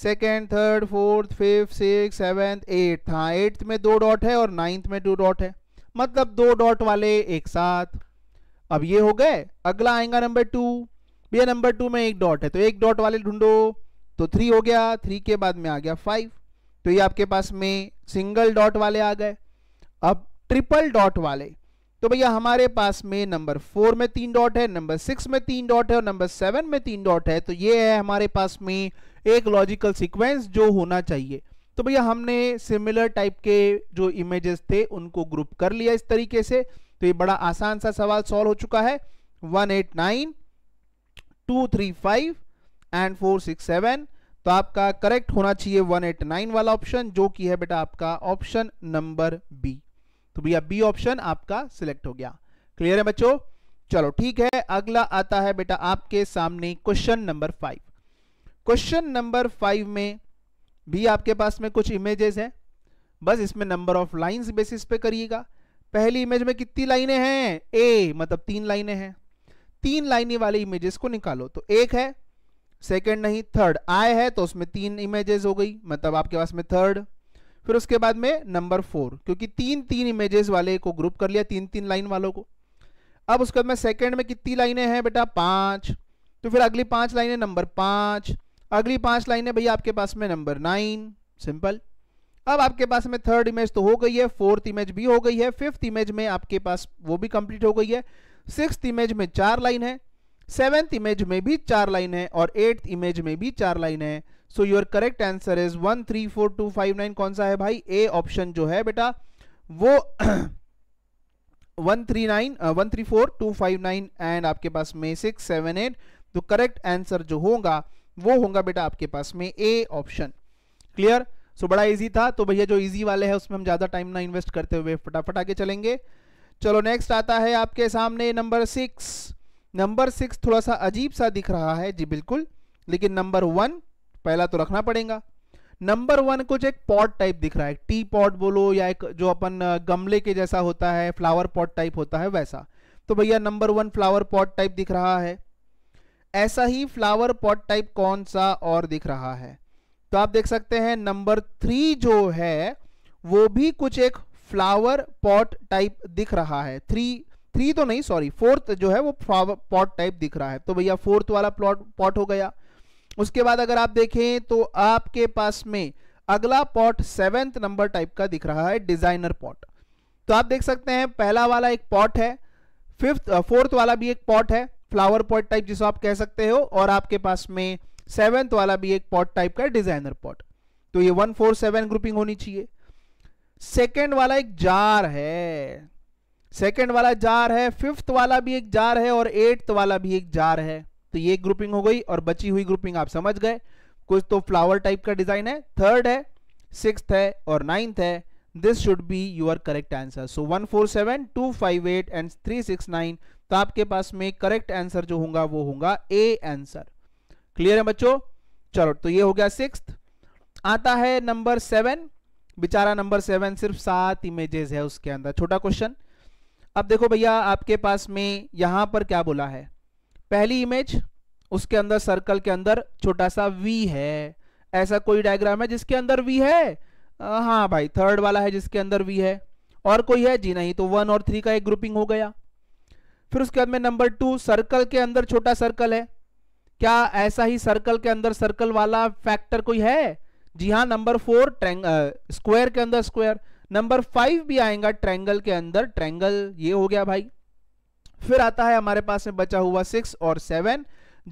second third fourth fifth six seventh eighth हाँ एट्थ में दो डॉट है और नाइन्थ में दो डॉट है मतलब दो डॉट वाले एक साथ अब ये हो गए अगला आएगा नंबर टू भैया नंबर टू में एक डॉट है तो एक डॉट वाले ढूंढो तो थ्री हो गया थ्री के बाद में आ गया फाइव तो ये आपके पास में सिंगल डॉट वाले आ गए अब ट्रिपल डॉट वाले तो भैया हमारे पास में नंबर फोर में तीन डॉट है नंबर सिक्स में तीन डॉट है और नंबर सेवन में तीन डॉट है तो ये है हमारे पास में एक लॉजिकल सीक्वेंस जो होना चाहिए तो भैया हमने सिमिलर टाइप के जो इमेजेस थे उनको ग्रुप कर लिया इस तरीके से तो ये बड़ा आसान सा सवाल सॉल्व हो चुका है one eight nine two three five and four six seven तो आपका करेक्ट होना चाहिए वन एट नाइन वाला ऑप्शन जो कि है बेटा आपका ऑप्शन नंबर बी तो भैया बी ऑप्शन आपका सिलेक्ट हो गया क्लियर है बच्चों चलो ठीक है अगला आता है बेटा आपके सामने question number five question number five में भी आपके पास में कुछ इमेजेस हैं बस इसमें नंबर ऑफ लाइंस बेसिस पे करिएगा पहली इमेज में कितनी लाइनें हैं ए मतलब तीन लाइनें हैं तीन लाइनें वाले इमेजेस को निकालो तो एक है सेकंड नहीं थर्ड आय है तो उसमें तीन इमेजेस हो गई मतलब आपके पास में थर्ड फिर उसके बाद में नंबर फोर क्योंकि तीन तीन इमेजेस वाले को ग्रुप कर लिया तीन तीन लाइन वालों को अब उसके बाद में सेकेंड में कितनी लाइनें हैं बेटा पांच तो फिर अगली पांच लाइनें नंबर पांच अगली पांच लाइनें भैया आपके पास में नंबर नाइन सिंपल अब आपके पास में थर्ड इमेज तो हो गई है फोर्थ इमेज भी हो गई है फिफ्थ इमेज में आपके पास वो भी कंप्लीट हो गई है सिक्स इमेज में चार लाइन है सेवेंथ इमेज में भी चार लाइन है और एट्थ इमेज में भी चार लाइन है so your correct answer is one three four two five nine कौन सा है भाई ए ऑप्शन जो है बेटा वो one three nine one three four two five nine and आपके पास में सिक्स सेवन एट तो करेक्ट आंसर जो होगा वो होगा बेटा आपके पास में ए ऑप्शन क्लियर सो बड़ा इजी था तो भैया जो इजी वाले हैं उसमें हम ज़्यादा टाइम ना इन्वेस्ट करते हुए फटाफट आगे चलेंगे चलो नेक्स्ट आता है आपके सामने नंबर सिक्स नंबर सिक्स थोड़ा सा अजीब सा दिख रहा है जी बिल्कुल लेकिन नंबर वन पहला तो रखना पड़ेगा नंबर वन कुछ एक पॉट टाइप दिख रहा है टी पॉट बोलो या एक जो अपन गमले के जैसा होता है फ्लावर पॉट टाइप होता है वैसा तो भैया number one flower pot type दिख रहा है ऐसा ही फ्लावर पॉट टाइप कौन सा और दिख रहा है तो आप देख सकते हैं नंबर थ्री जो है वो भी कुछ एक फ्लावर पॉट टाइप दिख रहा है थ्री थ्री तो नहीं सॉरी फोर्थ जो है वो फ्लावर पॉट टाइप दिख रहा है तो भैया फोर्थ वाला प्लॉट पॉट हो गया उसके बाद अगर आप देखें तो आपके पास में अगला पॉट सेवेंथ नंबर टाइप का दिख रहा है डिजाइनर पॉट तो आप देख सकते हैं पहला वाला एक पॉट है फिफ्थ फोर्थ वाला भी एक पॉट है फ्लावर पॉट टाइप जिसे आप कह सकते हो और आपके पास में सेवेंथ वाला भी एक पॉट टाइप का डिजाइनर पॉट तो ये वन फोर सेवन ग्रुपिंग होनी चाहिए सेकेंड वाला एक जार है सेकेंड वाला जार है फिफ्थ वाला भी एक जार है और एट्थ वाला भी एक जार है तो ये ग्रुपिंग हो गई और बची हुई ग्रुपिंग आप समझ गए कुछ तो फ्लावर टाइप का डिजाइन है थर्ड है सिक्स है और नाइन्थ है this should be your correct answer so one four seven two five eight and three six nine तो आपके पास में करेक्ट आंसर जो होगा वो होगा ए आंसर क्लियर है बच्चों चलो तो ये हो गया सिक्स आता है नंबर सेवन बेचारा नंबर सेवन सिर्फ सात इमेजेस है उसके अंदर छोटा क्वेश्चन अब देखो भैया आपके पास में यहां पर क्या बोला है पहली इमेज उसके अंदर सर्कल के अंदर छोटा सा वी है ऐसा कोई डायग्राम है जिसके अंदर वी है आ, हाँ भाई थर्ड वाला है जिसके अंदर वी है और कोई है जी नहीं तो वन और थ्री का एक ग्रुपिंग हो गया फिर उसके बाद में नंबर टू सर्कल के अंदर छोटा सर्कल है क्या ऐसा ही सर्कल के अंदर सर्कल वाला फैक्टर कोई है जी हाँ नंबर फोर ट्रैंग स्क्वायर के अंदर स्क्वायर नंबर फाइव भी आएगा ट्रैंगल के अंदर ट्रैंगल ये हो गया भाई फिर आता है हमारे पास में बचा हुआ सिक्स और सेवन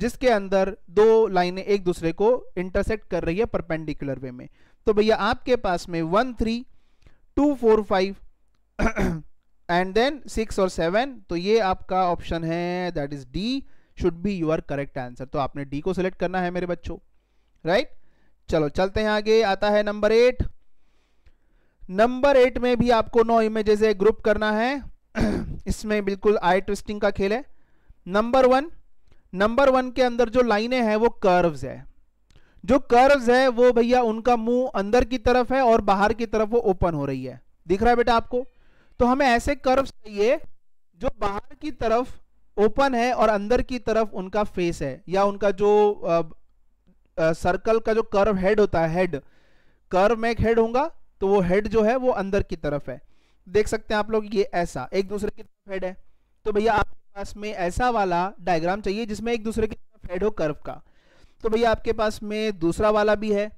जिसके अंदर दो लाइनें एक दूसरे को इंटरसेक्ट कर रही है परपेंडिकुलर वे में तो भैया आपके पास में one three two four five and then six और सेवन तो ये आपका ऑप्शन है that is D should be your correct answer तो आपने डी को सिलेक्ट करना है मेरे बच्चों राइट right? चलो चलते हैं आगे आता है नंबर एट नंबर एट में भी आपको नौ इमेजेस ग्रुप करना है इसमें बिल्कुल आई ट्विस्टिंग का खेल है नंबर वन नंबर वन के अंदर जो लाइनें हैं वो कर्व्स है जो कर्व्स है वो भैया उनका मुंह अंदर की तरफ है और बाहर की तरफ वो ओपन हो रही है दिख रहा है बेटा आपको तो हमें ऐसे कर्व चाहिए जो बाहर की तरफ ओपन है और अंदर की तरफ उनका फेस है या उनका जो आ, आ, सर्कल का जो कर्व हेड होता है हेड कर्व में एक हेड होगा तो वो हेड जो है वो अंदर की तरफ है देख सकते हैं आप लोग ये ऐसा एक दूसरे की तरफ हेड है तो भैया आपके पास में ऐसा वाला डायग्राम चाहिए जिसमें एक दूसरे की तरफ हेड हो कर्व का तो भैया आपके पास में दूसरा वाला भी है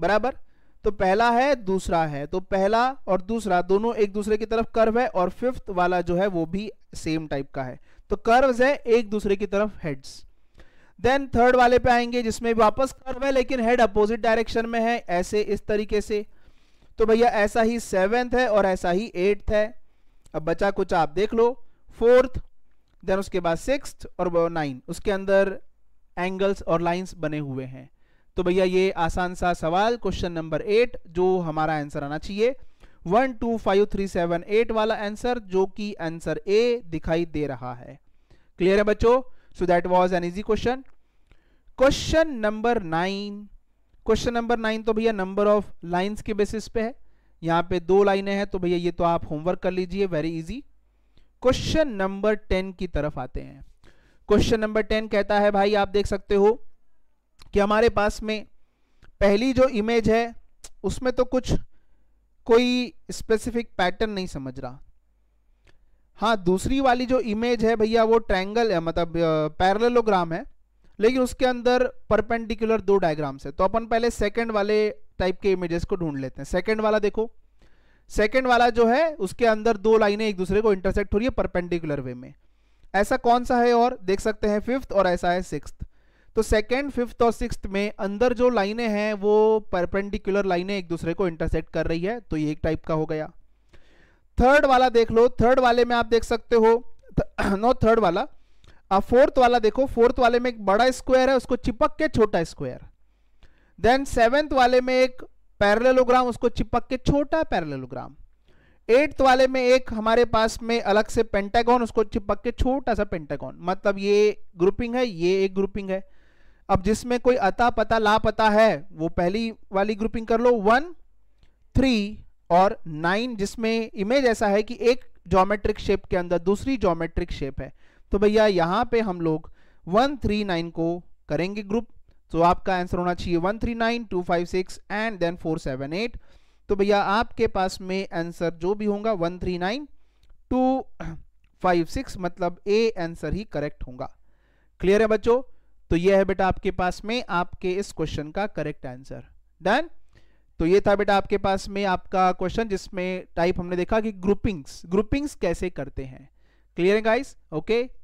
बराबर तो पहला है दूसरा है तो पहला और दूसरा दोनों एक दूसरे की तरफ कर्व है और फिफ्थ वाला जो है वो भी सेम टाइप का है तो कर्व्स है एक दूसरे की तरफ हेड्स देन थर्ड वाले पे आएंगे जिसमें वापस कर्व है लेकिन हेड अपोजिट डायरेक्शन में है ऐसे इस तरीके से तो भैया ऐसा ही सेवेंथ है और ऐसा ही एट्थ है अब बचा कुछ आप देख लो फोर्थ देन उसके बाद सिक्स और नाइन उसके अंदर एंगल्स और लाइंस बने हुए हैं तो भैया ये आसान सा सवाल क्वेश्चन नंबर एट जो हमारा आंसर आना चाहिए one two five three seven eight वाला आंसर जो कि आंसर ए दिखाई दे रहा है क्लियर है बच्चों so that was an easy question question number nine question number nine तो भैया नंबर ऑफ लाइंस के बेसिस पे है यहाँ पे दो लाइनें हैं तो भैया ये तो आप होमवर्क कर लीजिए very easy question number ten की तरफ आते हैं क्वेश्चन नंबर टेन कहता है भाई आप देख सकते हो कि हमारे पास में पहली जो इमेज है उसमें तो कुछ कोई स्पेसिफिक पैटर्न नहीं समझ रहा हाँ दूसरी वाली जो इमेज है भैया वो ट्रैंगल मतलब पैरलोग्राम है लेकिन उसके अंदर परपेंडिकुलर दो डायग्राम्स है तो अपन पहले सेकेंड वाले टाइप के इमेजेस को ढूंढ लेते हैं सेकेंड वाला देखो सेकेंड वाला जो है उसके अंदर दो लाइनें एक दूसरे को इंटरसेक्ट हो रही है परपेंडिकुलर वे में ऐसा कौन सा है और देख सकते हैं फिफ्थ और ऐसा है सिक्स तो सेकेंड फिफ्थ और सिक्स में अंदर जो लाइनें हैं वो परपेंडिकुलर लाइनें एक दूसरे को इंटरसेक्ट कर रही है तो ये एक टाइप का हो गया थर्ड वाला देख लो थर्ड वाले में आप देख सकते हो नो थर्ड वाला अब फोर्थ वाला देखो फोर्थ वाले में एक बड़ा स्क्वायर है उसको चिपक के छोटा स्क्वायर देन सेवेंथ वाले में एक पैरेललोग्राम उसको चिपक के छोटा पैरेललोग्राम एट्थ वाले में एक हमारे पास में अलग से पेंटागॉन उसको चिपक के छोटा सा पेंटागॉन मतलब ये ग्रुपिंग है ये एक ग्रुपिंग है अब जिसमें कोई अता पता लापता है वो पहली वाली ग्रुपिंग कर लो वन थ्री और नाइन जिसमें इमेज ऐसा है कि एक ज्योमेट्रिक शेप के अंदर दूसरी ज्योमेट्रिक शेप है तो भैया यहाँ पे हम लोग 139 को करेंगे ग्रुप तो आपका आंसर होना चाहिए 139, 256 एंड देन 478 तो भैया आपके पास में आंसर जो भी होगा 139, 256 मतलब ए आंसर ही करेक्ट होगा क्लियर है बच्चों तो ये है बेटा आपके पास में आपके इस क्वेश्चन का करेक्ट आंसर डन तो ये था बेटा आपके पास में आपका क्वेश्चन जिसमें टाइप हमने देखा कि ग्रुपिंग्स ग्रुपिंग्स कैसे करते हैं क्लियर है गाइस ओके